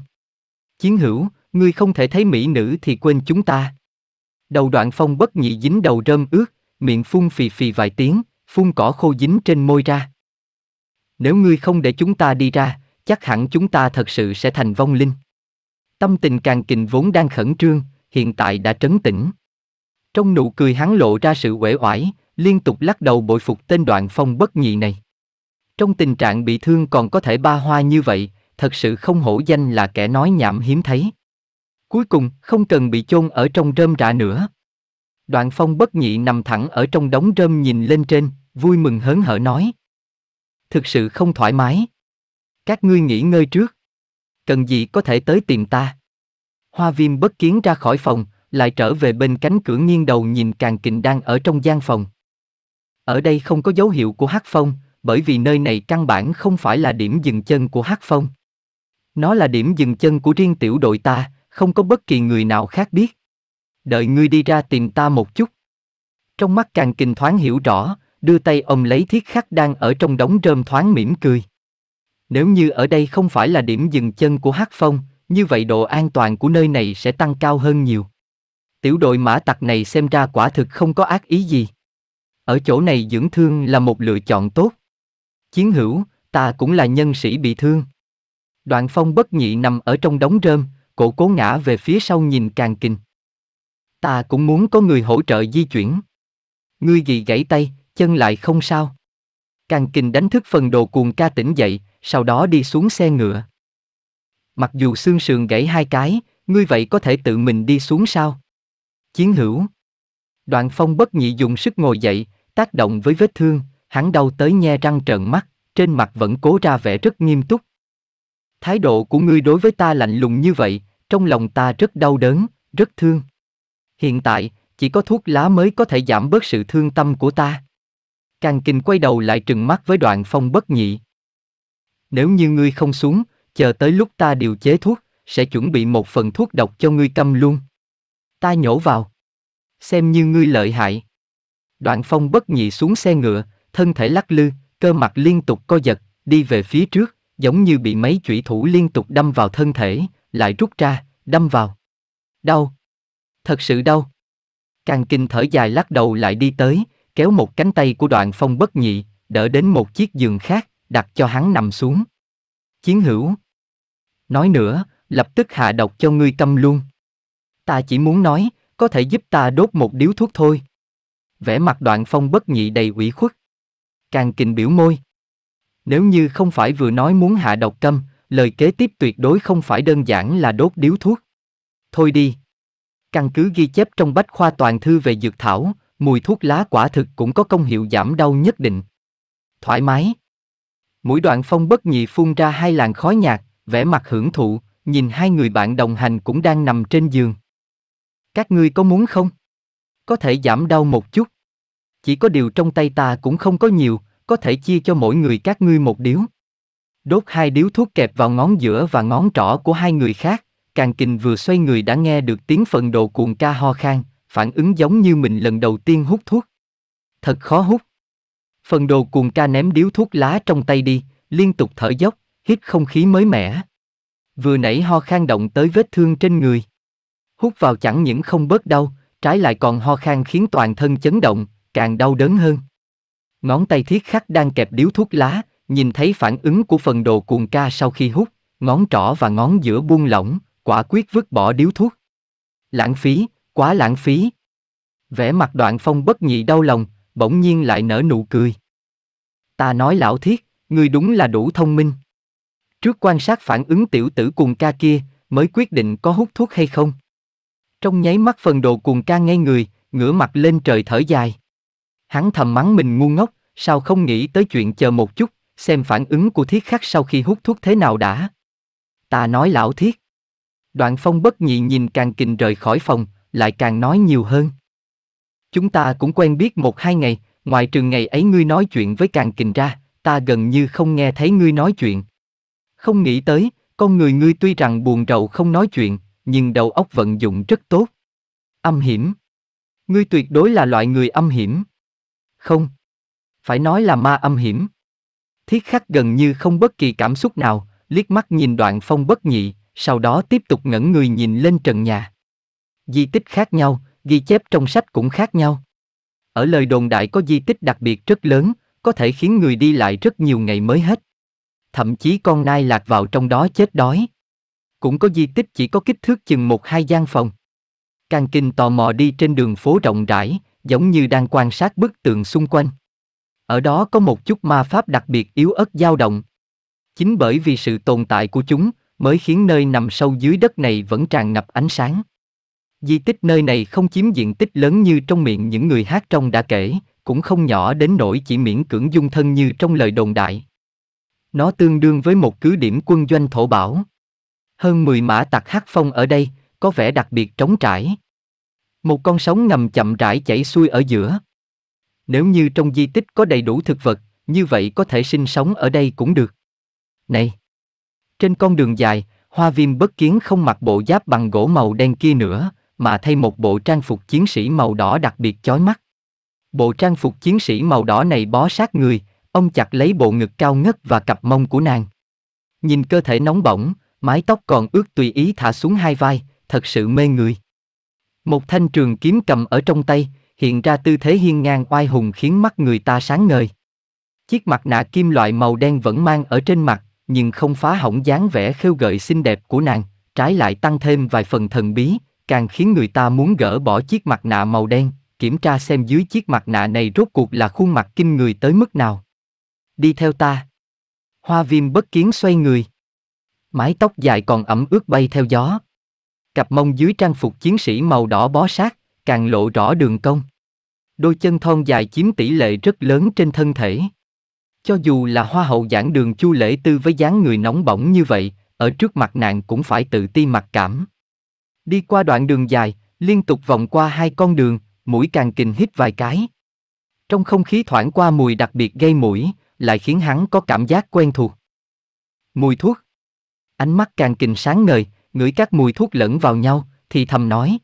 Chiến hữu, ngươi không thể thấy mỹ nữ thì quên chúng ta. Đầu đoạn phong bất nhị dính đầu rơm ướt, miệng phun phì phì vài tiếng, phun cỏ khô dính trên môi ra. Nếu ngươi không để chúng ta đi ra, chắc hẳn chúng ta thật sự sẽ thành vong linh. Tâm tình càng kình vốn đang khẩn trương, hiện tại đã trấn tĩnh. Trong nụ cười hắn lộ ra sự uể oải, liên tục lắc đầu bội phục tên đoạn phong bất nhị này. Trong tình trạng bị thương còn có thể ba hoa như vậy, thật sự không hổ danh là kẻ nói nhảm hiếm thấy. Cuối cùng, không cần bị chôn ở trong rơm rạ nữa. Đoạn phong bất nhị nằm thẳng ở trong đống rơm nhìn lên trên, vui mừng hớn hở nói. Thực sự không thoải mái. Các ngươi nghỉ ngơi trước. Cần gì có thể tới tìm ta. Hoa viêm bất kiến ra khỏi phòng, lại trở về bên cánh cửa nghiêng đầu nhìn càng kình đang ở trong gian phòng. Ở đây không có dấu hiệu của hắc phong, bởi vì nơi này căn bản không phải là điểm dừng chân của hắc phong. Nó là điểm dừng chân của riêng tiểu đội ta, không có bất kỳ người nào khác biết. Đợi ngươi đi ra tìm ta một chút. Trong mắt càng kình thoáng hiểu rõ, đưa tay ôm lấy thiết khắc đang ở trong đống rơm thoáng mỉm cười. Nếu như ở đây không phải là điểm dừng chân của hắc phong, như vậy độ an toàn của nơi này sẽ tăng cao hơn nhiều tiểu đội mã tặc này xem ra quả thực không có ác ý gì. Ở chỗ này dưỡng thương là một lựa chọn tốt. Chiến hữu, ta cũng là nhân sĩ bị thương. Đoạn phong bất nhị nằm ở trong đống rơm, cổ cố ngã về phía sau nhìn càng kinh. Ta cũng muốn có người hỗ trợ di chuyển. Ngươi gì gãy tay, chân lại không sao. Càng kinh đánh thức phần đồ cuồng ca tỉnh dậy, sau đó đi xuống xe ngựa. Mặc dù xương sườn gãy hai cái, ngươi vậy có thể tự mình đi xuống sao? Chiến hữu. Đoạn phong bất nhị dùng sức ngồi dậy, tác động với vết thương, hắn đau tới nhe răng trợn mắt, trên mặt vẫn cố ra vẻ rất nghiêm túc. Thái độ của ngươi đối với ta lạnh lùng như vậy, trong lòng ta rất đau đớn, rất thương. Hiện tại, chỉ có thuốc lá mới có thể giảm bớt sự thương tâm của ta. Càng kinh quay đầu lại trừng mắt với đoạn phong bất nhị. Nếu như ngươi không xuống, chờ tới lúc ta điều chế thuốc, sẽ chuẩn bị một phần thuốc độc cho ngươi câm luôn ta nhổ vào. Xem như ngươi lợi hại. Đoạn phong bất nhị xuống xe ngựa, thân thể lắc lư, cơ mặt liên tục co giật, đi về phía trước, giống như bị mấy chủy thủ liên tục đâm vào thân thể, lại rút ra, đâm vào. Đau. Thật sự đau. Càng kinh thở dài lắc đầu lại đi tới, kéo một cánh tay của đoạn phong bất nhị, đỡ đến một chiếc giường khác, đặt cho hắn nằm xuống. Chiến hữu. Nói nữa, lập tức hạ độc cho ngươi câm luôn. Ta chỉ muốn nói, có thể giúp ta đốt một điếu thuốc thôi. Vẻ mặt đoạn phong bất nhị đầy ủy khuất. Càng kình biểu môi. Nếu như không phải vừa nói muốn hạ độc câm, lời kế tiếp tuyệt đối không phải đơn giản là đốt điếu thuốc. Thôi đi. Căn cứ ghi chép trong bách khoa toàn thư về dược thảo, mùi thuốc lá quả thực cũng có công hiệu giảm đau nhất định. Thoải mái. Mũi đoạn phong bất nhị phun ra hai làn khói nhạt, vẻ mặt hưởng thụ, nhìn hai người bạn đồng hành cũng đang nằm trên giường. Các ngươi có muốn không? Có thể giảm đau một chút. Chỉ có điều trong tay ta cũng không có nhiều, có thể chia cho mỗi người các ngươi một điếu. Đốt hai điếu thuốc kẹp vào ngón giữa và ngón trỏ của hai người khác, càng kình vừa xoay người đã nghe được tiếng phần đồ cuồng ca ho khan, phản ứng giống như mình lần đầu tiên hút thuốc. Thật khó hút. Phần đồ cuồng ca ném điếu thuốc lá trong tay đi, liên tục thở dốc, hít không khí mới mẻ. Vừa nãy ho khan động tới vết thương trên người. Hút vào chẳng những không bớt đau, trái lại còn ho khan khiến toàn thân chấn động, càng đau đớn hơn. Ngón tay thiết khắc đang kẹp điếu thuốc lá, nhìn thấy phản ứng của phần đồ cuồng ca sau khi hút, ngón trỏ và ngón giữa buông lỏng, quả quyết vứt bỏ điếu thuốc. Lãng phí, quá lãng phí. Vẻ mặt đoạn phong bất nhị đau lòng, bỗng nhiên lại nở nụ cười. Ta nói lão thiết, ngươi đúng là đủ thông minh. Trước quan sát phản ứng tiểu tử cuồng ca kia, mới quyết định có hút thuốc hay không. Trong nháy mắt phần đồ cuồng ca ngay người, ngửa mặt lên trời thở dài. Hắn thầm mắng mình ngu ngốc, sao không nghĩ tới chuyện chờ một chút, xem phản ứng của thiết khắc sau khi hút thuốc thế nào đã. Ta nói lão thiết. Đoạn phong bất nhị nhìn càng kình rời khỏi phòng, lại càng nói nhiều hơn. Chúng ta cũng quen biết một hai ngày, ngoài trường ngày ấy ngươi nói chuyện với càng kình ra, ta gần như không nghe thấy ngươi nói chuyện. Không nghĩ tới, con người ngươi tuy rằng buồn rầu không nói chuyện, nhưng đầu óc vận dụng rất tốt. Âm hiểm. Ngươi tuyệt đối là loại người âm hiểm. Không. Phải nói là ma âm hiểm. Thiết khắc gần như không bất kỳ cảm xúc nào, liếc mắt nhìn đoạn phong bất nhị, sau đó tiếp tục ngẩng người nhìn lên trần nhà. Di tích khác nhau, ghi chép trong sách cũng khác nhau. Ở lời đồn đại có di tích đặc biệt rất lớn, có thể khiến người đi lại rất nhiều ngày mới hết. Thậm chí con nai lạc vào trong đó chết đói cũng có di tích chỉ có kích thước chừng một hai gian phòng. Càng Kinh tò mò đi trên đường phố rộng rãi, giống như đang quan sát bức tượng xung quanh. Ở đó có một chút ma pháp đặc biệt yếu ớt dao động. Chính bởi vì sự tồn tại của chúng mới khiến nơi nằm sâu dưới đất này vẫn tràn ngập ánh sáng. Di tích nơi này không chiếm diện tích lớn như trong miệng những người hát trong đã kể, cũng không nhỏ đến nỗi chỉ miễn cưỡng dung thân như trong lời đồn đại. Nó tương đương với một cứ điểm quân doanh thổ bảo. Hơn 10 mã tặc hát phong ở đây, có vẻ đặc biệt trống trải. Một con sóng ngầm chậm rãi chảy xuôi ở giữa. Nếu như trong di tích có đầy đủ thực vật, như vậy có thể sinh sống ở đây cũng được. Này! Trên con đường dài, hoa viêm bất kiến không mặc bộ giáp bằng gỗ màu đen kia nữa, mà thay một bộ trang phục chiến sĩ màu đỏ đặc biệt chói mắt. Bộ trang phục chiến sĩ màu đỏ này bó sát người, ông chặt lấy bộ ngực cao ngất và cặp mông của nàng. Nhìn cơ thể nóng bỏng, mái tóc còn ướt tùy ý thả xuống hai vai, thật sự mê người. Một thanh trường kiếm cầm ở trong tay, hiện ra tư thế hiên ngang oai hùng khiến mắt người ta sáng ngời. Chiếc mặt nạ kim loại màu đen vẫn mang ở trên mặt, nhưng không phá hỏng dáng vẻ khêu gợi xinh đẹp của nàng, trái lại tăng thêm vài phần thần bí, càng khiến người ta muốn gỡ bỏ chiếc mặt nạ màu đen, kiểm tra xem dưới chiếc mặt nạ này rốt cuộc là khuôn mặt kinh người tới mức nào. Đi theo ta. Hoa viêm bất kiến xoay người mái tóc dài còn ẩm ướt bay theo gió. Cặp mông dưới trang phục chiến sĩ màu đỏ bó sát, càng lộ rõ đường cong. Đôi chân thon dài chiếm tỷ lệ rất lớn trên thân thể. Cho dù là hoa hậu giảng đường chu lễ tư với dáng người nóng bỏng như vậy, ở trước mặt nàng cũng phải tự ti mặc cảm. Đi qua đoạn đường dài, liên tục vòng qua hai con đường, mũi càng kình hít vài cái. Trong không khí thoảng qua mùi đặc biệt gây mũi, lại khiến hắn có cảm giác quen thuộc. Mùi thuốc, ánh mắt càng kình sáng ngời, ngửi các mùi thuốc lẫn vào nhau, thì thầm nói.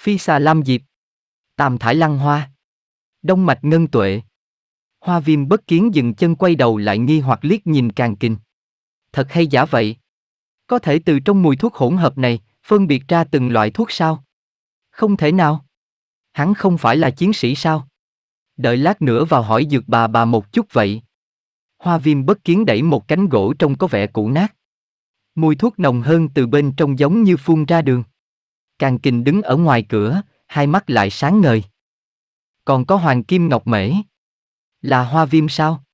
Phi xà lam diệp, tam thải lăng hoa, đông mạch ngân tuệ. Hoa viêm bất kiến dừng chân quay đầu lại nghi hoặc liếc nhìn càng kình. Thật hay giả vậy? Có thể từ trong mùi thuốc hỗn hợp này, phân biệt ra từng loại thuốc sao? Không thể nào. Hắn không phải là chiến sĩ sao? Đợi lát nữa vào hỏi dược bà bà một chút vậy. Hoa viêm bất kiến đẩy một cánh gỗ trông có vẻ cũ nát mùi thuốc nồng hơn từ bên trong giống như phun ra đường. Càng kình đứng ở ngoài cửa, hai mắt lại sáng ngời. Còn có hoàng kim ngọc mễ. Là hoa viêm sao?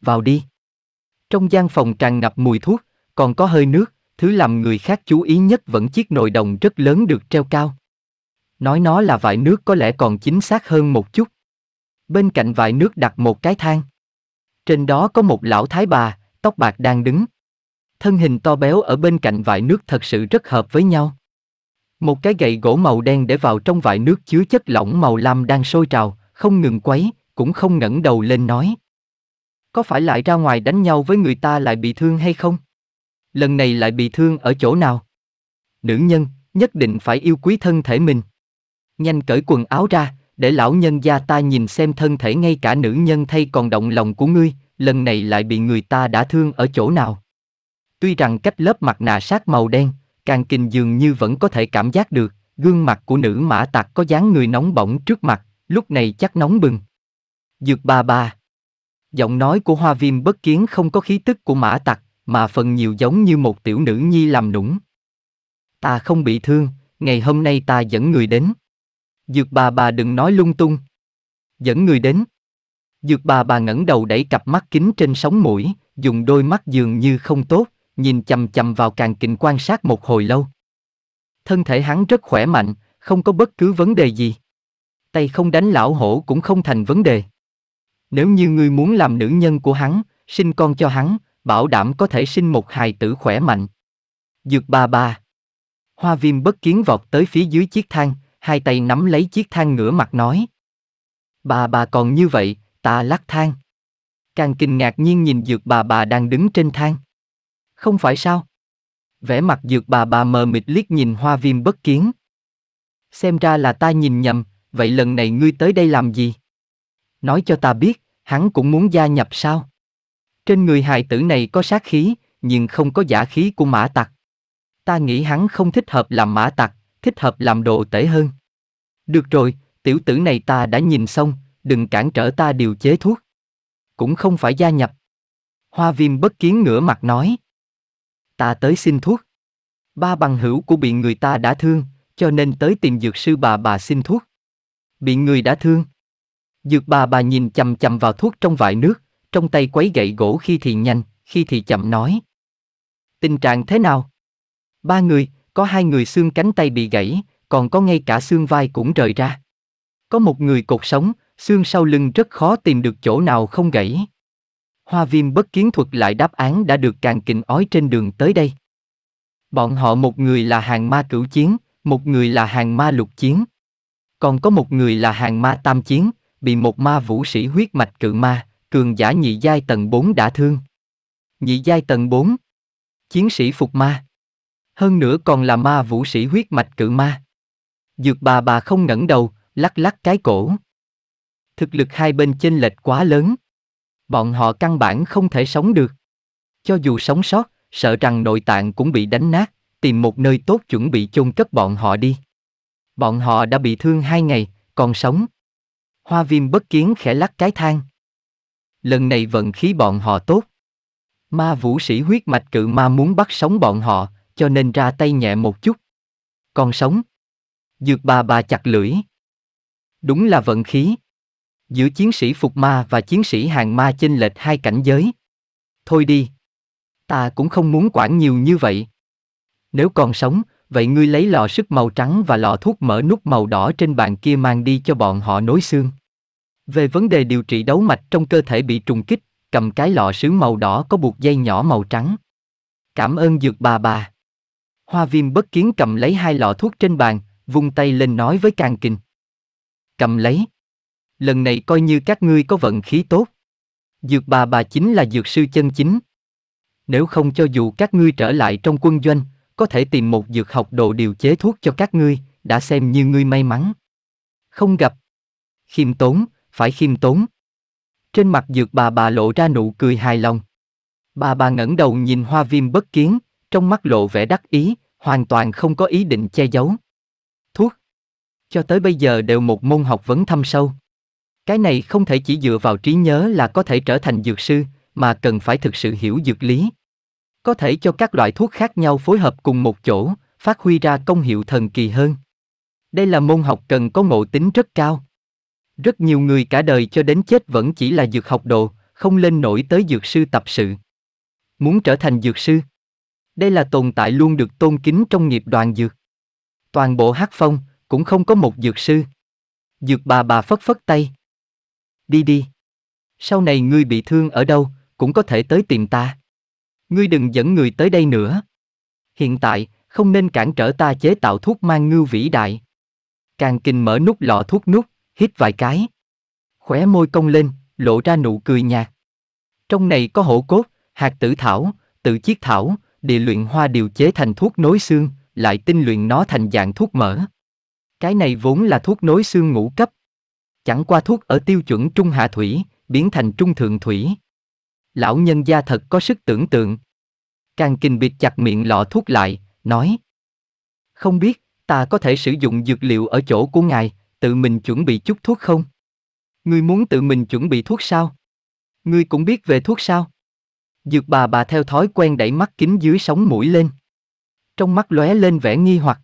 Vào đi. Trong gian phòng tràn ngập mùi thuốc, còn có hơi nước, thứ làm người khác chú ý nhất vẫn chiếc nồi đồng rất lớn được treo cao. Nói nó là vại nước có lẽ còn chính xác hơn một chút. Bên cạnh vại nước đặt một cái thang. Trên đó có một lão thái bà, tóc bạc đang đứng thân hình to béo ở bên cạnh vại nước thật sự rất hợp với nhau. Một cái gậy gỗ màu đen để vào trong vại nước chứa chất lỏng màu lam đang sôi trào, không ngừng quấy, cũng không ngẩng đầu lên nói. Có phải lại ra ngoài đánh nhau với người ta lại bị thương hay không? Lần này lại bị thương ở chỗ nào? Nữ nhân, nhất định phải yêu quý thân thể mình. Nhanh cởi quần áo ra, để lão nhân gia ta nhìn xem thân thể ngay cả nữ nhân thay còn động lòng của ngươi, lần này lại bị người ta đã thương ở chỗ nào. Tuy rằng cách lớp mặt nạ sát màu đen, càng kình dường như vẫn có thể cảm giác được, gương mặt của nữ mã tặc có dáng người nóng bỏng trước mặt, lúc này chắc nóng bừng. Dược ba ba. Giọng nói của hoa viêm bất kiến không có khí tức của mã tặc, mà phần nhiều giống như một tiểu nữ nhi làm nũng. Ta không bị thương, ngày hôm nay ta dẫn người đến. Dược bà bà đừng nói lung tung. Dẫn người đến. Dược bà bà ngẩng đầu đẩy cặp mắt kính trên sóng mũi, dùng đôi mắt dường như không tốt, nhìn chầm chầm vào càng kinh quan sát một hồi lâu. Thân thể hắn rất khỏe mạnh, không có bất cứ vấn đề gì. Tay không đánh lão hổ cũng không thành vấn đề. Nếu như ngươi muốn làm nữ nhân của hắn, sinh con cho hắn, bảo đảm có thể sinh một hài tử khỏe mạnh. Dược ba ba. Hoa viêm bất kiến vọt tới phía dưới chiếc thang, hai tay nắm lấy chiếc thang ngửa mặt nói. Bà bà còn như vậy, ta lắc thang. Càng kinh ngạc nhiên nhìn dược bà bà đang đứng trên thang không phải sao? Vẻ mặt dược bà bà mờ mịt liếc nhìn hoa viêm bất kiến. Xem ra là ta nhìn nhầm, vậy lần này ngươi tới đây làm gì? Nói cho ta biết, hắn cũng muốn gia nhập sao? Trên người hài tử này có sát khí, nhưng không có giả khí của mã tặc. Ta nghĩ hắn không thích hợp làm mã tặc, thích hợp làm đồ tể hơn. Được rồi, tiểu tử này ta đã nhìn xong, đừng cản trở ta điều chế thuốc. Cũng không phải gia nhập. Hoa viêm bất kiến ngửa mặt nói ta tới xin thuốc. Ba bằng hữu của bị người ta đã thương, cho nên tới tìm dược sư bà bà xin thuốc. Bị người đã thương. Dược bà bà nhìn chầm chầm vào thuốc trong vại nước, trong tay quấy gậy gỗ khi thì nhanh, khi thì chậm nói. Tình trạng thế nào? Ba người, có hai người xương cánh tay bị gãy, còn có ngay cả xương vai cũng rời ra. Có một người cột sống, xương sau lưng rất khó tìm được chỗ nào không gãy. Hoa viêm bất kiến thuật lại đáp án đã được càng kình ói trên đường tới đây. Bọn họ một người là hàng ma cửu chiến, một người là hàng ma lục chiến. Còn có một người là hàng ma tam chiến, bị một ma vũ sĩ huyết mạch cự ma, cường giả nhị giai tầng 4 đã thương. Nhị giai tầng 4. Chiến sĩ phục ma. Hơn nữa còn là ma vũ sĩ huyết mạch cự ma. Dược bà bà không ngẩng đầu, lắc lắc cái cổ. Thực lực hai bên chênh lệch quá lớn bọn họ căn bản không thể sống được. Cho dù sống sót, sợ rằng nội tạng cũng bị đánh nát, tìm một nơi tốt chuẩn bị chôn cất bọn họ đi. Bọn họ đã bị thương hai ngày, còn sống. Hoa viêm bất kiến khẽ lắc cái thang. Lần này vận khí bọn họ tốt. Ma vũ sĩ huyết mạch cự ma muốn bắt sống bọn họ, cho nên ra tay nhẹ một chút. Còn sống. Dược bà bà chặt lưỡi. Đúng là vận khí. Giữa chiến sĩ phục ma và chiến sĩ hàng ma chênh lệch hai cảnh giới. Thôi đi. Ta cũng không muốn quản nhiều như vậy. Nếu còn sống, vậy ngươi lấy lọ sức màu trắng và lọ thuốc mở nút màu đỏ trên bàn kia mang đi cho bọn họ nối xương. Về vấn đề điều trị đấu mạch trong cơ thể bị trùng kích, cầm cái lọ sứ màu đỏ có buộc dây nhỏ màu trắng. Cảm ơn dược bà bà. Hoa viêm bất kiến cầm lấy hai lọ thuốc trên bàn, vung tay lên nói với càng kinh. Cầm lấy lần này coi như các ngươi có vận khí tốt. Dược bà bà chính là dược sư chân chính. Nếu không cho dù các ngươi trở lại trong quân doanh, có thể tìm một dược học đồ điều chế thuốc cho các ngươi, đã xem như ngươi may mắn. Không gặp. Khiêm tốn, phải khiêm tốn. Trên mặt dược bà bà lộ ra nụ cười hài lòng. Bà bà ngẩng đầu nhìn hoa viêm bất kiến, trong mắt lộ vẻ đắc ý, hoàn toàn không có ý định che giấu. Thuốc. Cho tới bây giờ đều một môn học vấn thâm sâu. Cái này không thể chỉ dựa vào trí nhớ là có thể trở thành dược sư, mà cần phải thực sự hiểu dược lý. Có thể cho các loại thuốc khác nhau phối hợp cùng một chỗ, phát huy ra công hiệu thần kỳ hơn. Đây là môn học cần có ngộ tính rất cao. Rất nhiều người cả đời cho đến chết vẫn chỉ là dược học đồ, không lên nổi tới dược sư tập sự. Muốn trở thành dược sư. Đây là tồn tại luôn được tôn kính trong nghiệp đoàn dược. Toàn bộ hát phong cũng không có một dược sư. Dược bà bà phất phất tay. Đi đi. Sau này ngươi bị thương ở đâu, cũng có thể tới tìm ta. Ngươi đừng dẫn người tới đây nữa. Hiện tại, không nên cản trở ta chế tạo thuốc mang ngưu vĩ đại. Càng kinh mở nút lọ thuốc nút, hít vài cái. Khóe môi cong lên, lộ ra nụ cười nhạt. Trong này có hổ cốt, hạt tử thảo, tự chiết thảo, địa luyện hoa điều chế thành thuốc nối xương, lại tinh luyện nó thành dạng thuốc mỡ. Cái này vốn là thuốc nối xương ngũ cấp, Chẳng qua thuốc ở tiêu chuẩn trung hạ thủy, biến thành trung thượng thủy. Lão nhân gia thật có sức tưởng tượng. Càng kinh biệt chặt miệng lọ thuốc lại, nói. Không biết, ta có thể sử dụng dược liệu ở chỗ của ngài, tự mình chuẩn bị chút thuốc không? Ngươi muốn tự mình chuẩn bị thuốc sao? Ngươi cũng biết về thuốc sao? Dược bà bà theo thói quen đẩy mắt kính dưới sóng mũi lên. Trong mắt lóe lên vẻ nghi hoặc.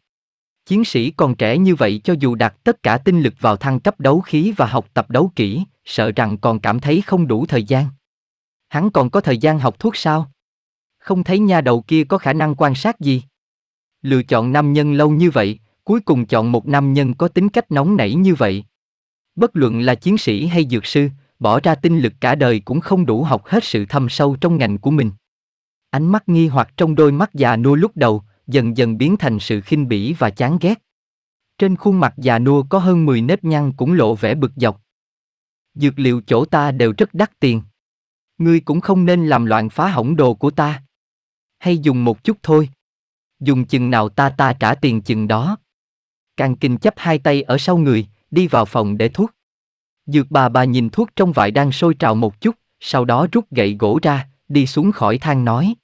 Chiến sĩ còn trẻ như vậy cho dù đặt tất cả tinh lực vào thăng cấp đấu khí và học tập đấu kỹ, sợ rằng còn cảm thấy không đủ thời gian. Hắn còn có thời gian học thuốc sao? Không thấy nha đầu kia có khả năng quan sát gì. Lựa chọn nam nhân lâu như vậy, cuối cùng chọn một nam nhân có tính cách nóng nảy như vậy. Bất luận là chiến sĩ hay dược sư, bỏ ra tinh lực cả đời cũng không đủ học hết sự thâm sâu trong ngành của mình. Ánh mắt nghi hoặc trong đôi mắt già nua lúc đầu, dần dần biến thành sự khinh bỉ và chán ghét. Trên khuôn mặt già nua có hơn 10 nếp nhăn cũng lộ vẻ bực dọc. Dược liệu chỗ ta đều rất đắt tiền. Ngươi cũng không nên làm loạn phá hỏng đồ của ta. Hay dùng một chút thôi. Dùng chừng nào ta ta trả tiền chừng đó. Càng kinh chấp hai tay ở sau người, đi vào phòng để thuốc. Dược bà bà nhìn thuốc trong vại đang sôi trào một chút, sau đó rút gậy gỗ ra, đi xuống khỏi thang nói.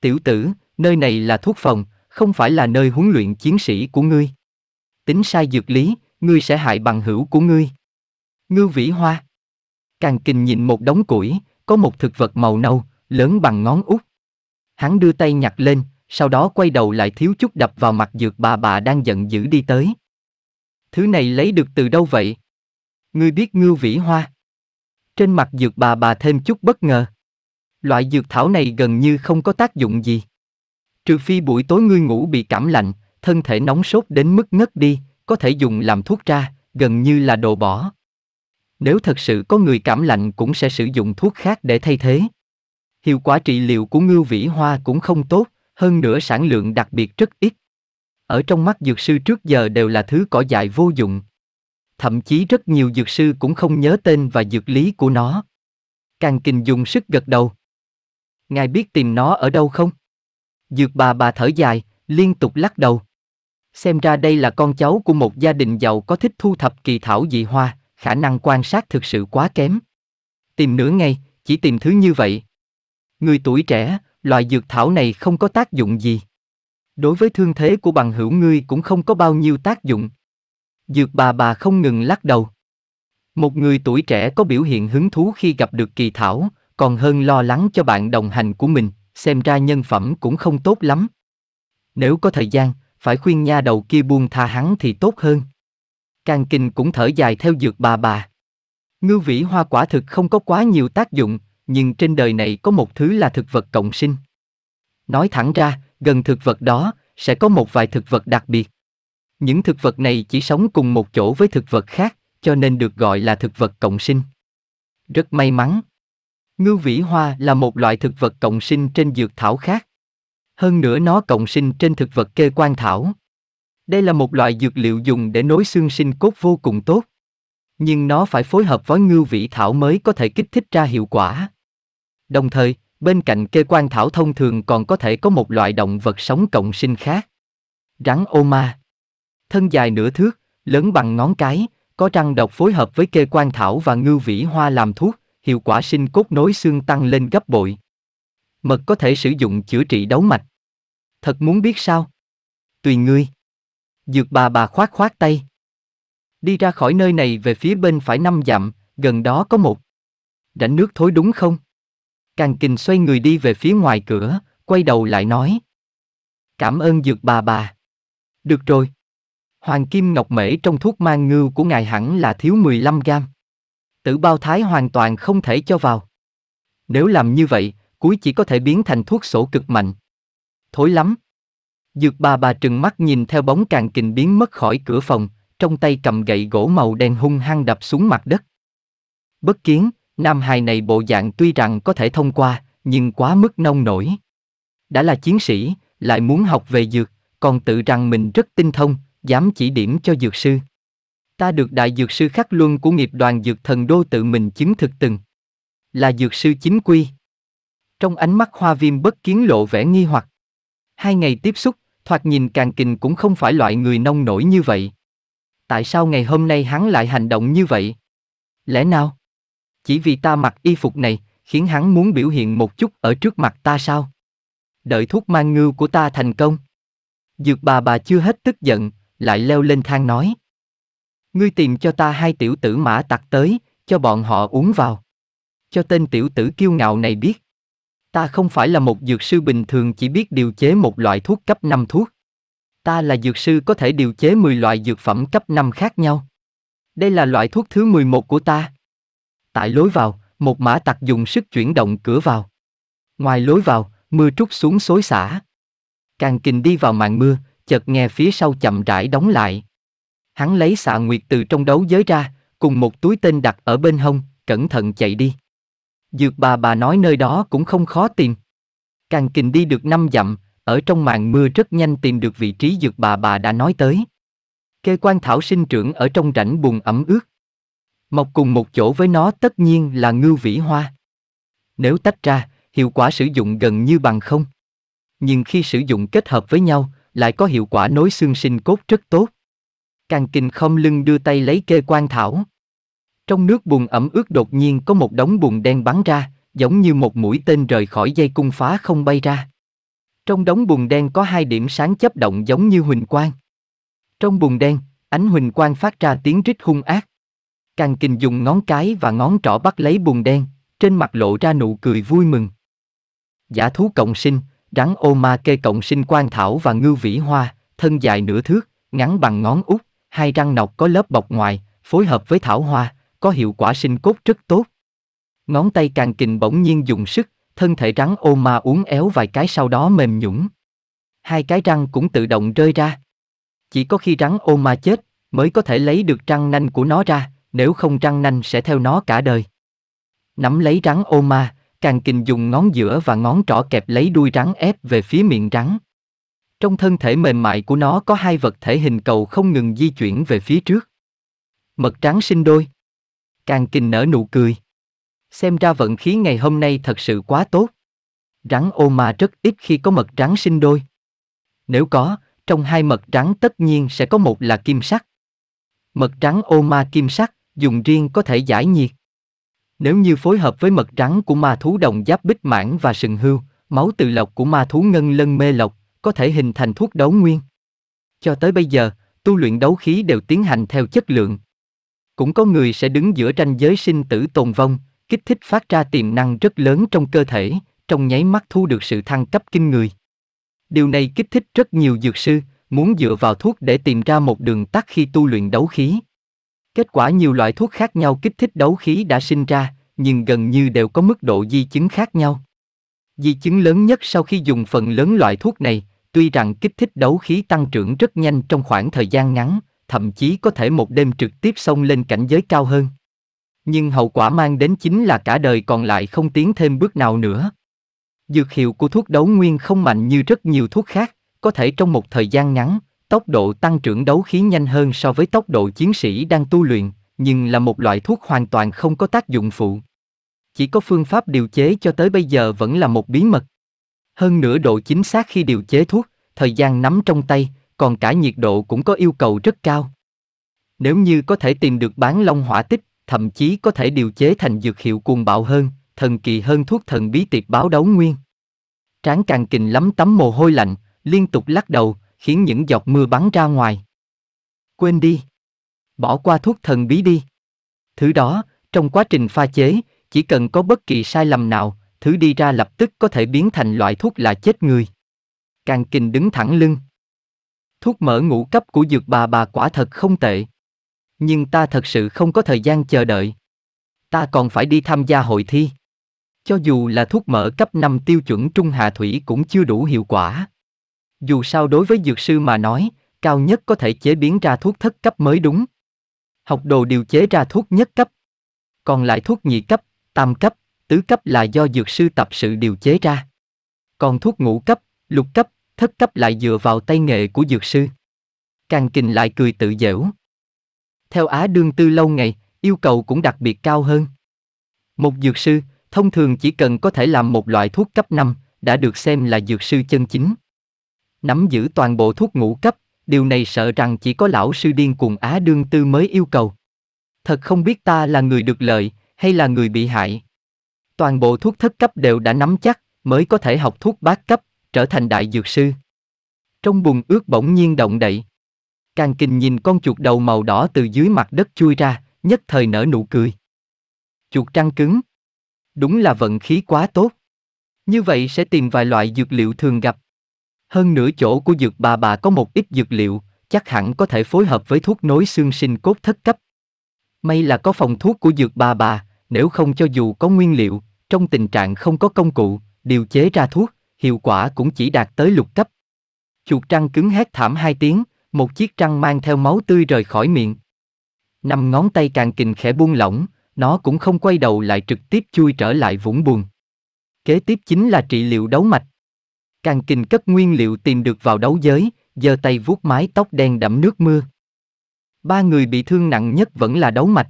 Tiểu tử, nơi này là thuốc phòng, không phải là nơi huấn luyện chiến sĩ của ngươi. Tính sai dược lý, ngươi sẽ hại bằng hữu của ngươi. Ngư vĩ hoa. Càng kình nhìn một đống củi, có một thực vật màu nâu, lớn bằng ngón út. Hắn đưa tay nhặt lên, sau đó quay đầu lại thiếu chút đập vào mặt dược bà bà đang giận dữ đi tới. Thứ này lấy được từ đâu vậy? Ngươi biết ngư vĩ hoa. Trên mặt dược bà bà thêm chút bất ngờ. Loại dược thảo này gần như không có tác dụng gì. Trừ phi buổi tối ngươi ngủ bị cảm lạnh, thân thể nóng sốt đến mức ngất đi, có thể dùng làm thuốc ra, gần như là đồ bỏ. Nếu thật sự có người cảm lạnh cũng sẽ sử dụng thuốc khác để thay thế. Hiệu quả trị liệu của ngưu vĩ hoa cũng không tốt, hơn nữa sản lượng đặc biệt rất ít. Ở trong mắt dược sư trước giờ đều là thứ cỏ dại vô dụng. Thậm chí rất nhiều dược sư cũng không nhớ tên và dược lý của nó. Càng kinh dùng sức gật đầu. Ngài biết tìm nó ở đâu không? Dược bà bà thở dài, liên tục lắc đầu. Xem ra đây là con cháu của một gia đình giàu có thích thu thập kỳ thảo dị hoa, khả năng quan sát thực sự quá kém. Tìm nửa ngày, chỉ tìm thứ như vậy. Người tuổi trẻ, loại dược thảo này không có tác dụng gì. Đối với thương thế của bằng hữu ngươi cũng không có bao nhiêu tác dụng. Dược bà bà không ngừng lắc đầu. Một người tuổi trẻ có biểu hiện hứng thú khi gặp được kỳ thảo, còn hơn lo lắng cho bạn đồng hành của mình, xem ra nhân phẩm cũng không tốt lắm. Nếu có thời gian, phải khuyên nha đầu kia buông tha hắn thì tốt hơn. Càng kinh cũng thở dài theo dược bà bà. Ngư vĩ hoa quả thực không có quá nhiều tác dụng, nhưng trên đời này có một thứ là thực vật cộng sinh. Nói thẳng ra, gần thực vật đó, sẽ có một vài thực vật đặc biệt. Những thực vật này chỉ sống cùng một chỗ với thực vật khác, cho nên được gọi là thực vật cộng sinh. Rất may mắn, Ngưu vĩ hoa là một loại thực vật cộng sinh trên dược thảo khác. Hơn nữa nó cộng sinh trên thực vật kê quan thảo. Đây là một loại dược liệu dùng để nối xương sinh cốt vô cùng tốt. Nhưng nó phải phối hợp với ngưu vĩ thảo mới có thể kích thích ra hiệu quả. Đồng thời, bên cạnh kê quan thảo thông thường còn có thể có một loại động vật sống cộng sinh khác. Rắn ô ma. Thân dài nửa thước, lớn bằng ngón cái, có răng độc phối hợp với kê quan thảo và ngưu vĩ hoa làm thuốc, hiệu quả sinh cốt nối xương tăng lên gấp bội. Mật có thể sử dụng chữa trị đấu mạch. Thật muốn biết sao? Tùy ngươi. Dược bà bà khoát khoát tay. Đi ra khỏi nơi này về phía bên phải năm dặm, gần đó có một. Rảnh nước thối đúng không? Càng kình xoay người đi về phía ngoài cửa, quay đầu lại nói. Cảm ơn dược bà bà. Được rồi. Hoàng Kim Ngọc Mễ trong thuốc mang ngưu của ngài hẳn là thiếu 15 gram tử bao thái hoàn toàn không thể cho vào. Nếu làm như vậy, cuối chỉ có thể biến thành thuốc sổ cực mạnh. Thối lắm. Dược bà bà trừng mắt nhìn theo bóng càng kình biến mất khỏi cửa phòng, trong tay cầm gậy gỗ màu đen hung hăng đập xuống mặt đất. Bất kiến, nam hài này bộ dạng tuy rằng có thể thông qua, nhưng quá mức nông nổi. Đã là chiến sĩ, lại muốn học về dược, còn tự rằng mình rất tinh thông, dám chỉ điểm cho dược sư. Ta được đại dược sư khắc luân của nghiệp đoàn dược thần đô tự mình chứng thực từng. Là dược sư chính quy. Trong ánh mắt hoa viêm bất kiến lộ vẻ nghi hoặc. Hai ngày tiếp xúc, thoạt nhìn càng kình cũng không phải loại người nông nổi như vậy. Tại sao ngày hôm nay hắn lại hành động như vậy? Lẽ nào? Chỉ vì ta mặc y phục này, khiến hắn muốn biểu hiện một chút ở trước mặt ta sao? Đợi thuốc mang ngưu của ta thành công. Dược bà bà chưa hết tức giận, lại leo lên thang nói. Ngươi tìm cho ta hai tiểu tử mã tặc tới, cho bọn họ uống vào. Cho tên tiểu tử kiêu ngạo này biết. Ta không phải là một dược sư bình thường chỉ biết điều chế một loại thuốc cấp 5 thuốc. Ta là dược sư có thể điều chế 10 loại dược phẩm cấp 5 khác nhau. Đây là loại thuốc thứ 11 của ta. Tại lối vào, một mã tặc dùng sức chuyển động cửa vào. Ngoài lối vào, mưa trút xuống xối xả. Càng kình đi vào màn mưa, chợt nghe phía sau chậm rãi đóng lại. Hắn lấy xạ nguyệt từ trong đấu giới ra, cùng một túi tên đặt ở bên hông, cẩn thận chạy đi. Dược bà bà nói nơi đó cũng không khó tìm. Càng kình đi được năm dặm, ở trong màn mưa rất nhanh tìm được vị trí dược bà bà đã nói tới. Kê quan thảo sinh trưởng ở trong rãnh bùn ẩm ướt. Mọc cùng một chỗ với nó tất nhiên là ngưu vĩ hoa. Nếu tách ra, hiệu quả sử dụng gần như bằng không. Nhưng khi sử dụng kết hợp với nhau, lại có hiệu quả nối xương sinh cốt rất tốt. Càng kình không lưng đưa tay lấy kê quan thảo. Trong nước bùn ẩm ướt đột nhiên có một đống bùn đen bắn ra, giống như một mũi tên rời khỏi dây cung phá không bay ra. Trong đống bùn đen có hai điểm sáng chấp động giống như huỳnh quang. Trong bùn đen, ánh huỳnh quang phát ra tiếng rít hung ác. Càng kình dùng ngón cái và ngón trỏ bắt lấy bùn đen, trên mặt lộ ra nụ cười vui mừng. Giả thú cộng sinh, rắn ô ma kê cộng sinh quan thảo và ngư vĩ hoa, thân dài nửa thước, ngắn bằng ngón út hai răng nọc có lớp bọc ngoài, phối hợp với thảo hoa, có hiệu quả sinh cốt rất tốt. Ngón tay càng kình bỗng nhiên dùng sức, thân thể rắn ô ma uốn éo vài cái sau đó mềm nhũng. Hai cái răng cũng tự động rơi ra. Chỉ có khi rắn ô ma chết, mới có thể lấy được răng nanh của nó ra, nếu không răng nanh sẽ theo nó cả đời. Nắm lấy rắn ô ma, càng kình dùng ngón giữa và ngón trỏ kẹp lấy đuôi rắn ép về phía miệng rắn. Trong thân thể mềm mại của nó có hai vật thể hình cầu không ngừng di chuyển về phía trước. Mật trắng sinh đôi. Càng kinh nở nụ cười. Xem ra vận khí ngày hôm nay thật sự quá tốt. Rắn ô mà rất ít khi có mật trắng sinh đôi. Nếu có, trong hai mật trắng tất nhiên sẽ có một là kim sắc. Mật trắng ô ma kim sắc, dùng riêng có thể giải nhiệt. Nếu như phối hợp với mật trắng của ma thú đồng giáp bích mãn và sừng hưu, máu từ lộc của ma thú ngân lân mê lộc, có thể hình thành thuốc đấu nguyên. Cho tới bây giờ, tu luyện đấu khí đều tiến hành theo chất lượng. Cũng có người sẽ đứng giữa tranh giới sinh tử tồn vong, kích thích phát ra tiềm năng rất lớn trong cơ thể, trong nháy mắt thu được sự thăng cấp kinh người. Điều này kích thích rất nhiều dược sư, muốn dựa vào thuốc để tìm ra một đường tắt khi tu luyện đấu khí. Kết quả nhiều loại thuốc khác nhau kích thích đấu khí đã sinh ra, nhưng gần như đều có mức độ di chứng khác nhau. Di chứng lớn nhất sau khi dùng phần lớn loại thuốc này Tuy rằng kích thích đấu khí tăng trưởng rất nhanh trong khoảng thời gian ngắn, thậm chí có thể một đêm trực tiếp xông lên cảnh giới cao hơn. Nhưng hậu quả mang đến chính là cả đời còn lại không tiến thêm bước nào nữa. Dược hiệu của thuốc đấu nguyên không mạnh như rất nhiều thuốc khác, có thể trong một thời gian ngắn, tốc độ tăng trưởng đấu khí nhanh hơn so với tốc độ chiến sĩ đang tu luyện, nhưng là một loại thuốc hoàn toàn không có tác dụng phụ. Chỉ có phương pháp điều chế cho tới bây giờ vẫn là một bí mật. Hơn nữa độ chính xác khi điều chế thuốc, thời gian nắm trong tay, còn cả nhiệt độ cũng có yêu cầu rất cao. Nếu như có thể tìm được bán long hỏa tích, thậm chí có thể điều chế thành dược hiệu cuồng bạo hơn, thần kỳ hơn thuốc thần bí tiệp báo đấu nguyên. tráng càng kình lắm tấm mồ hôi lạnh, liên tục lắc đầu, khiến những giọt mưa bắn ra ngoài. Quên đi. Bỏ qua thuốc thần bí đi. Thứ đó, trong quá trình pha chế, chỉ cần có bất kỳ sai lầm nào, thứ đi ra lập tức có thể biến thành loại thuốc là chết người. Càng kinh đứng thẳng lưng. Thuốc mở ngũ cấp của dược bà bà quả thật không tệ. Nhưng ta thật sự không có thời gian chờ đợi. Ta còn phải đi tham gia hội thi. Cho dù là thuốc mở cấp 5 tiêu chuẩn trung hạ thủy cũng chưa đủ hiệu quả. Dù sao đối với dược sư mà nói, cao nhất có thể chế biến ra thuốc thất cấp mới đúng. Học đồ điều chế ra thuốc nhất cấp. Còn lại thuốc nhị cấp, tam cấp tứ cấp là do dược sư tập sự điều chế ra. Còn thuốc ngũ cấp, lục cấp, thất cấp lại dựa vào tay nghệ của dược sư. Càng kình lại cười tự dễu. Theo Á Đương Tư lâu ngày, yêu cầu cũng đặc biệt cao hơn. Một dược sư, thông thường chỉ cần có thể làm một loại thuốc cấp 5, đã được xem là dược sư chân chính. Nắm giữ toàn bộ thuốc ngũ cấp, điều này sợ rằng chỉ có lão sư điên cùng Á Đương Tư mới yêu cầu. Thật không biết ta là người được lợi, hay là người bị hại. Toàn bộ thuốc thất cấp đều đã nắm chắc, mới có thể học thuốc bát cấp, trở thành đại dược sư. Trong bùn ướt bỗng nhiên động đậy. Càng kinh nhìn con chuột đầu màu đỏ từ dưới mặt đất chui ra, nhất thời nở nụ cười. Chuột trăng cứng. Đúng là vận khí quá tốt. Như vậy sẽ tìm vài loại dược liệu thường gặp. Hơn nửa chỗ của dược bà bà có một ít dược liệu, chắc hẳn có thể phối hợp với thuốc nối xương sinh cốt thất cấp. May là có phòng thuốc của dược bà bà, nếu không cho dù có nguyên liệu, trong tình trạng không có công cụ, điều chế ra thuốc, hiệu quả cũng chỉ đạt tới lục cấp. Chuột trăng cứng hét thảm hai tiếng, một chiếc trăng mang theo máu tươi rời khỏi miệng. Năm ngón tay càng kình khẽ buông lỏng, nó cũng không quay đầu lại trực tiếp chui trở lại vũng buồn. Kế tiếp chính là trị liệu đấu mạch. Càng kình cất nguyên liệu tìm được vào đấu giới, giơ tay vuốt mái tóc đen đẫm nước mưa. Ba người bị thương nặng nhất vẫn là đấu mạch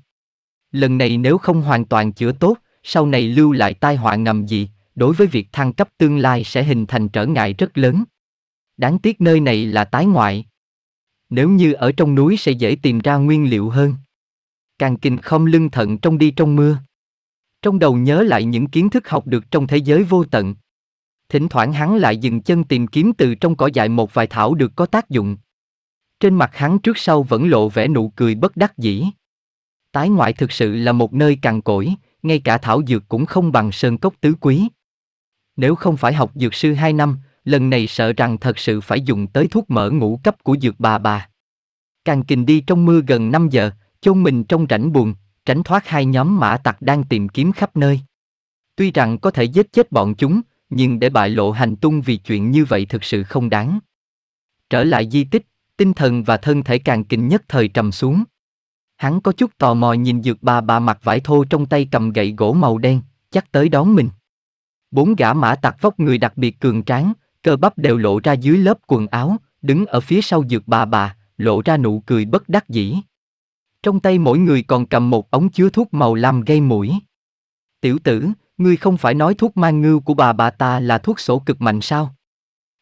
lần này nếu không hoàn toàn chữa tốt, sau này lưu lại tai họa ngầm gì, đối với việc thăng cấp tương lai sẽ hình thành trở ngại rất lớn. Đáng tiếc nơi này là tái ngoại. Nếu như ở trong núi sẽ dễ tìm ra nguyên liệu hơn. Càng kinh không lưng thận trong đi trong mưa. Trong đầu nhớ lại những kiến thức học được trong thế giới vô tận. Thỉnh thoảng hắn lại dừng chân tìm kiếm từ trong cỏ dại một vài thảo được có tác dụng. Trên mặt hắn trước sau vẫn lộ vẻ nụ cười bất đắc dĩ. Tái ngoại thực sự là một nơi cằn cỗi, ngay cả thảo dược cũng không bằng sơn cốc tứ quý. Nếu không phải học dược sư hai năm, lần này sợ rằng thật sự phải dùng tới thuốc mở ngũ cấp của dược bà bà. Càng kình đi trong mưa gần 5 giờ, chôn mình trong rảnh buồn, tránh thoát hai nhóm mã tặc đang tìm kiếm khắp nơi. Tuy rằng có thể giết chết bọn chúng, nhưng để bại lộ hành tung vì chuyện như vậy thực sự không đáng. Trở lại di tích, tinh thần và thân thể càng kình nhất thời trầm xuống. Hắn có chút tò mò nhìn dược bà bà mặc vải thô trong tay cầm gậy gỗ màu đen, chắc tới đón mình. Bốn gã mã tặc vóc người đặc biệt cường tráng, cơ bắp đều lộ ra dưới lớp quần áo, đứng ở phía sau dược bà bà, lộ ra nụ cười bất đắc dĩ. Trong tay mỗi người còn cầm một ống chứa thuốc màu lam gây mũi. Tiểu tử, ngươi không phải nói thuốc mang ngưu của bà bà ta là thuốc sổ cực mạnh sao?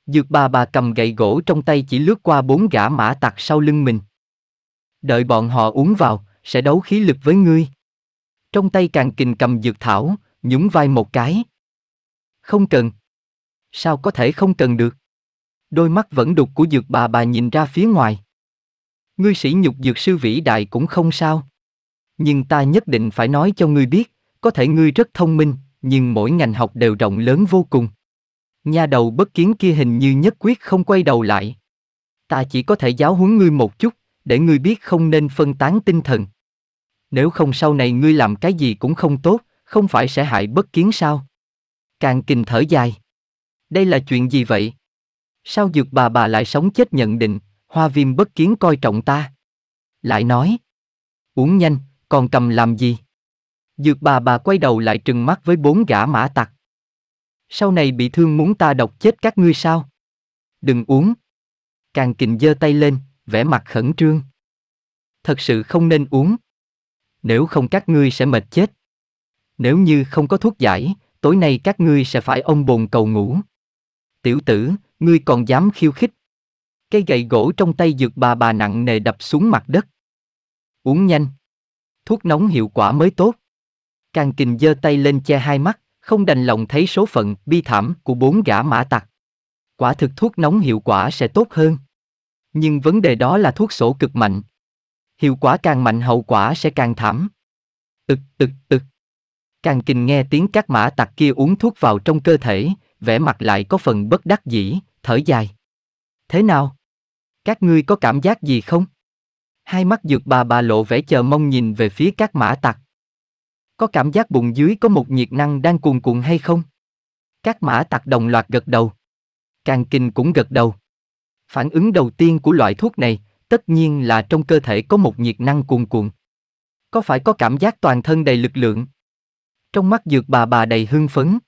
Dược bà bà cầm gậy gỗ trong tay chỉ lướt qua bốn gã mã tặc sau lưng mình. Đợi bọn họ uống vào, sẽ đấu khí lực với ngươi. Trong tay càng kình cầm dược thảo, nhún vai một cái. Không cần. Sao có thể không cần được? Đôi mắt vẫn đục của dược bà bà nhìn ra phía ngoài. Ngươi sĩ nhục dược sư vĩ đại cũng không sao. Nhưng ta nhất định phải nói cho ngươi biết, có thể ngươi rất thông minh, nhưng mỗi ngành học đều rộng lớn vô cùng. Nha đầu bất kiến kia hình như nhất quyết không quay đầu lại. Ta chỉ có thể giáo huấn ngươi một chút, để ngươi biết không nên phân tán tinh thần. Nếu không sau này ngươi làm cái gì cũng không tốt, không phải sẽ hại bất kiến sao? Càng kinh thở dài. Đây là chuyện gì vậy? Sao dược bà bà lại sống chết nhận định, hoa viêm bất kiến coi trọng ta? Lại nói. Uống nhanh, còn cầm làm gì? Dược bà bà quay đầu lại trừng mắt với bốn gã mã tặc. Sau này bị thương muốn ta độc chết các ngươi sao? Đừng uống. Càng kình giơ tay lên, vẻ mặt khẩn trương. Thật sự không nên uống. Nếu không các ngươi sẽ mệt chết. Nếu như không có thuốc giải, tối nay các ngươi sẽ phải ôm bồn cầu ngủ. Tiểu tử, ngươi còn dám khiêu khích. Cây gậy gỗ trong tay dược bà bà nặng nề đập xuống mặt đất. Uống nhanh. Thuốc nóng hiệu quả mới tốt. Càng kình giơ tay lên che hai mắt, không đành lòng thấy số phận bi thảm của bốn gã mã tặc. Quả thực thuốc nóng hiệu quả sẽ tốt hơn. Nhưng vấn đề đó là thuốc sổ cực mạnh. Hiệu quả càng mạnh hậu quả sẽ càng thảm. Ực, ực, ực. Càng kinh nghe tiếng các mã tặc kia uống thuốc vào trong cơ thể, vẻ mặt lại có phần bất đắc dĩ, thở dài. Thế nào? Các ngươi có cảm giác gì không? Hai mắt dược bà bà lộ vẻ chờ mong nhìn về phía các mã tặc. Có cảm giác bụng dưới có một nhiệt năng đang cuồn cuộn hay không? Các mã tặc đồng loạt gật đầu. Càng kinh cũng gật đầu. Phản ứng đầu tiên của loại thuốc này, tất nhiên là trong cơ thể có một nhiệt năng cuồn cuộn. Có phải có cảm giác toàn thân đầy lực lượng? Trong mắt dược bà bà đầy hưng phấn.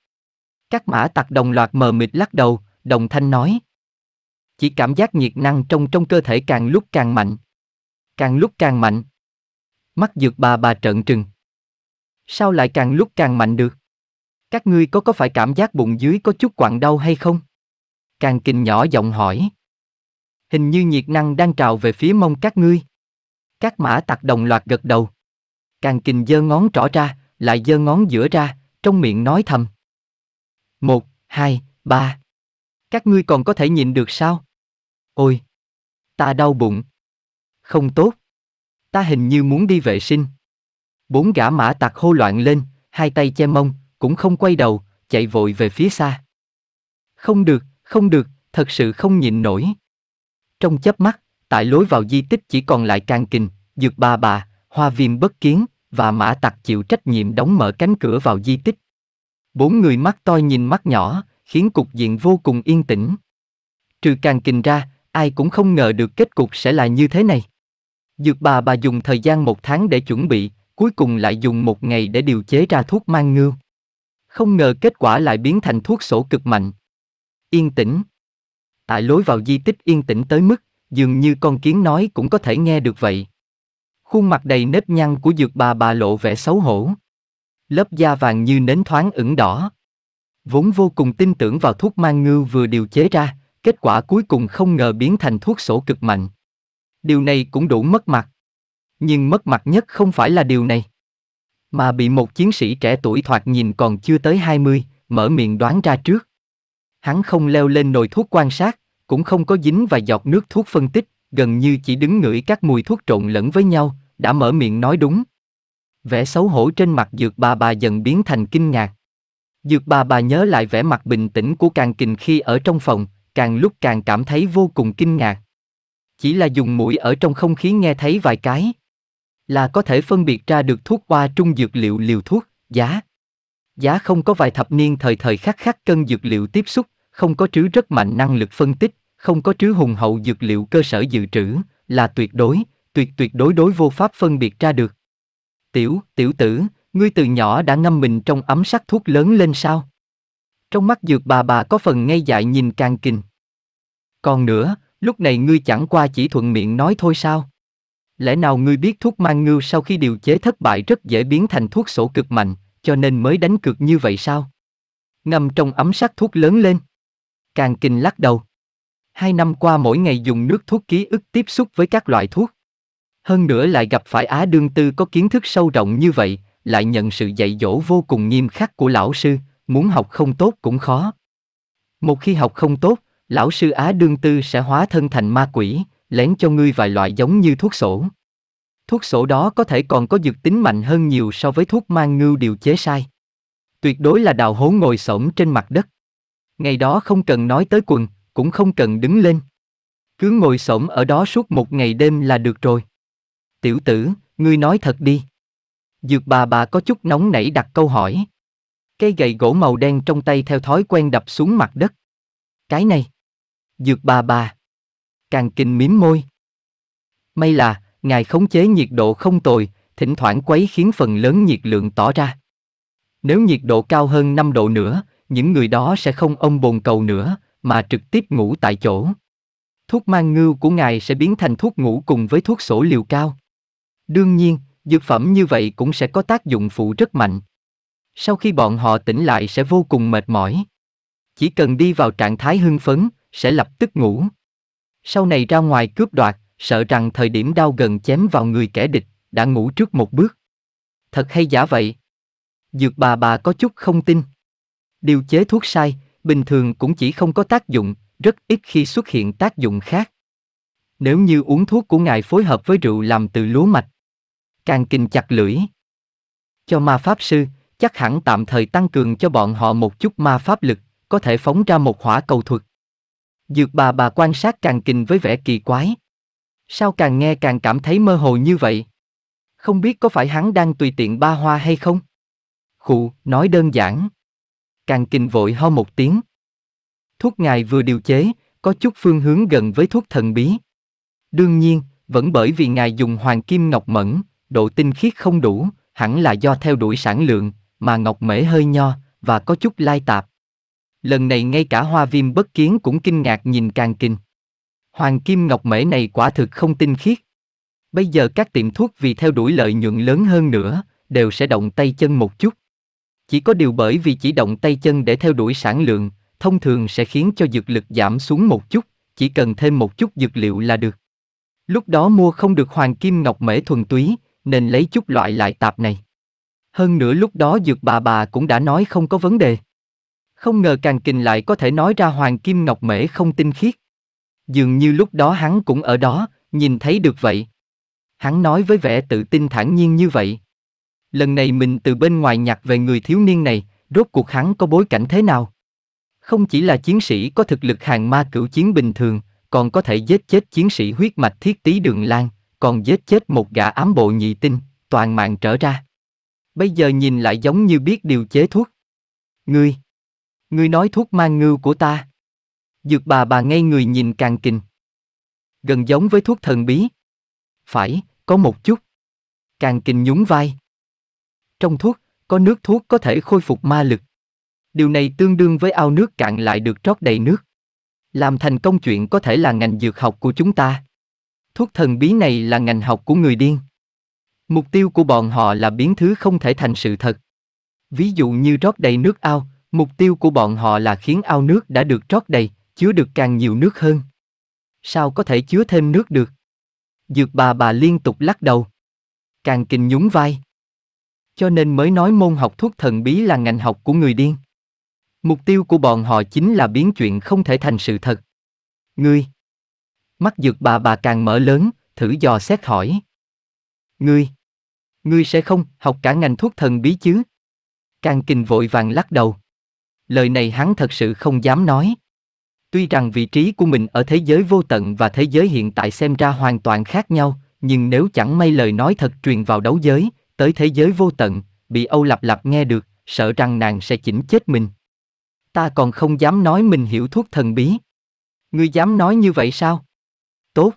Các mã tặc đồng loạt mờ mịt lắc đầu, đồng thanh nói. Chỉ cảm giác nhiệt năng trong trong cơ thể càng lúc càng mạnh. Càng lúc càng mạnh. Mắt dược bà bà trợn trừng. Sao lại càng lúc càng mạnh được? Các ngươi có có phải cảm giác bụng dưới có chút quặn đau hay không? Càng kinh nhỏ giọng hỏi. Hình như nhiệt năng đang trào về phía mông các ngươi. Các mã tặc đồng loạt gật đầu. Càng kình giơ ngón trỏ ra, lại giơ ngón giữa ra, trong miệng nói thầm. Một, hai, ba. Các ngươi còn có thể nhìn được sao? Ôi! Ta đau bụng. Không tốt. Ta hình như muốn đi vệ sinh. Bốn gã mã tặc hô loạn lên, hai tay che mông, cũng không quay đầu, chạy vội về phía xa. Không được, không được, thật sự không nhịn nổi. Trong chớp mắt, tại lối vào di tích chỉ còn lại can kình, dược ba bà, hoa viêm bất kiến, và mã tặc chịu trách nhiệm đóng mở cánh cửa vào di tích. Bốn người mắt to nhìn mắt nhỏ, khiến cục diện vô cùng yên tĩnh. Trừ càng kình ra, ai cũng không ngờ được kết cục sẽ là như thế này. Dược bà bà dùng thời gian một tháng để chuẩn bị, cuối cùng lại dùng một ngày để điều chế ra thuốc mang ngưu. Không ngờ kết quả lại biến thành thuốc sổ cực mạnh. Yên tĩnh, Tại lối vào di tích yên tĩnh tới mức, dường như con kiến nói cũng có thể nghe được vậy. Khuôn mặt đầy nếp nhăn của dược bà bà lộ vẻ xấu hổ. Lớp da vàng như nến thoáng ửng đỏ. Vốn vô cùng tin tưởng vào thuốc mang ngư vừa điều chế ra, kết quả cuối cùng không ngờ biến thành thuốc sổ cực mạnh. Điều này cũng đủ mất mặt. Nhưng mất mặt nhất không phải là điều này. Mà bị một chiến sĩ trẻ tuổi thoạt nhìn còn chưa tới 20, mở miệng đoán ra trước hắn không leo lên nồi thuốc quan sát, cũng không có dính và giọt nước thuốc phân tích, gần như chỉ đứng ngửi các mùi thuốc trộn lẫn với nhau, đã mở miệng nói đúng. Vẻ xấu hổ trên mặt dược bà bà dần biến thành kinh ngạc. Dược bà bà nhớ lại vẻ mặt bình tĩnh của càng kình khi ở trong phòng, càng lúc càng cảm thấy vô cùng kinh ngạc. Chỉ là dùng mũi ở trong không khí nghe thấy vài cái. Là có thể phân biệt ra được thuốc qua trung dược liệu liều thuốc, giá. Giá không có vài thập niên thời thời khắc khắc cân dược liệu tiếp xúc, không có trứ rất mạnh năng lực phân tích, không có trứ hùng hậu dược liệu cơ sở dự trữ, là tuyệt đối, tuyệt tuyệt đối đối vô pháp phân biệt ra được. Tiểu, tiểu tử, ngươi từ nhỏ đã ngâm mình trong ấm sắc thuốc lớn lên sao? Trong mắt dược bà bà có phần ngây dại nhìn càng kinh. Còn nữa, lúc này ngươi chẳng qua chỉ thuận miệng nói thôi sao? Lẽ nào ngươi biết thuốc mang ngưu sau khi điều chế thất bại rất dễ biến thành thuốc sổ cực mạnh, cho nên mới đánh cược như vậy sao? Ngâm trong ấm sắc thuốc lớn lên. Càng Kinh lắc đầu. Hai năm qua mỗi ngày dùng nước thuốc ký ức tiếp xúc với các loại thuốc. Hơn nữa lại gặp phải Á Đương Tư có kiến thức sâu rộng như vậy, lại nhận sự dạy dỗ vô cùng nghiêm khắc của lão sư, muốn học không tốt cũng khó. Một khi học không tốt, lão sư Á Đương Tư sẽ hóa thân thành ma quỷ, lén cho ngươi vài loại giống như thuốc sổ. Thuốc sổ đó có thể còn có dược tính mạnh hơn nhiều so với thuốc mang ngưu điều chế sai. Tuyệt đối là đào hố ngồi xổm trên mặt đất. Ngày đó không cần nói tới quần, cũng không cần đứng lên. Cứ ngồi xổm ở đó suốt một ngày đêm là được rồi. Tiểu tử, ngươi nói thật đi. Dược bà bà có chút nóng nảy đặt câu hỏi. Cây gậy gỗ màu đen trong tay theo thói quen đập xuống mặt đất. Cái này. Dược bà bà. Càng kinh miếm môi. May là, ngài khống chế nhiệt độ không tồi, thỉnh thoảng quấy khiến phần lớn nhiệt lượng tỏ ra. Nếu nhiệt độ cao hơn 5 độ nữa, những người đó sẽ không ông bồn cầu nữa, mà trực tiếp ngủ tại chỗ. Thuốc mang ngưu của ngài sẽ biến thành thuốc ngủ cùng với thuốc sổ liều cao. Đương nhiên, dược phẩm như vậy cũng sẽ có tác dụng phụ rất mạnh. Sau khi bọn họ tỉnh lại sẽ vô cùng mệt mỏi. Chỉ cần đi vào trạng thái hưng phấn, sẽ lập tức ngủ. Sau này ra ngoài cướp đoạt, sợ rằng thời điểm đau gần chém vào người kẻ địch, đã ngủ trước một bước. Thật hay giả vậy? Dược bà bà có chút không tin. Điều chế thuốc sai, bình thường cũng chỉ không có tác dụng, rất ít khi xuất hiện tác dụng khác. Nếu như uống thuốc của ngài phối hợp với rượu làm từ lúa mạch, càng kinh chặt lưỡi. Cho ma pháp sư, chắc hẳn tạm thời tăng cường cho bọn họ một chút ma pháp lực, có thể phóng ra một hỏa cầu thuật. Dược bà bà quan sát càng kinh với vẻ kỳ quái. Sao càng nghe càng cảm thấy mơ hồ như vậy? Không biết có phải hắn đang tùy tiện ba hoa hay không? Khụ, nói đơn giản. Càng kinh vội ho một tiếng. Thuốc ngài vừa điều chế, có chút phương hướng gần với thuốc thần bí. Đương nhiên, vẫn bởi vì ngài dùng hoàng kim ngọc mẫn, độ tinh khiết không đủ, hẳn là do theo đuổi sản lượng, mà ngọc mễ hơi nho, và có chút lai tạp. Lần này ngay cả hoa viêm bất kiến cũng kinh ngạc nhìn càng kinh. Hoàng kim ngọc mễ này quả thực không tinh khiết. Bây giờ các tiệm thuốc vì theo đuổi lợi nhuận lớn hơn nữa, đều sẽ động tay chân một chút. Chỉ có điều bởi vì chỉ động tay chân để theo đuổi sản lượng, thông thường sẽ khiến cho dược lực giảm xuống một chút, chỉ cần thêm một chút dược liệu là được. Lúc đó mua không được hoàng kim ngọc mễ thuần túy, nên lấy chút loại lại tạp này. Hơn nữa lúc đó dược bà bà cũng đã nói không có vấn đề. Không ngờ càng kình lại có thể nói ra hoàng kim ngọc mễ không tinh khiết. Dường như lúc đó hắn cũng ở đó, nhìn thấy được vậy. Hắn nói với vẻ tự tin thản nhiên như vậy lần này mình từ bên ngoài nhặt về người thiếu niên này, rốt cuộc hắn có bối cảnh thế nào? Không chỉ là chiến sĩ có thực lực hàng ma cửu chiến bình thường, còn có thể giết chết chiến sĩ huyết mạch thiết tí đường lan, còn giết chết một gã ám bộ nhị tinh, toàn mạng trở ra. Bây giờ nhìn lại giống như biết điều chế thuốc. Ngươi! Ngươi nói thuốc mang ngưu của ta. Dược bà bà ngay người nhìn càng kinh. Gần giống với thuốc thần bí. Phải, có một chút. Càng kinh nhún vai. Trong thuốc, có nước thuốc có thể khôi phục ma lực. Điều này tương đương với ao nước cạn lại được trót đầy nước. Làm thành công chuyện có thể là ngành dược học của chúng ta. Thuốc thần bí này là ngành học của người điên. Mục tiêu của bọn họ là biến thứ không thể thành sự thật. Ví dụ như trót đầy nước ao, mục tiêu của bọn họ là khiến ao nước đã được trót đầy, chứa được càng nhiều nước hơn. Sao có thể chứa thêm nước được? Dược bà bà liên tục lắc đầu. Càng kình nhún vai. Cho nên mới nói môn học thuốc thần bí là ngành học của người điên. Mục tiêu của bọn họ chính là biến chuyện không thể thành sự thật. Ngươi. Mắt dược bà bà càng mở lớn, thử dò xét hỏi. Ngươi. Ngươi sẽ không học cả ngành thuốc thần bí chứ? Càng kinh vội vàng lắc đầu. Lời này hắn thật sự không dám nói. Tuy rằng vị trí của mình ở thế giới vô tận và thế giới hiện tại xem ra hoàn toàn khác nhau, nhưng nếu chẳng may lời nói thật truyền vào đấu giới, tới thế giới vô tận, bị Âu Lạp Lạp nghe được, sợ rằng nàng sẽ chỉnh chết mình. Ta còn không dám nói mình hiểu thuốc thần bí. Ngươi dám nói như vậy sao? Tốt.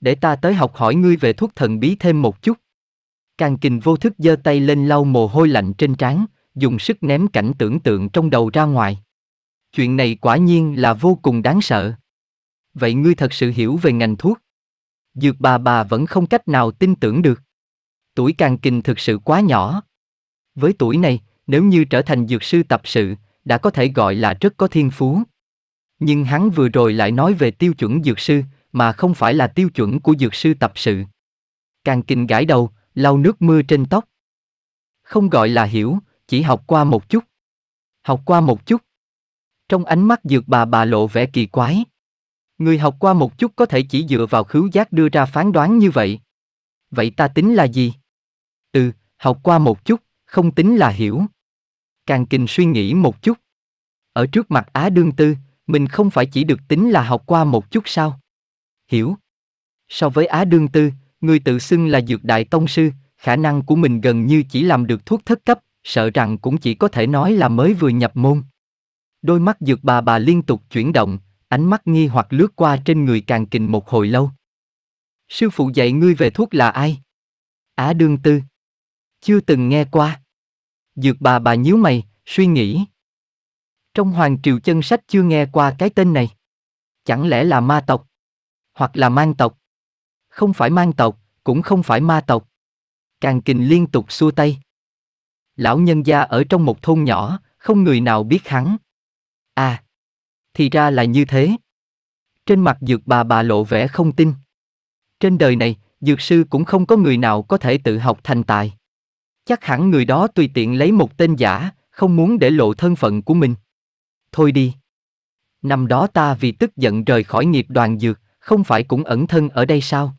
Để ta tới học hỏi ngươi về thuốc thần bí thêm một chút. Càng kình vô thức giơ tay lên lau mồ hôi lạnh trên trán, dùng sức ném cảnh tưởng tượng trong đầu ra ngoài. Chuyện này quả nhiên là vô cùng đáng sợ. Vậy ngươi thật sự hiểu về ngành thuốc? Dược bà bà vẫn không cách nào tin tưởng được tuổi càng kinh thực sự quá nhỏ. Với tuổi này, nếu như trở thành dược sư tập sự, đã có thể gọi là rất có thiên phú. Nhưng hắn vừa rồi lại nói về tiêu chuẩn dược sư, mà không phải là tiêu chuẩn của dược sư tập sự. Càng kinh gãi đầu, lau nước mưa trên tóc. Không gọi là hiểu, chỉ học qua một chút. Học qua một chút. Trong ánh mắt dược bà bà lộ vẻ kỳ quái. Người học qua một chút có thể chỉ dựa vào khứu giác đưa ra phán đoán như vậy. Vậy ta tính là gì? Ừ, học qua một chút, không tính là hiểu. Càng kinh suy nghĩ một chút. Ở trước mặt Á Đương Tư, mình không phải chỉ được tính là học qua một chút sao? Hiểu. So với Á Đương Tư, người tự xưng là dược đại tông sư, khả năng của mình gần như chỉ làm được thuốc thất cấp, sợ rằng cũng chỉ có thể nói là mới vừa nhập môn. Đôi mắt dược bà bà liên tục chuyển động, ánh mắt nghi hoặc lướt qua trên người càng kình một hồi lâu. Sư phụ dạy ngươi về thuốc là ai? Á đương tư. Chưa từng nghe qua. Dược bà bà nhíu mày, suy nghĩ. Trong Hoàng Triều Chân Sách chưa nghe qua cái tên này. Chẳng lẽ là ma tộc? Hoặc là mang tộc? Không phải mang tộc, cũng không phải ma tộc. Càng kình liên tục xua tay. Lão nhân gia ở trong một thôn nhỏ, không người nào biết hắn. À, thì ra là như thế. Trên mặt dược bà bà lộ vẻ không tin. Trên đời này, dược sư cũng không có người nào có thể tự học thành tài. Chắc hẳn người đó tùy tiện lấy một tên giả, không muốn để lộ thân phận của mình. Thôi đi. Năm đó ta vì tức giận rời khỏi nghiệp đoàn dược, không phải cũng ẩn thân ở đây sao?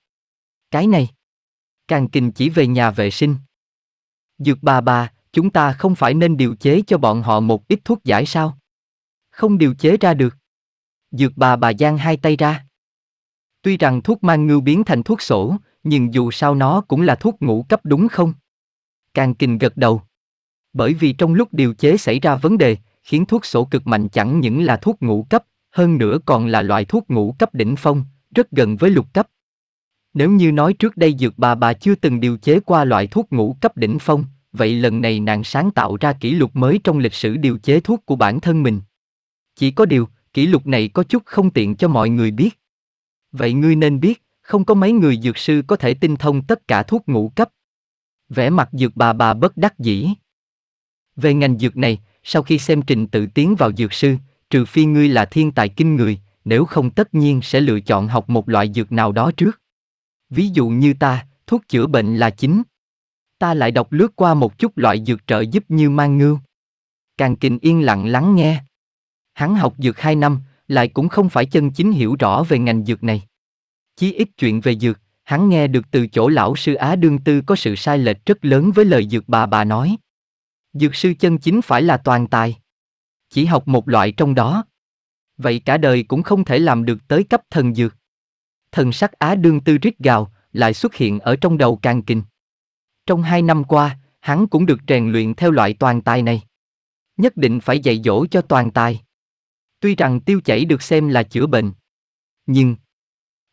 Cái này. Càng kình chỉ về nhà vệ sinh. Dược bà bà, chúng ta không phải nên điều chế cho bọn họ một ít thuốc giải sao? Không điều chế ra được. Dược bà bà giang hai tay ra. Tuy rằng thuốc mang ngưu biến thành thuốc sổ, nhưng dù sao nó cũng là thuốc ngủ cấp đúng không? Càng kinh gật đầu. Bởi vì trong lúc điều chế xảy ra vấn đề, khiến thuốc sổ cực mạnh chẳng những là thuốc ngủ cấp, hơn nữa còn là loại thuốc ngủ cấp đỉnh phong, rất gần với lục cấp. Nếu như nói trước đây dược bà bà chưa từng điều chế qua loại thuốc ngủ cấp đỉnh phong, vậy lần này nàng sáng tạo ra kỷ lục mới trong lịch sử điều chế thuốc của bản thân mình. Chỉ có điều, kỷ lục này có chút không tiện cho mọi người biết. Vậy ngươi nên biết, không có mấy người dược sư có thể tinh thông tất cả thuốc ngủ cấp, Vẻ mặt dược bà bà bất đắc dĩ. Về ngành dược này, sau khi xem trình tự tiến vào dược sư, trừ phi ngươi là thiên tài kinh người, nếu không tất nhiên sẽ lựa chọn học một loại dược nào đó trước. Ví dụ như ta, thuốc chữa bệnh là chính. Ta lại đọc lướt qua một chút loại dược trợ giúp như mang ngưu. Càng kình yên lặng lắng nghe. Hắn học dược 2 năm, lại cũng không phải chân chính hiểu rõ về ngành dược này. Chí ít chuyện về dược, hắn nghe được từ chỗ lão sư Á Đương Tư có sự sai lệch rất lớn với lời dược bà bà nói. Dược sư chân chính phải là toàn tài. Chỉ học một loại trong đó. Vậy cả đời cũng không thể làm được tới cấp thần dược. Thần sắc Á Đương Tư rít gào, lại xuất hiện ở trong đầu càng kinh. Trong hai năm qua, hắn cũng được rèn luyện theo loại toàn tài này. Nhất định phải dạy dỗ cho toàn tài. Tuy rằng tiêu chảy được xem là chữa bệnh. Nhưng,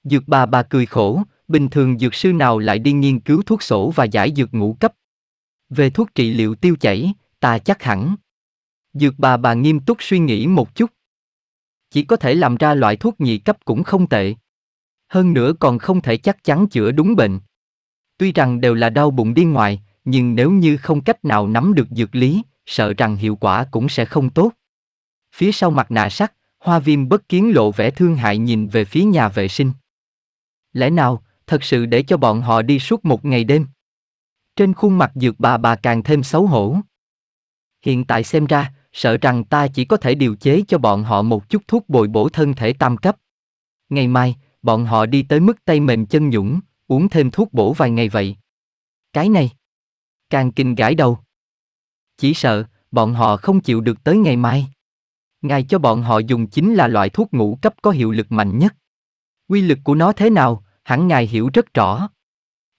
dược bà bà cười khổ, bình thường dược sư nào lại đi nghiên cứu thuốc sổ và giải dược ngũ cấp. Về thuốc trị liệu tiêu chảy, ta chắc hẳn. Dược bà bà nghiêm túc suy nghĩ một chút. Chỉ có thể làm ra loại thuốc nhị cấp cũng không tệ. Hơn nữa còn không thể chắc chắn chữa đúng bệnh. Tuy rằng đều là đau bụng đi ngoài, nhưng nếu như không cách nào nắm được dược lý, sợ rằng hiệu quả cũng sẽ không tốt. Phía sau mặt nạ sắt, hoa viêm bất kiến lộ vẻ thương hại nhìn về phía nhà vệ sinh. Lẽ nào, thật sự để cho bọn họ đi suốt một ngày đêm. Trên khuôn mặt dược bà bà càng thêm xấu hổ. Hiện tại xem ra, sợ rằng ta chỉ có thể điều chế cho bọn họ một chút thuốc bồi bổ thân thể tam cấp. Ngày mai, bọn họ đi tới mức tay mềm chân nhũng, uống thêm thuốc bổ vài ngày vậy. Cái này, càng kinh gãi đầu. Chỉ sợ, bọn họ không chịu được tới ngày mai. Ngài cho bọn họ dùng chính là loại thuốc ngủ cấp có hiệu lực mạnh nhất. Quy lực của nó thế nào, hẳn ngài hiểu rất rõ.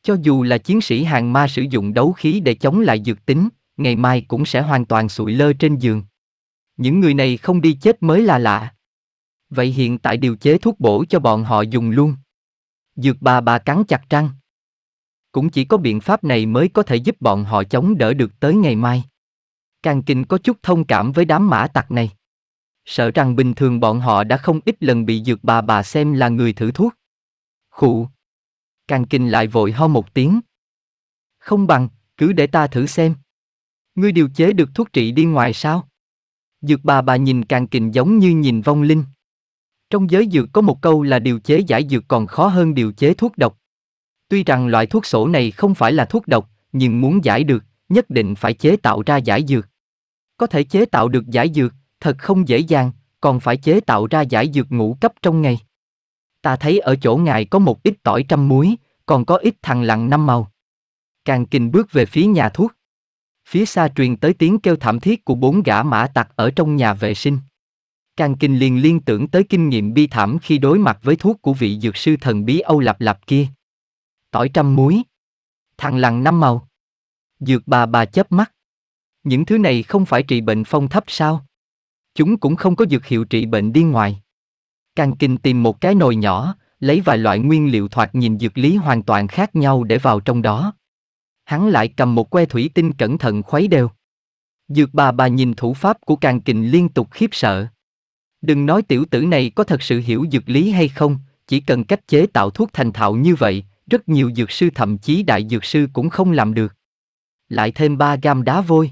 Cho dù là chiến sĩ hàng ma sử dụng đấu khí để chống lại dược tính, ngày mai cũng sẽ hoàn toàn sụi lơ trên giường. Những người này không đi chết mới là lạ. Vậy hiện tại điều chế thuốc bổ cho bọn họ dùng luôn. Dược bà bà cắn chặt răng. Cũng chỉ có biện pháp này mới có thể giúp bọn họ chống đỡ được tới ngày mai. Càng kinh có chút thông cảm với đám mã tặc này. Sợ rằng bình thường bọn họ đã không ít lần bị dược bà bà xem là người thử thuốc. Khụ. Càng kinh lại vội ho một tiếng. Không bằng, cứ để ta thử xem. Ngươi điều chế được thuốc trị đi ngoài sao? Dược bà bà nhìn càng kình giống như nhìn vong linh. Trong giới dược có một câu là điều chế giải dược còn khó hơn điều chế thuốc độc. Tuy rằng loại thuốc sổ này không phải là thuốc độc, nhưng muốn giải được, nhất định phải chế tạo ra giải dược. Có thể chế tạo được giải dược, thật không dễ dàng, còn phải chế tạo ra giải dược ngũ cấp trong ngày. Ta thấy ở chỗ ngài có một ít tỏi trăm muối, còn có ít thằng lặng năm màu. Càng kinh bước về phía nhà thuốc. Phía xa truyền tới tiếng kêu thảm thiết của bốn gã mã tặc ở trong nhà vệ sinh. Càng kinh liền liên tưởng tới kinh nghiệm bi thảm khi đối mặt với thuốc của vị dược sư thần bí Âu Lạp Lạp kia. Tỏi trăm muối. Thằng lặng năm màu. Dược bà bà chớp mắt. Những thứ này không phải trị bệnh phong thấp sao? Chúng cũng không có dược hiệu trị bệnh điên ngoài căn kinh tìm một cái nồi nhỏ, lấy vài loại nguyên liệu thoạt nhìn dược lý hoàn toàn khác nhau để vào trong đó. Hắn lại cầm một que thủy tinh cẩn thận khuấy đều. Dược bà bà nhìn thủ pháp của càng kình liên tục khiếp sợ. Đừng nói tiểu tử này có thật sự hiểu dược lý hay không, chỉ cần cách chế tạo thuốc thành thạo như vậy, rất nhiều dược sư thậm chí đại dược sư cũng không làm được. Lại thêm 3 gam đá vôi.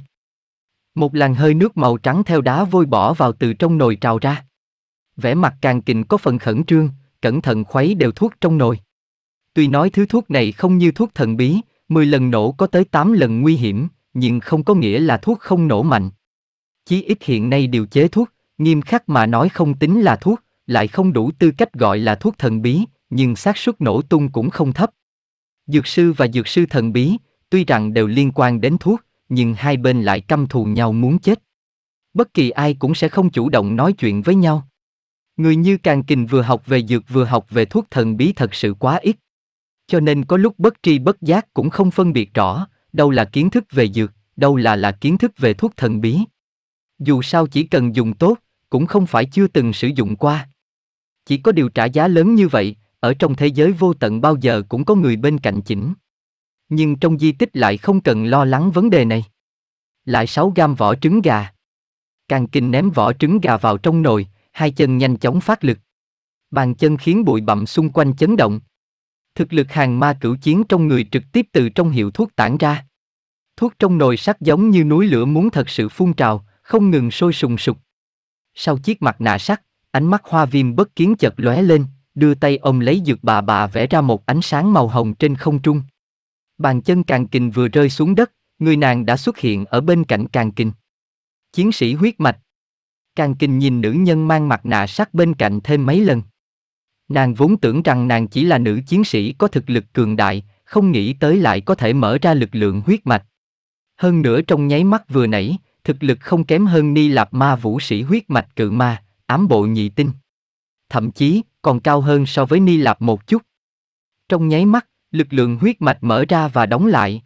Một làn hơi nước màu trắng theo đá vôi bỏ vào từ trong nồi trào ra vẻ mặt càng kình có phần khẩn trương, cẩn thận khuấy đều thuốc trong nồi. Tuy nói thứ thuốc này không như thuốc thần bí, 10 lần nổ có tới 8 lần nguy hiểm, nhưng không có nghĩa là thuốc không nổ mạnh. Chí ít hiện nay điều chế thuốc, nghiêm khắc mà nói không tính là thuốc, lại không đủ tư cách gọi là thuốc thần bí, nhưng xác suất nổ tung cũng không thấp. Dược sư và dược sư thần bí, tuy rằng đều liên quan đến thuốc, nhưng hai bên lại căm thù nhau muốn chết. Bất kỳ ai cũng sẽ không chủ động nói chuyện với nhau, Người như Càng Kình vừa học về dược vừa học về thuốc thần bí thật sự quá ít. Cho nên có lúc bất tri bất giác cũng không phân biệt rõ, đâu là kiến thức về dược, đâu là là kiến thức về thuốc thần bí. Dù sao chỉ cần dùng tốt, cũng không phải chưa từng sử dụng qua. Chỉ có điều trả giá lớn như vậy, ở trong thế giới vô tận bao giờ cũng có người bên cạnh chỉnh. Nhưng trong di tích lại không cần lo lắng vấn đề này. Lại 6 gam vỏ trứng gà. Càng kinh ném vỏ trứng gà vào trong nồi, hai chân nhanh chóng phát lực. Bàn chân khiến bụi bặm xung quanh chấn động. Thực lực hàng ma cửu chiến trong người trực tiếp từ trong hiệu thuốc tản ra. Thuốc trong nồi sắc giống như núi lửa muốn thật sự phun trào, không ngừng sôi sùng sục. Sau chiếc mặt nạ sắt, ánh mắt hoa viêm bất kiến chợt lóe lên, đưa tay ông lấy dược bà bà vẽ ra một ánh sáng màu hồng trên không trung. Bàn chân càng kình vừa rơi xuống đất, người nàng đã xuất hiện ở bên cạnh càng kình. Chiến sĩ huyết mạch, Càng kinh nhìn nữ nhân mang mặt nạ sắt bên cạnh thêm mấy lần. Nàng vốn tưởng rằng nàng chỉ là nữ chiến sĩ có thực lực cường đại, không nghĩ tới lại có thể mở ra lực lượng huyết mạch. Hơn nữa trong nháy mắt vừa nãy, thực lực không kém hơn Ni Lạp Ma vũ sĩ huyết mạch cự ma, ám bộ nhị tinh. Thậm chí, còn cao hơn so với Ni Lạp một chút. Trong nháy mắt, lực lượng huyết mạch mở ra và đóng lại.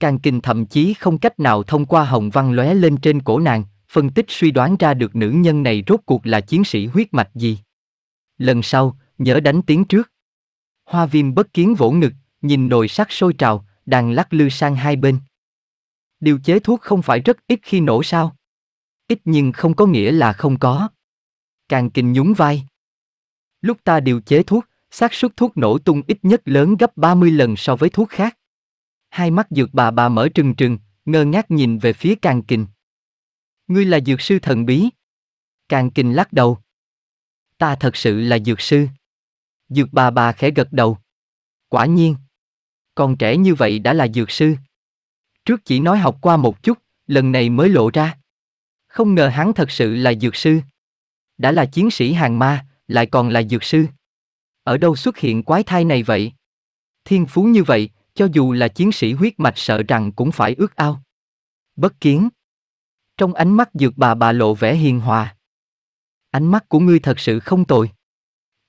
Càng kinh thậm chí không cách nào thông qua hồng văn lóe lên trên cổ nàng, phân tích suy đoán ra được nữ nhân này rốt cuộc là chiến sĩ huyết mạch gì. Lần sau, nhớ đánh tiếng trước. Hoa viêm bất kiến vỗ ngực, nhìn nồi sắt sôi trào, đang lắc lư sang hai bên. Điều chế thuốc không phải rất ít khi nổ sao? Ít nhưng không có nghĩa là không có. Càng kinh nhún vai. Lúc ta điều chế thuốc, xác suất thuốc nổ tung ít nhất lớn gấp 30 lần so với thuốc khác. Hai mắt dược bà bà mở trừng trừng, ngơ ngác nhìn về phía càng kình. Ngươi là dược sư thần bí. Càng kinh lắc đầu. Ta thật sự là dược sư. Dược bà bà khẽ gật đầu. Quả nhiên. còn trẻ như vậy đã là dược sư. Trước chỉ nói học qua một chút, lần này mới lộ ra. Không ngờ hắn thật sự là dược sư. Đã là chiến sĩ hàng ma, lại còn là dược sư. Ở đâu xuất hiện quái thai này vậy? Thiên phú như vậy, cho dù là chiến sĩ huyết mạch sợ rằng cũng phải ước ao. Bất kiến. Trong ánh mắt dược bà bà lộ vẻ hiền hòa. Ánh mắt của ngươi thật sự không tồi.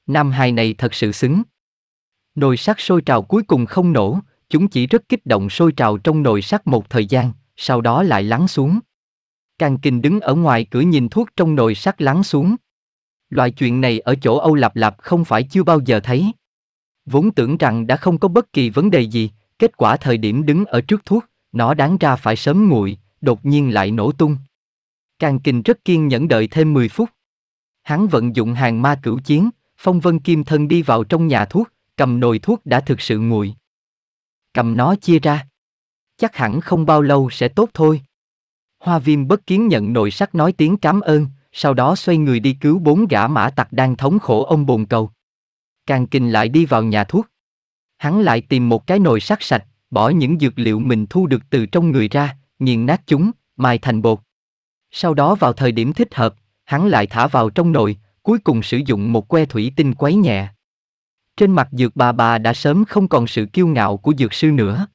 Nam hài này thật sự xứng. Nồi sắt sôi trào cuối cùng không nổ, chúng chỉ rất kích động sôi trào trong nồi sắt một thời gian, sau đó lại lắng xuống. Càng kinh đứng ở ngoài cửa nhìn thuốc trong nồi sắt lắng xuống. Loại chuyện này ở chỗ Âu Lạp Lạp không phải chưa bao giờ thấy. Vốn tưởng rằng đã không có bất kỳ vấn đề gì, kết quả thời điểm đứng ở trước thuốc, nó đáng ra phải sớm nguội, đột nhiên lại nổ tung. Càng kinh rất kiên nhẫn đợi thêm 10 phút. Hắn vận dụng hàng ma cửu chiến, phong vân kim thân đi vào trong nhà thuốc, cầm nồi thuốc đã thực sự nguội. Cầm nó chia ra. Chắc hẳn không bao lâu sẽ tốt thôi. Hoa viêm bất kiến nhận nồi sắt nói tiếng cảm ơn, sau đó xoay người đi cứu bốn gã mã tặc đang thống khổ ông bồn cầu. Càng kinh lại đi vào nhà thuốc. Hắn lại tìm một cái nồi sắt sạch, bỏ những dược liệu mình thu được từ trong người ra, nghiền nát chúng, mài thành bột. Sau đó vào thời điểm thích hợp, hắn lại thả vào trong nồi, cuối cùng sử dụng một que thủy tinh quấy nhẹ. Trên mặt dược bà bà đã sớm không còn sự kiêu ngạo của dược sư nữa.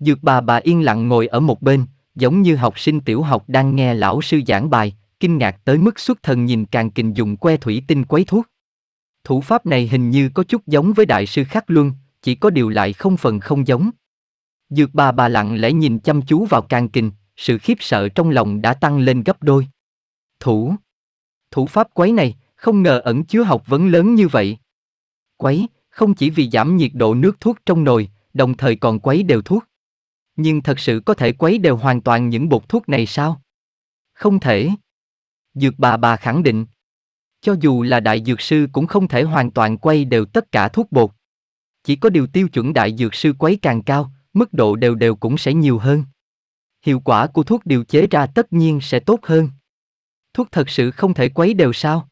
Dược bà bà yên lặng ngồi ở một bên, giống như học sinh tiểu học đang nghe lão sư giảng bài, kinh ngạc tới mức xuất thần nhìn càng kình dùng que thủy tinh quấy thuốc. Thủ pháp này hình như có chút giống với đại sư Khắc Luân, chỉ có điều lại không phần không giống. Dược bà bà lặng lẽ nhìn chăm chú vào càng kình, sự khiếp sợ trong lòng đã tăng lên gấp đôi. Thủ. Thủ pháp quấy này, không ngờ ẩn chứa học vấn lớn như vậy. Quấy, không chỉ vì giảm nhiệt độ nước thuốc trong nồi, đồng thời còn quấy đều thuốc. Nhưng thật sự có thể quấy đều hoàn toàn những bột thuốc này sao? Không thể. Dược bà bà khẳng định. Cho dù là đại dược sư cũng không thể hoàn toàn quay đều tất cả thuốc bột. Chỉ có điều tiêu chuẩn đại dược sư quấy càng cao, mức độ đều đều cũng sẽ nhiều hơn. Hiệu quả của thuốc điều chế ra tất nhiên sẽ tốt hơn. Thuốc thật sự không thể quấy đều sao?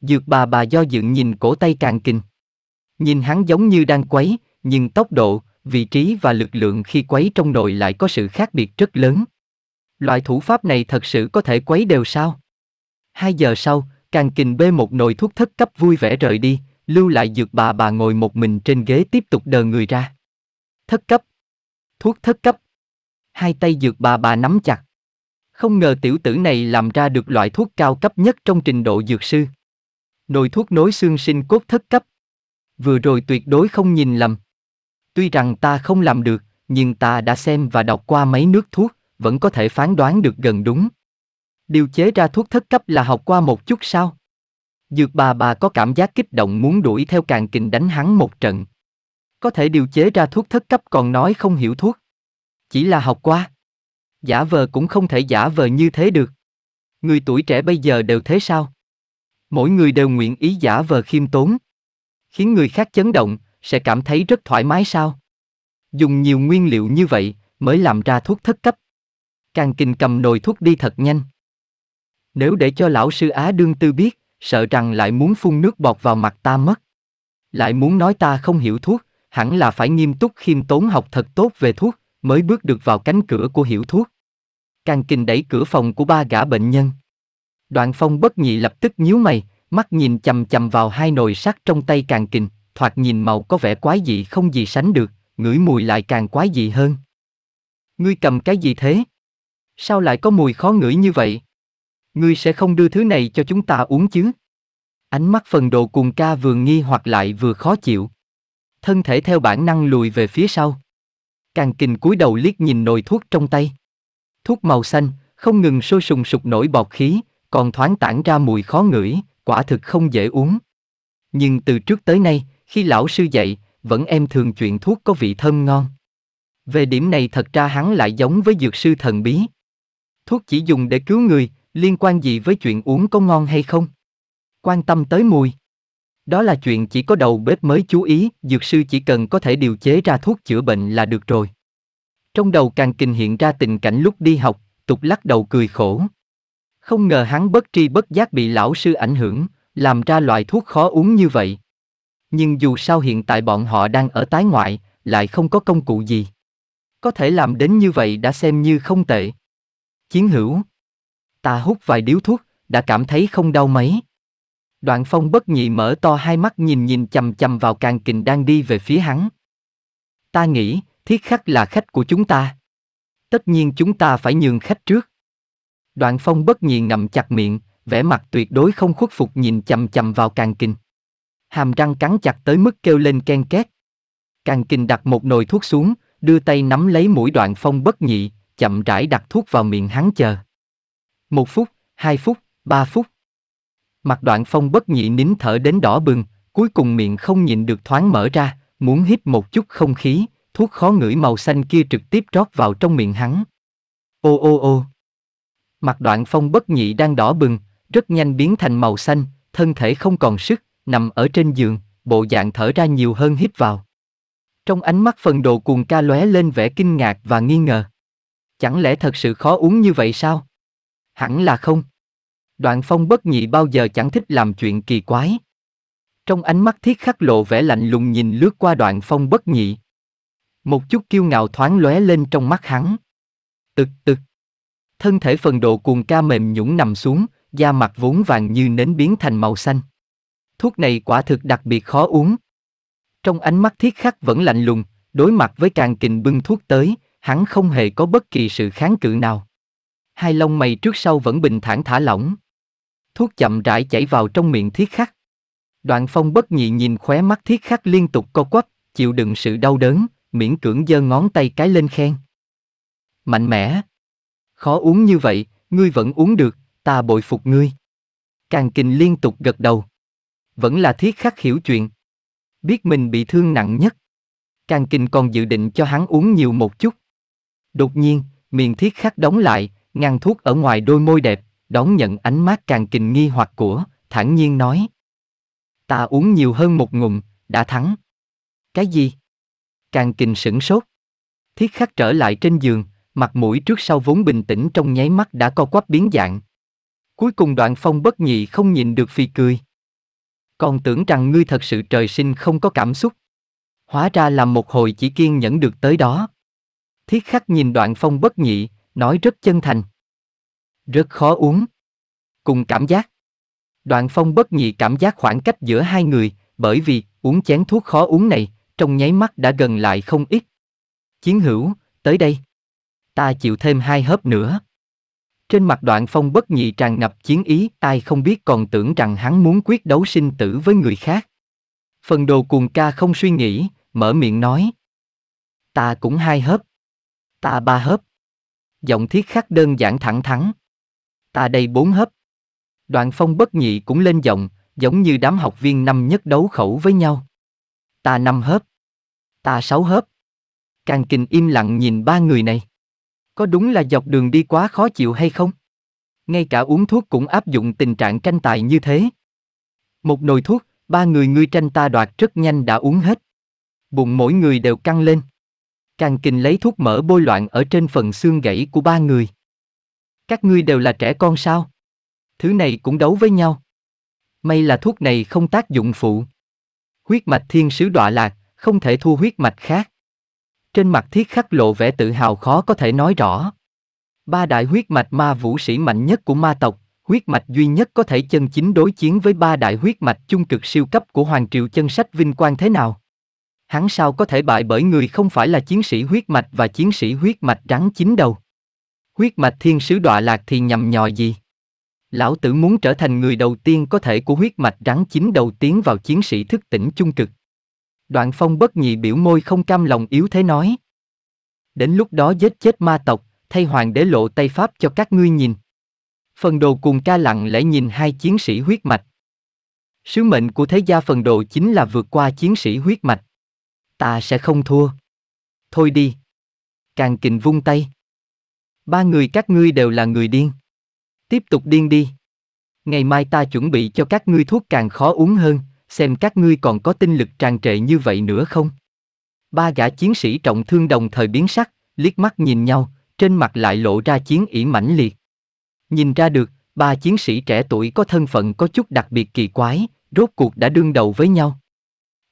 Dược bà bà do dự nhìn cổ tay càng kình. Nhìn hắn giống như đang quấy, nhưng tốc độ, vị trí và lực lượng khi quấy trong nồi lại có sự khác biệt rất lớn. Loại thủ pháp này thật sự có thể quấy đều sao? Hai giờ sau, càng kình bê một nồi thuốc thất cấp vui vẻ rời đi, lưu lại dược bà bà ngồi một mình trên ghế tiếp tục đờ người ra. Thất cấp, thuốc thất cấp. Hai tay dược bà bà nắm chặt. Không ngờ tiểu tử này làm ra được loại thuốc cao cấp nhất trong trình độ dược sư. Nồi thuốc nối xương sinh cốt thất cấp. Vừa rồi tuyệt đối không nhìn lầm. Tuy rằng ta không làm được, nhưng ta đã xem và đọc qua mấy nước thuốc, vẫn có thể phán đoán được gần đúng. Điều chế ra thuốc thất cấp là học qua một chút sao? Dược bà bà có cảm giác kích động muốn đuổi theo càng kình đánh hắn một trận. Có thể điều chế ra thuốc thất cấp còn nói không hiểu thuốc. Chỉ là học qua. Giả vờ cũng không thể giả vờ như thế được. Người tuổi trẻ bây giờ đều thế sao? Mỗi người đều nguyện ý giả vờ khiêm tốn. Khiến người khác chấn động, sẽ cảm thấy rất thoải mái sao? Dùng nhiều nguyên liệu như vậy mới làm ra thuốc thất cấp. Càng kinh cầm nồi thuốc đi thật nhanh. Nếu để cho lão sư Á đương tư biết, sợ rằng lại muốn phun nước bọt vào mặt ta mất. Lại muốn nói ta không hiểu thuốc, hẳn là phải nghiêm túc khiêm tốn học thật tốt về thuốc, mới bước được vào cánh cửa của hiểu thuốc. Càng kinh đẩy cửa phòng của ba gã bệnh nhân. Đoạn phong bất nhị lập tức nhíu mày, mắt nhìn chầm chầm vào hai nồi sắt trong tay càng kình, thoạt nhìn màu có vẻ quái dị không gì sánh được, ngửi mùi lại càng quái dị hơn. Ngươi cầm cái gì thế? Sao lại có mùi khó ngửi như vậy? Ngươi sẽ không đưa thứ này cho chúng ta uống chứ? Ánh mắt phần đồ cùng ca vừa nghi hoặc lại vừa khó chịu thân thể theo bản năng lùi về phía sau. Càng kình cúi đầu liếc nhìn nồi thuốc trong tay. Thuốc màu xanh, không ngừng sôi sùng sục nổi bọt khí, còn thoáng tản ra mùi khó ngửi, quả thực không dễ uống. Nhưng từ trước tới nay, khi lão sư dạy, vẫn em thường chuyện thuốc có vị thơm ngon. Về điểm này thật ra hắn lại giống với dược sư thần bí. Thuốc chỉ dùng để cứu người, liên quan gì với chuyện uống có ngon hay không? Quan tâm tới mùi. Đó là chuyện chỉ có đầu bếp mới chú ý, dược sư chỉ cần có thể điều chế ra thuốc chữa bệnh là được rồi. Trong đầu càng kinh hiện ra tình cảnh lúc đi học, tục lắc đầu cười khổ. Không ngờ hắn bất tri bất giác bị lão sư ảnh hưởng, làm ra loại thuốc khó uống như vậy. Nhưng dù sao hiện tại bọn họ đang ở tái ngoại, lại không có công cụ gì. Có thể làm đến như vậy đã xem như không tệ. Chiến hữu. Ta hút vài điếu thuốc, đã cảm thấy không đau mấy. Đoạn phong bất nhị mở to hai mắt nhìn nhìn chầm chầm vào càng kình đang đi về phía hắn. Ta nghĩ, thiết Khắc là khách của chúng ta. Tất nhiên chúng ta phải nhường khách trước. Đoạn phong bất nhị ngậm chặt miệng, vẻ mặt tuyệt đối không khuất phục nhìn chầm chầm vào càng kình. Hàm răng cắn chặt tới mức kêu lên ken két. Càng kình đặt một nồi thuốc xuống, đưa tay nắm lấy mũi đoạn phong bất nhị, chậm rãi đặt thuốc vào miệng hắn chờ. Một phút, hai phút, ba phút, Mặt đoạn phong bất nhị nín thở đến đỏ bừng, cuối cùng miệng không nhịn được thoáng mở ra, muốn hít một chút không khí, thuốc khó ngửi màu xanh kia trực tiếp rót vào trong miệng hắn. Ô ô ô. Mặt đoạn phong bất nhị đang đỏ bừng, rất nhanh biến thành màu xanh, thân thể không còn sức, nằm ở trên giường, bộ dạng thở ra nhiều hơn hít vào. Trong ánh mắt phần đồ cuồng ca lóe lên vẻ kinh ngạc và nghi ngờ. Chẳng lẽ thật sự khó uống như vậy sao? Hẳn là không. Đoạn phong bất nhị bao giờ chẳng thích làm chuyện kỳ quái. Trong ánh mắt thiết khắc lộ vẻ lạnh lùng nhìn lướt qua đoạn phong bất nhị. Một chút kiêu ngạo thoáng lóe lên trong mắt hắn. Tực tực. Thân thể phần độ cuồng ca mềm nhũn nằm xuống, da mặt vốn vàng như nến biến thành màu xanh. Thuốc này quả thực đặc biệt khó uống. Trong ánh mắt thiết khắc vẫn lạnh lùng, đối mặt với càng kình bưng thuốc tới, hắn không hề có bất kỳ sự kháng cự nào. Hai lông mày trước sau vẫn bình thản thả lỏng thuốc chậm rãi chảy vào trong miệng thiết khắc. Đoạn phong bất nhị nhìn khóe mắt thiết khắc liên tục co quắp, chịu đựng sự đau đớn, miễn cưỡng giơ ngón tay cái lên khen. Mạnh mẽ. Khó uống như vậy, ngươi vẫn uống được, ta bội phục ngươi. Càng kình liên tục gật đầu. Vẫn là thiết khắc hiểu chuyện. Biết mình bị thương nặng nhất. Càng kình còn dự định cho hắn uống nhiều một chút. Đột nhiên, miệng thiết khắc đóng lại, ngăn thuốc ở ngoài đôi môi đẹp, đón nhận ánh mắt càng kình nghi hoặc của, thản nhiên nói. Ta uống nhiều hơn một ngụm, đã thắng. Cái gì? Càng kình sửng sốt. Thiết khắc trở lại trên giường, mặt mũi trước sau vốn bình tĩnh trong nháy mắt đã co quắp biến dạng. Cuối cùng đoạn phong bất nhị không nhìn được phì cười. Còn tưởng rằng ngươi thật sự trời sinh không có cảm xúc. Hóa ra là một hồi chỉ kiên nhẫn được tới đó. Thiết khắc nhìn đoạn phong bất nhị, nói rất chân thành. Rất khó uống. Cùng cảm giác. Đoạn phong bất nhị cảm giác khoảng cách giữa hai người, bởi vì uống chén thuốc khó uống này, trong nháy mắt đã gần lại không ít. Chiến hữu, tới đây. Ta chịu thêm hai hớp nữa. Trên mặt đoạn phong bất nhị tràn ngập chiến ý, ai không biết còn tưởng rằng hắn muốn quyết đấu sinh tử với người khác. Phần đồ cuồng ca không suy nghĩ, mở miệng nói. Ta cũng hai hớp. Ta ba hớp. Giọng thiết khắc đơn giản thẳng thắn ta đây bốn hấp. Đoạn phong bất nhị cũng lên giọng, giống như đám học viên năm nhất đấu khẩu với nhau. Ta năm hấp, Ta sáu hấp, Càng kình im lặng nhìn ba người này. Có đúng là dọc đường đi quá khó chịu hay không? Ngay cả uống thuốc cũng áp dụng tình trạng tranh tài như thế. Một nồi thuốc, ba người ngươi tranh ta đoạt rất nhanh đã uống hết. Bụng mỗi người đều căng lên. Càng kình lấy thuốc mỡ bôi loạn ở trên phần xương gãy của ba người. Các ngươi đều là trẻ con sao? Thứ này cũng đấu với nhau. May là thuốc này không tác dụng phụ. Huyết mạch thiên sứ đọa lạc, không thể thua huyết mạch khác. Trên mặt thiết khắc lộ vẻ tự hào khó có thể nói rõ. Ba đại huyết mạch ma vũ sĩ mạnh nhất của ma tộc, huyết mạch duy nhất có thể chân chính đối chiến với ba đại huyết mạch chung cực siêu cấp của Hoàng Triều chân sách vinh quang thế nào? Hắn sao có thể bại bởi người không phải là chiến sĩ huyết mạch và chiến sĩ huyết mạch rắn chín đầu? Huyết mạch thiên sứ đọa lạc thì nhầm nhò gì? Lão tử muốn trở thành người đầu tiên có thể của huyết mạch rắn chính đầu tiến vào chiến sĩ thức tỉnh chung cực. Đoạn phong bất nhị biểu môi không cam lòng yếu thế nói. Đến lúc đó giết chết ma tộc, thay hoàng đế lộ tay pháp cho các ngươi nhìn. Phần đồ cùng ca lặng lẽ nhìn hai chiến sĩ huyết mạch. Sứ mệnh của thế gia phần đồ chính là vượt qua chiến sĩ huyết mạch. Ta sẽ không thua. Thôi đi. Càng kình vung tay. Ba người các ngươi đều là người điên. Tiếp tục điên đi. Ngày mai ta chuẩn bị cho các ngươi thuốc càng khó uống hơn, xem các ngươi còn có tinh lực tràn trệ như vậy nữa không. Ba gã chiến sĩ trọng thương đồng thời biến sắc, liếc mắt nhìn nhau, trên mặt lại lộ ra chiến ý mãnh liệt. Nhìn ra được, ba chiến sĩ trẻ tuổi có thân phận có chút đặc biệt kỳ quái, rốt cuộc đã đương đầu với nhau.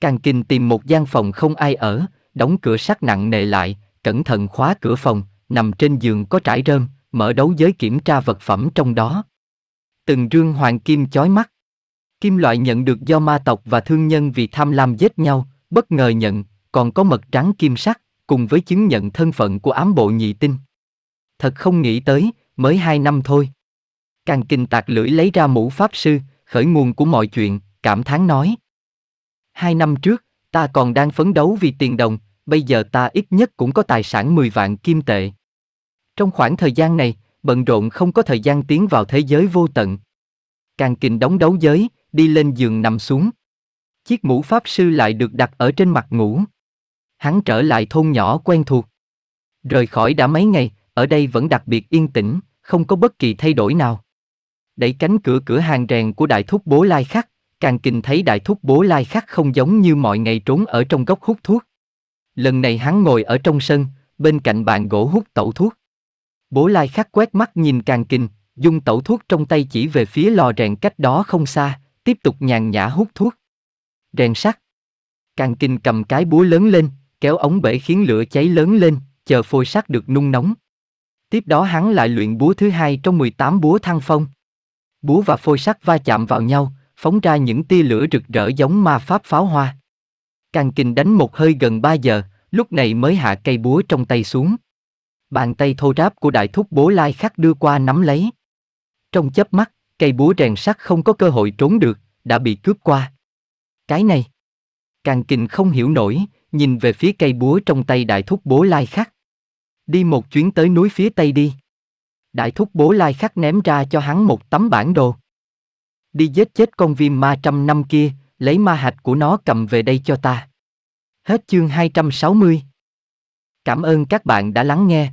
Càng Kinh tìm một gian phòng không ai ở, đóng cửa sắt nặng nề lại, cẩn thận khóa cửa phòng, nằm trên giường có trải rơm, mở đấu giới kiểm tra vật phẩm trong đó. Từng rương hoàng kim chói mắt. Kim loại nhận được do ma tộc và thương nhân vì tham lam giết nhau, bất ngờ nhận, còn có mật trắng kim sắc, cùng với chứng nhận thân phận của ám bộ nhị tinh. Thật không nghĩ tới, mới hai năm thôi. Càng kinh tạc lưỡi lấy ra mũ pháp sư, khởi nguồn của mọi chuyện, cảm thán nói. Hai năm trước, ta còn đang phấn đấu vì tiền đồng, bây giờ ta ít nhất cũng có tài sản 10 vạn kim tệ. Trong khoảng thời gian này, bận rộn không có thời gian tiến vào thế giới vô tận. Càng kình đóng đấu giới, đi lên giường nằm xuống. Chiếc mũ pháp sư lại được đặt ở trên mặt ngủ. Hắn trở lại thôn nhỏ quen thuộc. Rời khỏi đã mấy ngày, ở đây vẫn đặc biệt yên tĩnh, không có bất kỳ thay đổi nào. Đẩy cánh cửa cửa hàng rèn của đại thúc bố lai khắc, càng kình thấy đại thúc bố lai khắc không giống như mọi ngày trốn ở trong góc hút thuốc. Lần này hắn ngồi ở trong sân, bên cạnh bàn gỗ hút tẩu thuốc. Bố Lai Khắc quét mắt nhìn càng kinh, dung tẩu thuốc trong tay chỉ về phía lò rèn cách đó không xa, tiếp tục nhàn nhã hút thuốc. Rèn sắt. Càng kinh cầm cái búa lớn lên, kéo ống bể khiến lửa cháy lớn lên, chờ phôi sắt được nung nóng. Tiếp đó hắn lại luyện búa thứ hai trong 18 búa thăng phong. Búa và phôi sắt va chạm vào nhau, phóng ra những tia lửa rực rỡ giống ma pháp pháo hoa. Càng kinh đánh một hơi gần 3 giờ, lúc này mới hạ cây búa trong tay xuống. Bàn tay thô ráp của đại thúc bố lai khắc đưa qua nắm lấy. Trong chớp mắt, cây búa rèn sắt không có cơ hội trốn được, đã bị cướp qua. Cái này. Càng kình không hiểu nổi, nhìn về phía cây búa trong tay đại thúc bố lai khắc. Đi một chuyến tới núi phía tây đi. Đại thúc bố lai khắc ném ra cho hắn một tấm bản đồ. Đi giết chết con viêm ma trăm năm kia, lấy ma hạch của nó cầm về đây cho ta. Hết chương 260. Cảm ơn các bạn đã lắng nghe